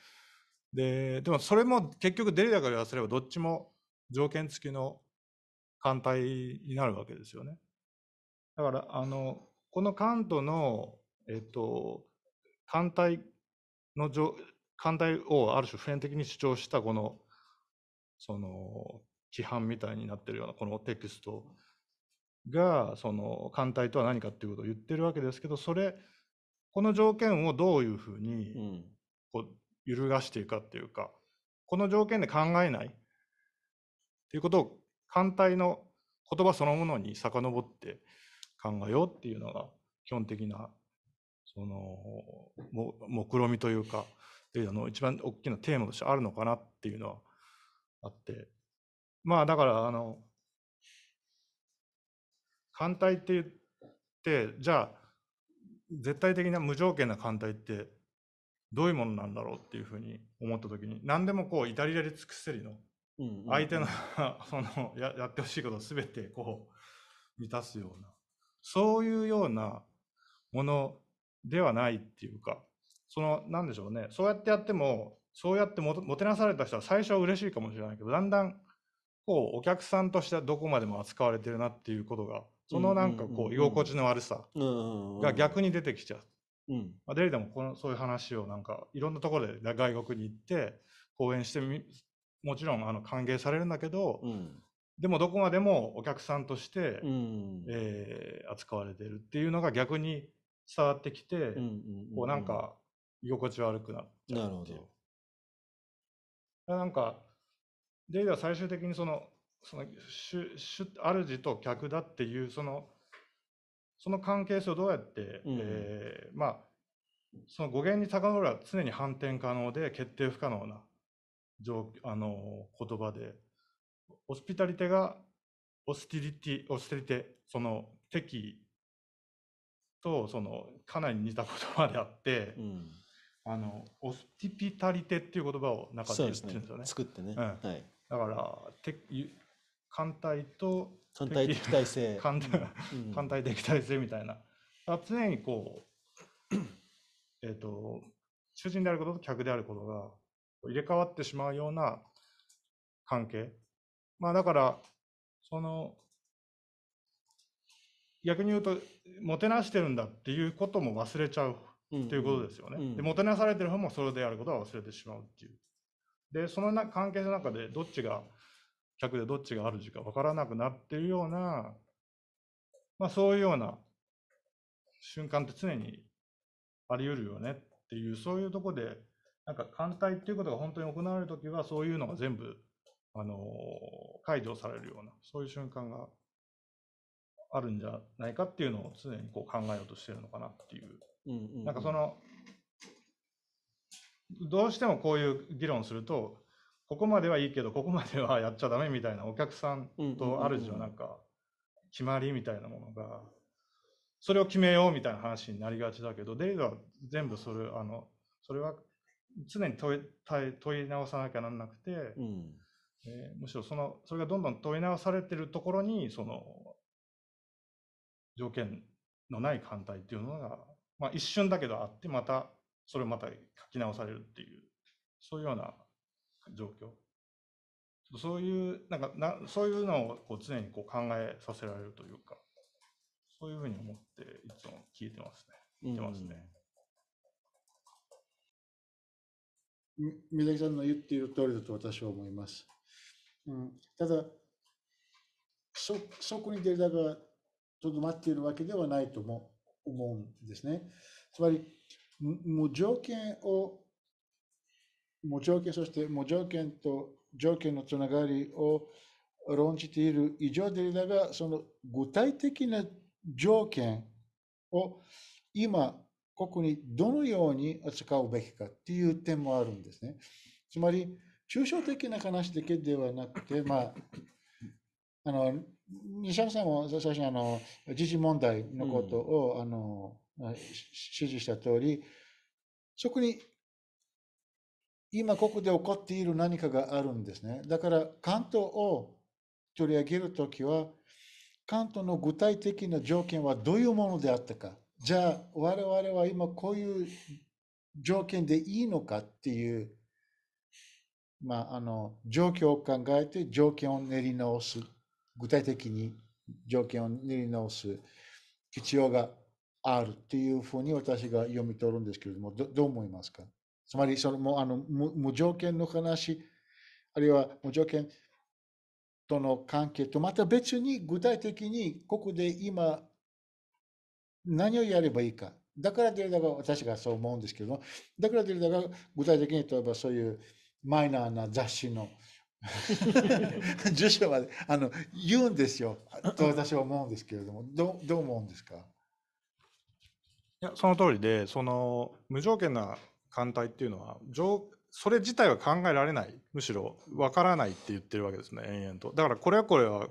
ででもそれも結局デリダから言わせればどっちも条件付きの艦隊になるわけですよね。だから、あの、この関東の、えっと、艦隊の艦隊をある種普遍的に主張したこの、その、規範みたいになってるようなこのテキストが、その、艦隊とは何かっていうことを言ってるわけですけど、それ、この条件をどういうふうに、こう、揺るがしていくかっていうか、この条件で考えないっていうことを反対の言葉そのものに遡って考えようっていうのが基本的なそのも目論みというかいうの一番大きなテーマとしてあるのかなっていうのはあってまあだからあの艦隊って言ってじゃあ絶対的な無条件な艦隊ってどういうものなんだろうっていうふうに思った時に何でもこうイタリアで尽くせりの相手の そのややってほしいことを全てこう満たすようなそういうようなものではないっていうかそのなんでしょうねそうやってやってもそうやってもてなされた人は最初は嬉しいかもしれないけどだんだんこうお客さんとしてどこまでも扱われてるなっていうことがそのなんかこう居心地の悪さが逆に出てきちゃう。うんまあ、デリでもこのそういう話をなんかいろんなところで外国に行って講演してみもちろんあの歓迎されるんだけど、うん、でもどこまでもお客さんとして、うん、えー、扱われてるっていうのが逆に伝わってきて、うんうんうん、こうなんか居心地悪くなっちゃうななんかデイは最終的にそのその主と客だっていうそのその関係性をどうやって、うん、えー、まあその語源に遡るは常に反転可能で決定不可能な状あの言葉で、オスピタリテがオスティリティ、オステリテ、その敵とそのかなり似た言葉であって、うん、あのオスティピタリテっていう言葉を中で言ってるんですよね。ね作ってね、うん、はい、だから敵艦隊と艦隊敵対性 艦隊,、うん、艦隊敵対性みたいな常にこう、えーと、と主人であることと客であることが入れ替わってしまうような関係。まあだから、その、逆に言うと、もてなしてるんだっていうことも忘れちゃうっていうことですよね。うんうん、で、もてなされてる方もそれであることは忘れてしまうっていう。で、そのな関係の中でどっちが客でどっちがある主か分からなくなってるような、まあそういうような瞬間って常にあり得るよねっていう、そういうとこで、なんか艦隊っていうことが本当に行われるときは、そういうのが全部、あの解除されるような、そういう瞬間があるんじゃないかっていうのを常にこう考えようとしてるのかなっていう。うんうんなんかその、どうしてもこういう議論すると、ここまではいいけど、ここまではやっちゃダメみたいなお客さんとあるじのなんか、決まりみたいなものが、それを決めようみたいな話になりがちだけど、デイズは全部それ、あの、それは常に問い問い直さなきゃなんなくて、うん、えー、むしろそのそれがどんどん問い直されてるところにその条件のない艦隊っていうのが、まあ、一瞬だけどあってまたそれをまた書き直されるっていうそういうような状況そういうなんかなそういうのをこう常にこう考えさせられるというかそういうふうに思っていつも聞いてますね。見てますね。うん三崎さんの言っている通りだと私は思います。うん、ただそ、そこにデータがとどまっているわけではないとも思うんですね。つまり、無条件を、無条件、そして無条件と条件のつながりを論じている以上でだが、その具体的な条件を今国にどのように扱うべきかっていう点もあるんですね。つまり、抽象的な話だけではなくて、まあ、あの、西山さんも最初にあの、時事問題のことを、うん、あの、指示した通り、そこに今ここで起こっている何かがあるんですね。だから関東を取り上げるときは、関東の具体的な条件はどういうものであったか。じゃあ我々は今こういう条件でいいのかっていう、まあ、あの状況を考えて条件を練り直す具体的に条件を練り直す必要があるっていうふうに私が読み取るんですけれどもどどう思いますかつまりそのもうあの無無条件の話あるいは無条件との関係とまた別に具体的にここで今何をやればいいか。だからデルダが、私がそう思うんですけども、だからデルダが具体的に例えばそういうマイナーな雑誌の 住所まであの言うんですよと私は思うんですけれどもどどう思うんですかいやその通りでその無条件な艦隊っていうのはそれ自体は考えられないむしろ分からないって言ってるわけですね延々とだからこれはこれは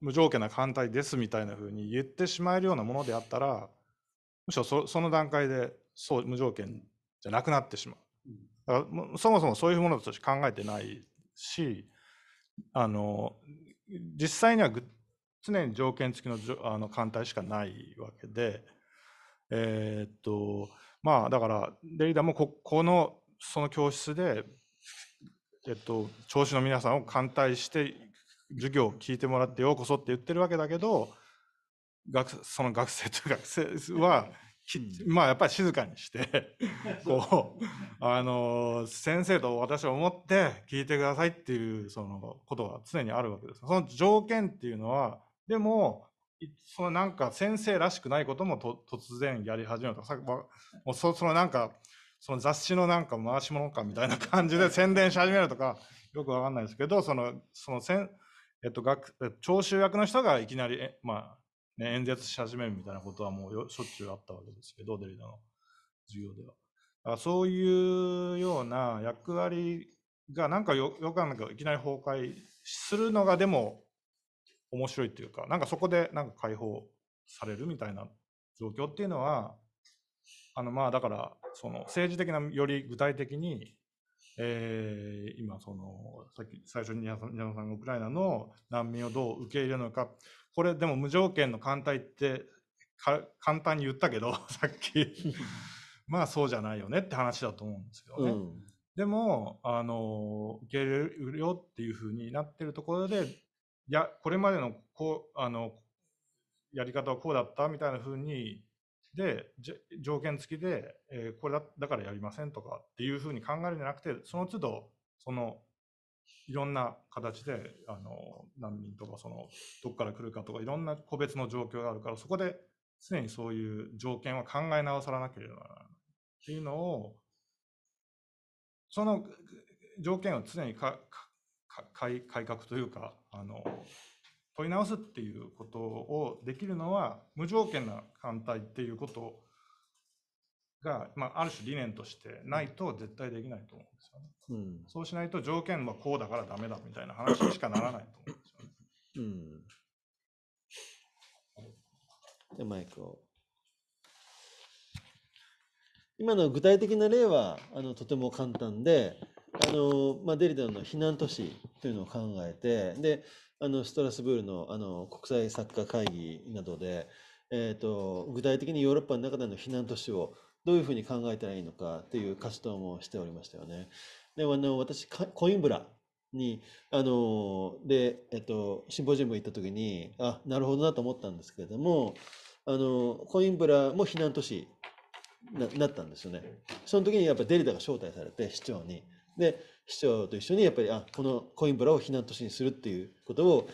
無条件な反対ですみたいなふうに言ってしまえるようなものであったらむしろそその段階でそう無条件じゃなくなってしまう。だからそもそもそういうものとして考えてないしあの実際には常に条件付きのあの艦隊しかないわけで、えー、っとまあだからレイダーもここのその教室で、えっと、の皆さんを艦隊して授業を聞いてもらってようこそって言ってるわけだけど学その学生と学生は、まあやっぱり静かにして こうあの先生と私は思って聞いてくださいっていうそのことは常にあるわけです。その条件っていうのはでもそのなんか先生らしくないこともと突然やり始めたさもうそそのなんかその雑誌のなんか回し物かみたいな感じで宣伝し始めるとかよくわかんないですけどそのそのせんえっと、学聴衆役の人がいきなり、まあね、演説し始めるみたいなことはもうしょっちゅうあったわけですけど、デリダの授業では。だそういうような役割がなんかよよくあるんだけど、いきなり崩壊するのがでも面白いというか、なんかそこでなんか解放されるみたいな状況っていうのは、あのまあだからその政治的なより具体的にえー、今その、さっき最初に矢野さんがウクライナの難民をどう受け入れるのか、これでも無条件の艦隊って簡単に言ったけど、さっき まあそうじゃないよねって話だと思うんですけどね。うん、でも、あの、受け入れるよっていうふうになってるところで、いや、これまでのこう、あの、やり方はこうだったみたいなふうにで条件付きで、えー、これだからやりませんとかっていうふうに考えるんじゃなくてその都度そのいろんな形であの難民とかそのどこから来るかとかいろんな個別の状況があるからそこで常にそういう条件は考え直さなければならないっていうのをその条件を常にかか改革というかあの問い直すっていうことをできるのは無条件な反対っていうことが、まあ、ある種理念としてないと絶対できないと思うんですよね。うん、そうしないと条件はこうだからダメだみたいな話しかならないと思うんですよね。うん、でマイクを今の具体的な例はあのとても簡単であの、まあ、デリダの避難都市というのを考えてであのストラスブールのあの国際サッカー会議などで、えーと、具体的にヨーロッパの中での避難都市をどういうふうに考えたらいいのかっていう活動もしておりましたよね。であの私コインブラにあので、えっと、シンポジウム行った時にあなるほどなと思ったんですけれどもあのコインブラも避難都市ななったんですよね。その時にやっぱデリダが招待されて市長に。で市長と一緒にやっぱりあこのコインブラを避難都市にするっていうことを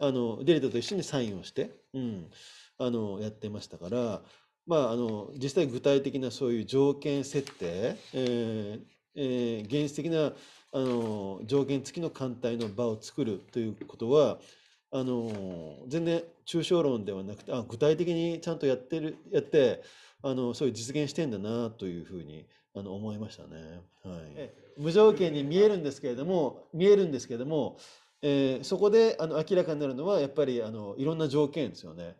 あのデリタと一緒にサインをして、うん、あのやってましたから、まあ、あの実際具体的なそういう条件設定、えーえー、現実的なあの条件付きの艦隊の場を作るということはあの全然抽象論ではなくてあ具体的にちゃんとやってるやってあのそういう実現してんだなというふうにあの思いましたね。はい、無条件に見えるんですけれども見えるんですけれども、えー、そこであの明らかになるのはやっぱりあのいろんな条件ですよね。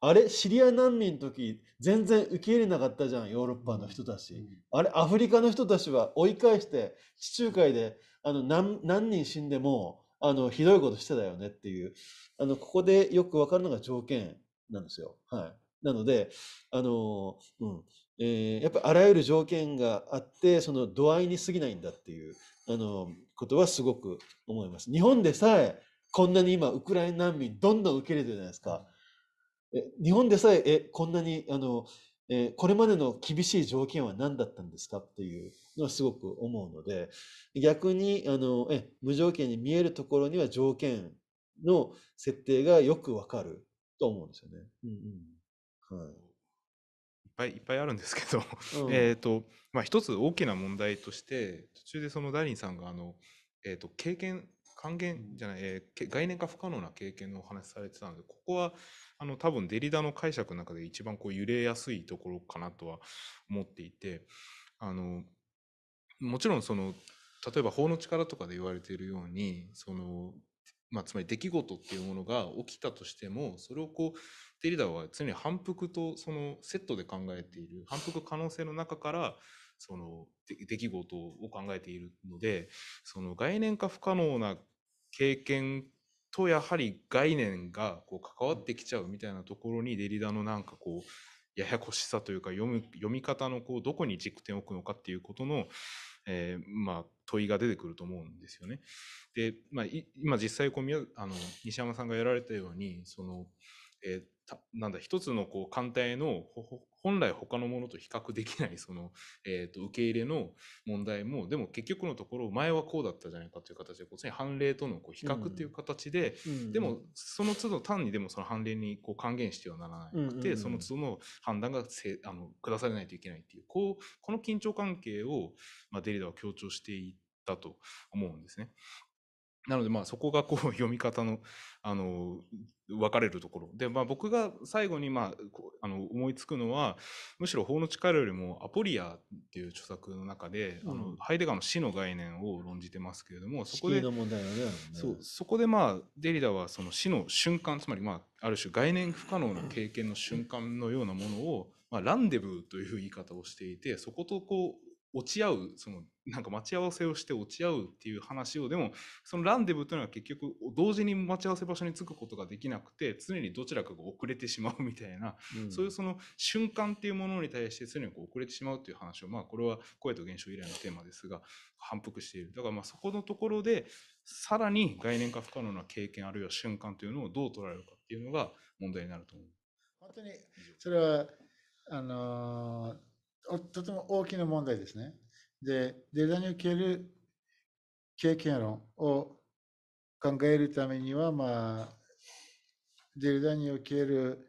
あれシリア難民の時全然受け入れなかったじゃんヨーロッパの人たち、うん、あれアフリカの人たちは追い返して地中海であの何人死んでもあのひどいことしてたよねっていうあのここでよく分かるのが条件なんですよ。はい、なのであの、うん、えー、やっぱあらゆる条件があってその度合いに過ぎないんだっていうあのことはすごく思います。日本でさえこんなに今ウクライナ難民どんどん受け入れてるじゃないですか。え日本でさええこんなにあの、えこれまでの厳しい条件は何だったんですかっていうのはすごく思うので逆にあのえ無条件に見えるところには条件の設定がよくわかると思うんですよね。うんうんはいぱいいっぱいあるんですけどえと、まあ、一つ大きな問題として、途中でそのダリンさんが、あの、えー、と、経験、還元じゃない、えー、概念化不可能な経験のお話されてたので、ここは、あの、多分デリダの解釈の中で一番こう揺れやすいところかなとは思っていて、あの、もちろんその、例えば法の力とかで言われているように、その、まあ、つまり出来事っていうものが起きたとしてもそれをこうデリダーは常に反復とそのセットで考えている反復可能性の中からその出来事を考えているのでその概念化不可能な経験とやはり概念がこう関わってきちゃうみたいなところにデリダのなんかこうややこしさというか読む読み方のこうどこに軸点を置くのかっていうことの、えー、まあ問いが出てくると思うんですよね。で、まあ、今実際こうあの西山さんがやられたようにその、えーなんだ、一つのこう艦隊の本来他のものと比較できない その、えー、と受け入れの問題も、でも結局のところ前はこうだったじゃないかという形で、こう判例とのこう比較という形で、うん、でもその都度単にでもその判例にこう還元してはならなくて、うんうん、その都度の判断がせあの下されないといけないっていう、こう、この緊張関係を、まあ、デリダは強調していったと思うんですね。なので、まあ、そこがこう読み方のあの分かれるところで、まあ、僕が最後に、まあ、あの思いつくのはむしろ法の力よりもアポリアっていう著作の中で、うん、あのハイデガーの死の概念を論じてますけれどもそこで、そそこで、まあ、デリダはその死の瞬間つまり、まあ、ある種概念不可能な経験の瞬間のようなものを、まあ、ランデブーという言い方をしていてそことこう落ち合うそのなんか待ち合わせをして落ち合うっていう話をでもそのランデブーというのは結局同時に待ち合わせ場所に着くことができなくて常にどちらかが遅れてしまうみたいな、うん、そういうその瞬間っていうものに対して常にこう遅れてしまうという話をまあこれは声と現象以来のテーマですが反復しているだからまあそこのところでさらに概念化不可能な経験あるいは瞬間というのをどう捉えるかっていうのが問題になると思う。本当にそれはあのーとても大きな問題ですね。で、デタにおける経験論を考えるためには、まあ、デザにおける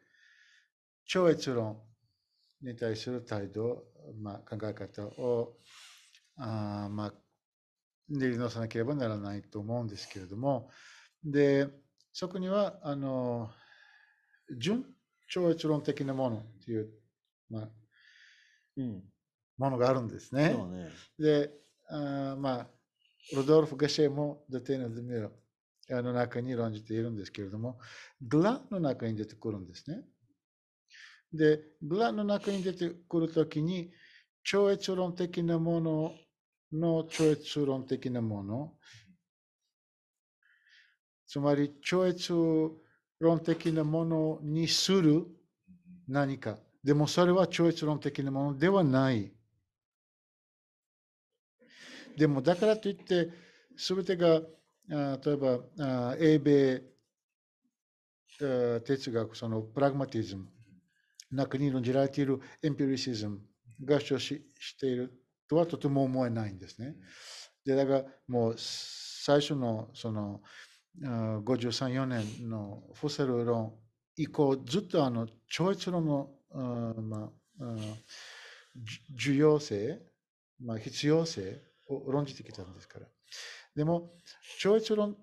超越論に対する態度、まあ、考え方をあ、まあ、練り直さなければならないと思うんですけれども、で、そこには、あの、純超越論的なものという、まあ、ものがあるんですね。ねであまあロドルフ・ガシェも「ドテーナ・デミラ」の中に論じているんですけれどもグラの中に出てくるんですね。でグラの中に出てくるときに超越論的なものの超越論的なものつまり超越論的なものにする何かでもそれは超越論的なものではない。でもだからといって、すべてが、あ例えばあ、英米あ哲学、そのプラグマティズム、中に論じられているエンピリシズムが主張ししているとはとても思えないんですね。で、だからもう最初のその53、4年のフォセル論以降、ずっとあの超越論のあまあ、あ需要性、まあ、必要性を論じてきたんですから。でも、超越論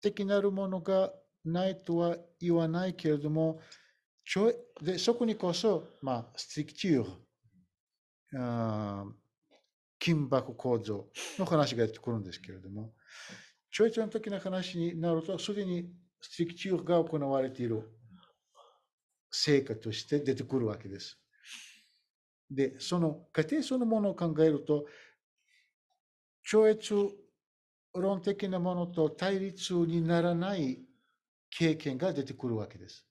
的なるものがないとは言わないけれども、でそこにこそ、まあ、スティクチュー、金箔構造の話がやってくるんですけれども、超越論的な話になると、すでにスティクチューが行われている成果として出てくるわけです。で、その過程そのものを考えると、超越論的なものと対立にならない経験が出てくるわけです。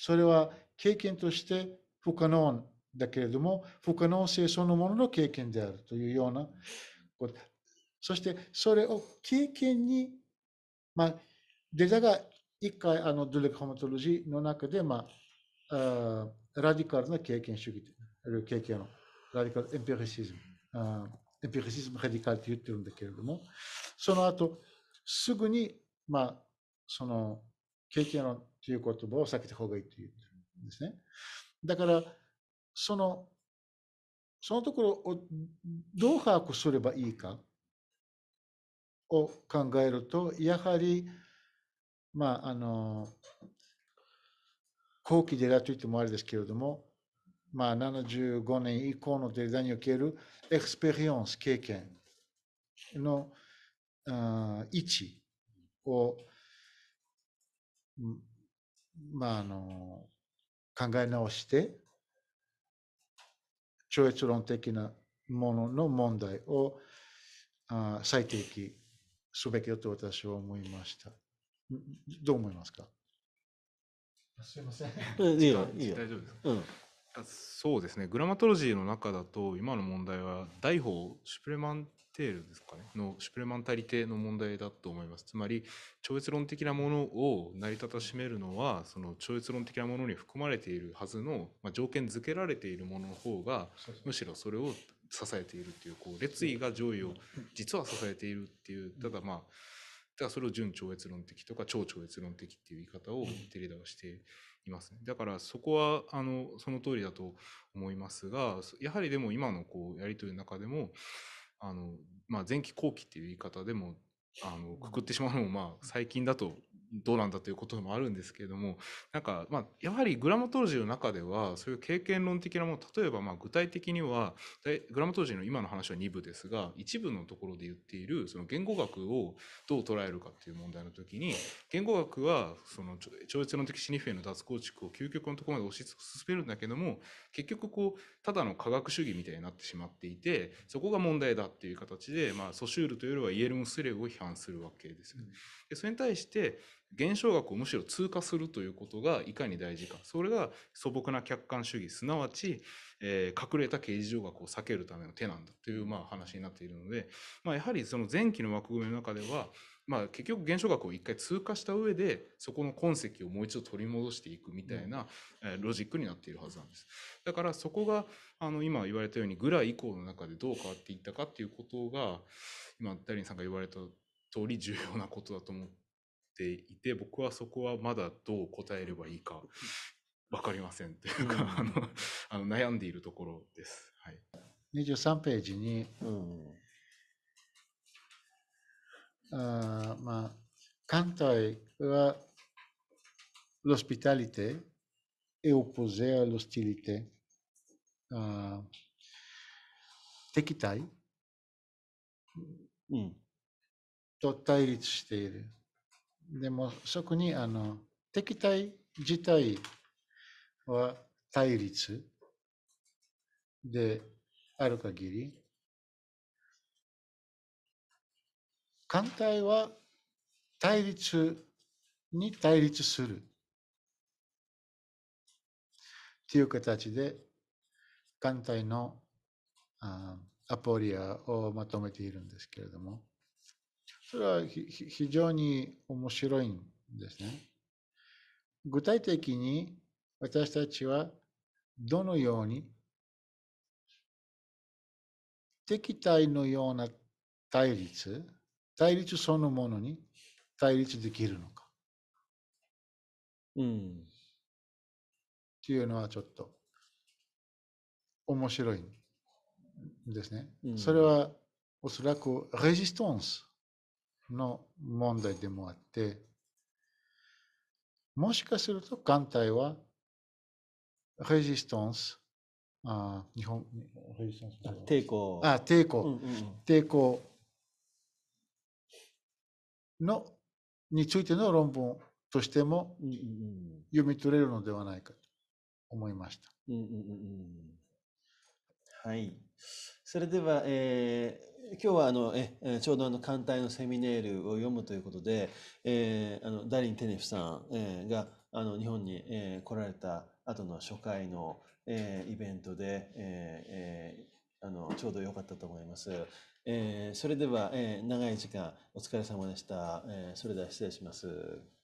それは経験として不可能だけれども、不可能性そのものの経験であるというようなこと。そしてそれを経験に、まあ、データが一回あのドゥレクホマトロジーの中で、まあ、ラディカルな経験主義という経験のラディカルエンピリシズムエンピリシズムラディカルって言ってるんだけれどもその後すぐにまあその経験論という言葉を避けた方がいいと言ってるんですねだからそのそのところをどう把握すればいいかを考えるとやはりまああの後期デラといってもあれですけれども、まあ、75年以降のデザにおけるエクスペリエンス経験の位置を、まあ、あの考え直して超越論的なものの問題を最適すべきだと私は思いました。どう思いますかすいません。いいよ、いいよ。大丈夫ですうん。あそうですねグラマトロジーの中だと今の問題は大法シュプレマンテールですかねのシュプレマンタリテの問題だと思いますつまり超越論的なものを成り立たしめるのはその超越論的なものに含まれているはずの、まあ、条件付けられているものの方がむしろそれを支えているっていうこう列位が上位を実は支えているっていうただまあからそれを準超越論的とか超超越論的っていう言い方をテレダはしていますね。だからそこはあのその通りだと思いますがやはりでも今のこうやり取りの中でもあの、まあ、前期後期っていう言い方でもあのくくってしまうのもまあ最近だとどうなんだということもあるんですけれどもなんかまあやはりグラマトロジーの中ではそういう経験論的なもの例えばまあ具体的にはグラマトロジーの今の話は2部ですが一部のところで言っているその言語学をどう捉えるかっていう問題の時に言語学はその超越論的シニフェの脱構築を究極のところまで推し進めるんだけども結局こうただの科学主義みたいになってしまっていてそこが問題だっていう形でまあソシュールというよりはイエルムスレグを批判するわけですよね。でそれに対して現象額をむしろ通過するということがいかに大事かそれが素朴な客観主義すなわち、えー、隠れた形而上学を避けるための手なんだというまあ話になっているので、まあ、やはりその前期の枠組みの中では、まあ、結局現象学を一回通過した上でそこの痕跡をもう一度取り戻していくみたいな、うん、ロジックになっているはずなんです。だからそこがあの今言われたようにぐらい以降の中でどう変わっていったかっていうことが今ダリンさんが言われた通り重要なことだと思って。ていて僕はそこはまだどう答えればいいか分かりませんというか、うん、あの悩んでいるところです。はい、23ページに、うん、あまあ、Cantoi la, l'ospitalité est opposée à l'hostilité. tekitai と対立している。でも、そこに、あの、敵対自体は対立である限り、艦隊は対立に対立するっていう形で艦隊のアポリアをまとめているんですけれども。それは非常に面白いんですね。具体的に私たちはどのように敵対のような対立、対立そのものに対立できるのか。うん。っていうのはちょっと面白いんですね。うん、それはおそらくレジストンスの問題でもあって、もしかすると艦隊はレジスタンス、あ日本レジスタンス抵抗あ抵抗、うんうん、抵抗のについての論文としても読み取れるのではないかと思いました。うんうんうん、はいそれでは、えー、今日はあのえちょうどあの艦隊のセミネールを読むということで、えー、あのダリン・テネフさん、えー、があの日本に、えー、来られた後の初回の、えー、イベントで、えー、あのちょうど良かったと思います。えー、それでは、えー、長い時間お疲れ様でした。えー、それでは失礼します。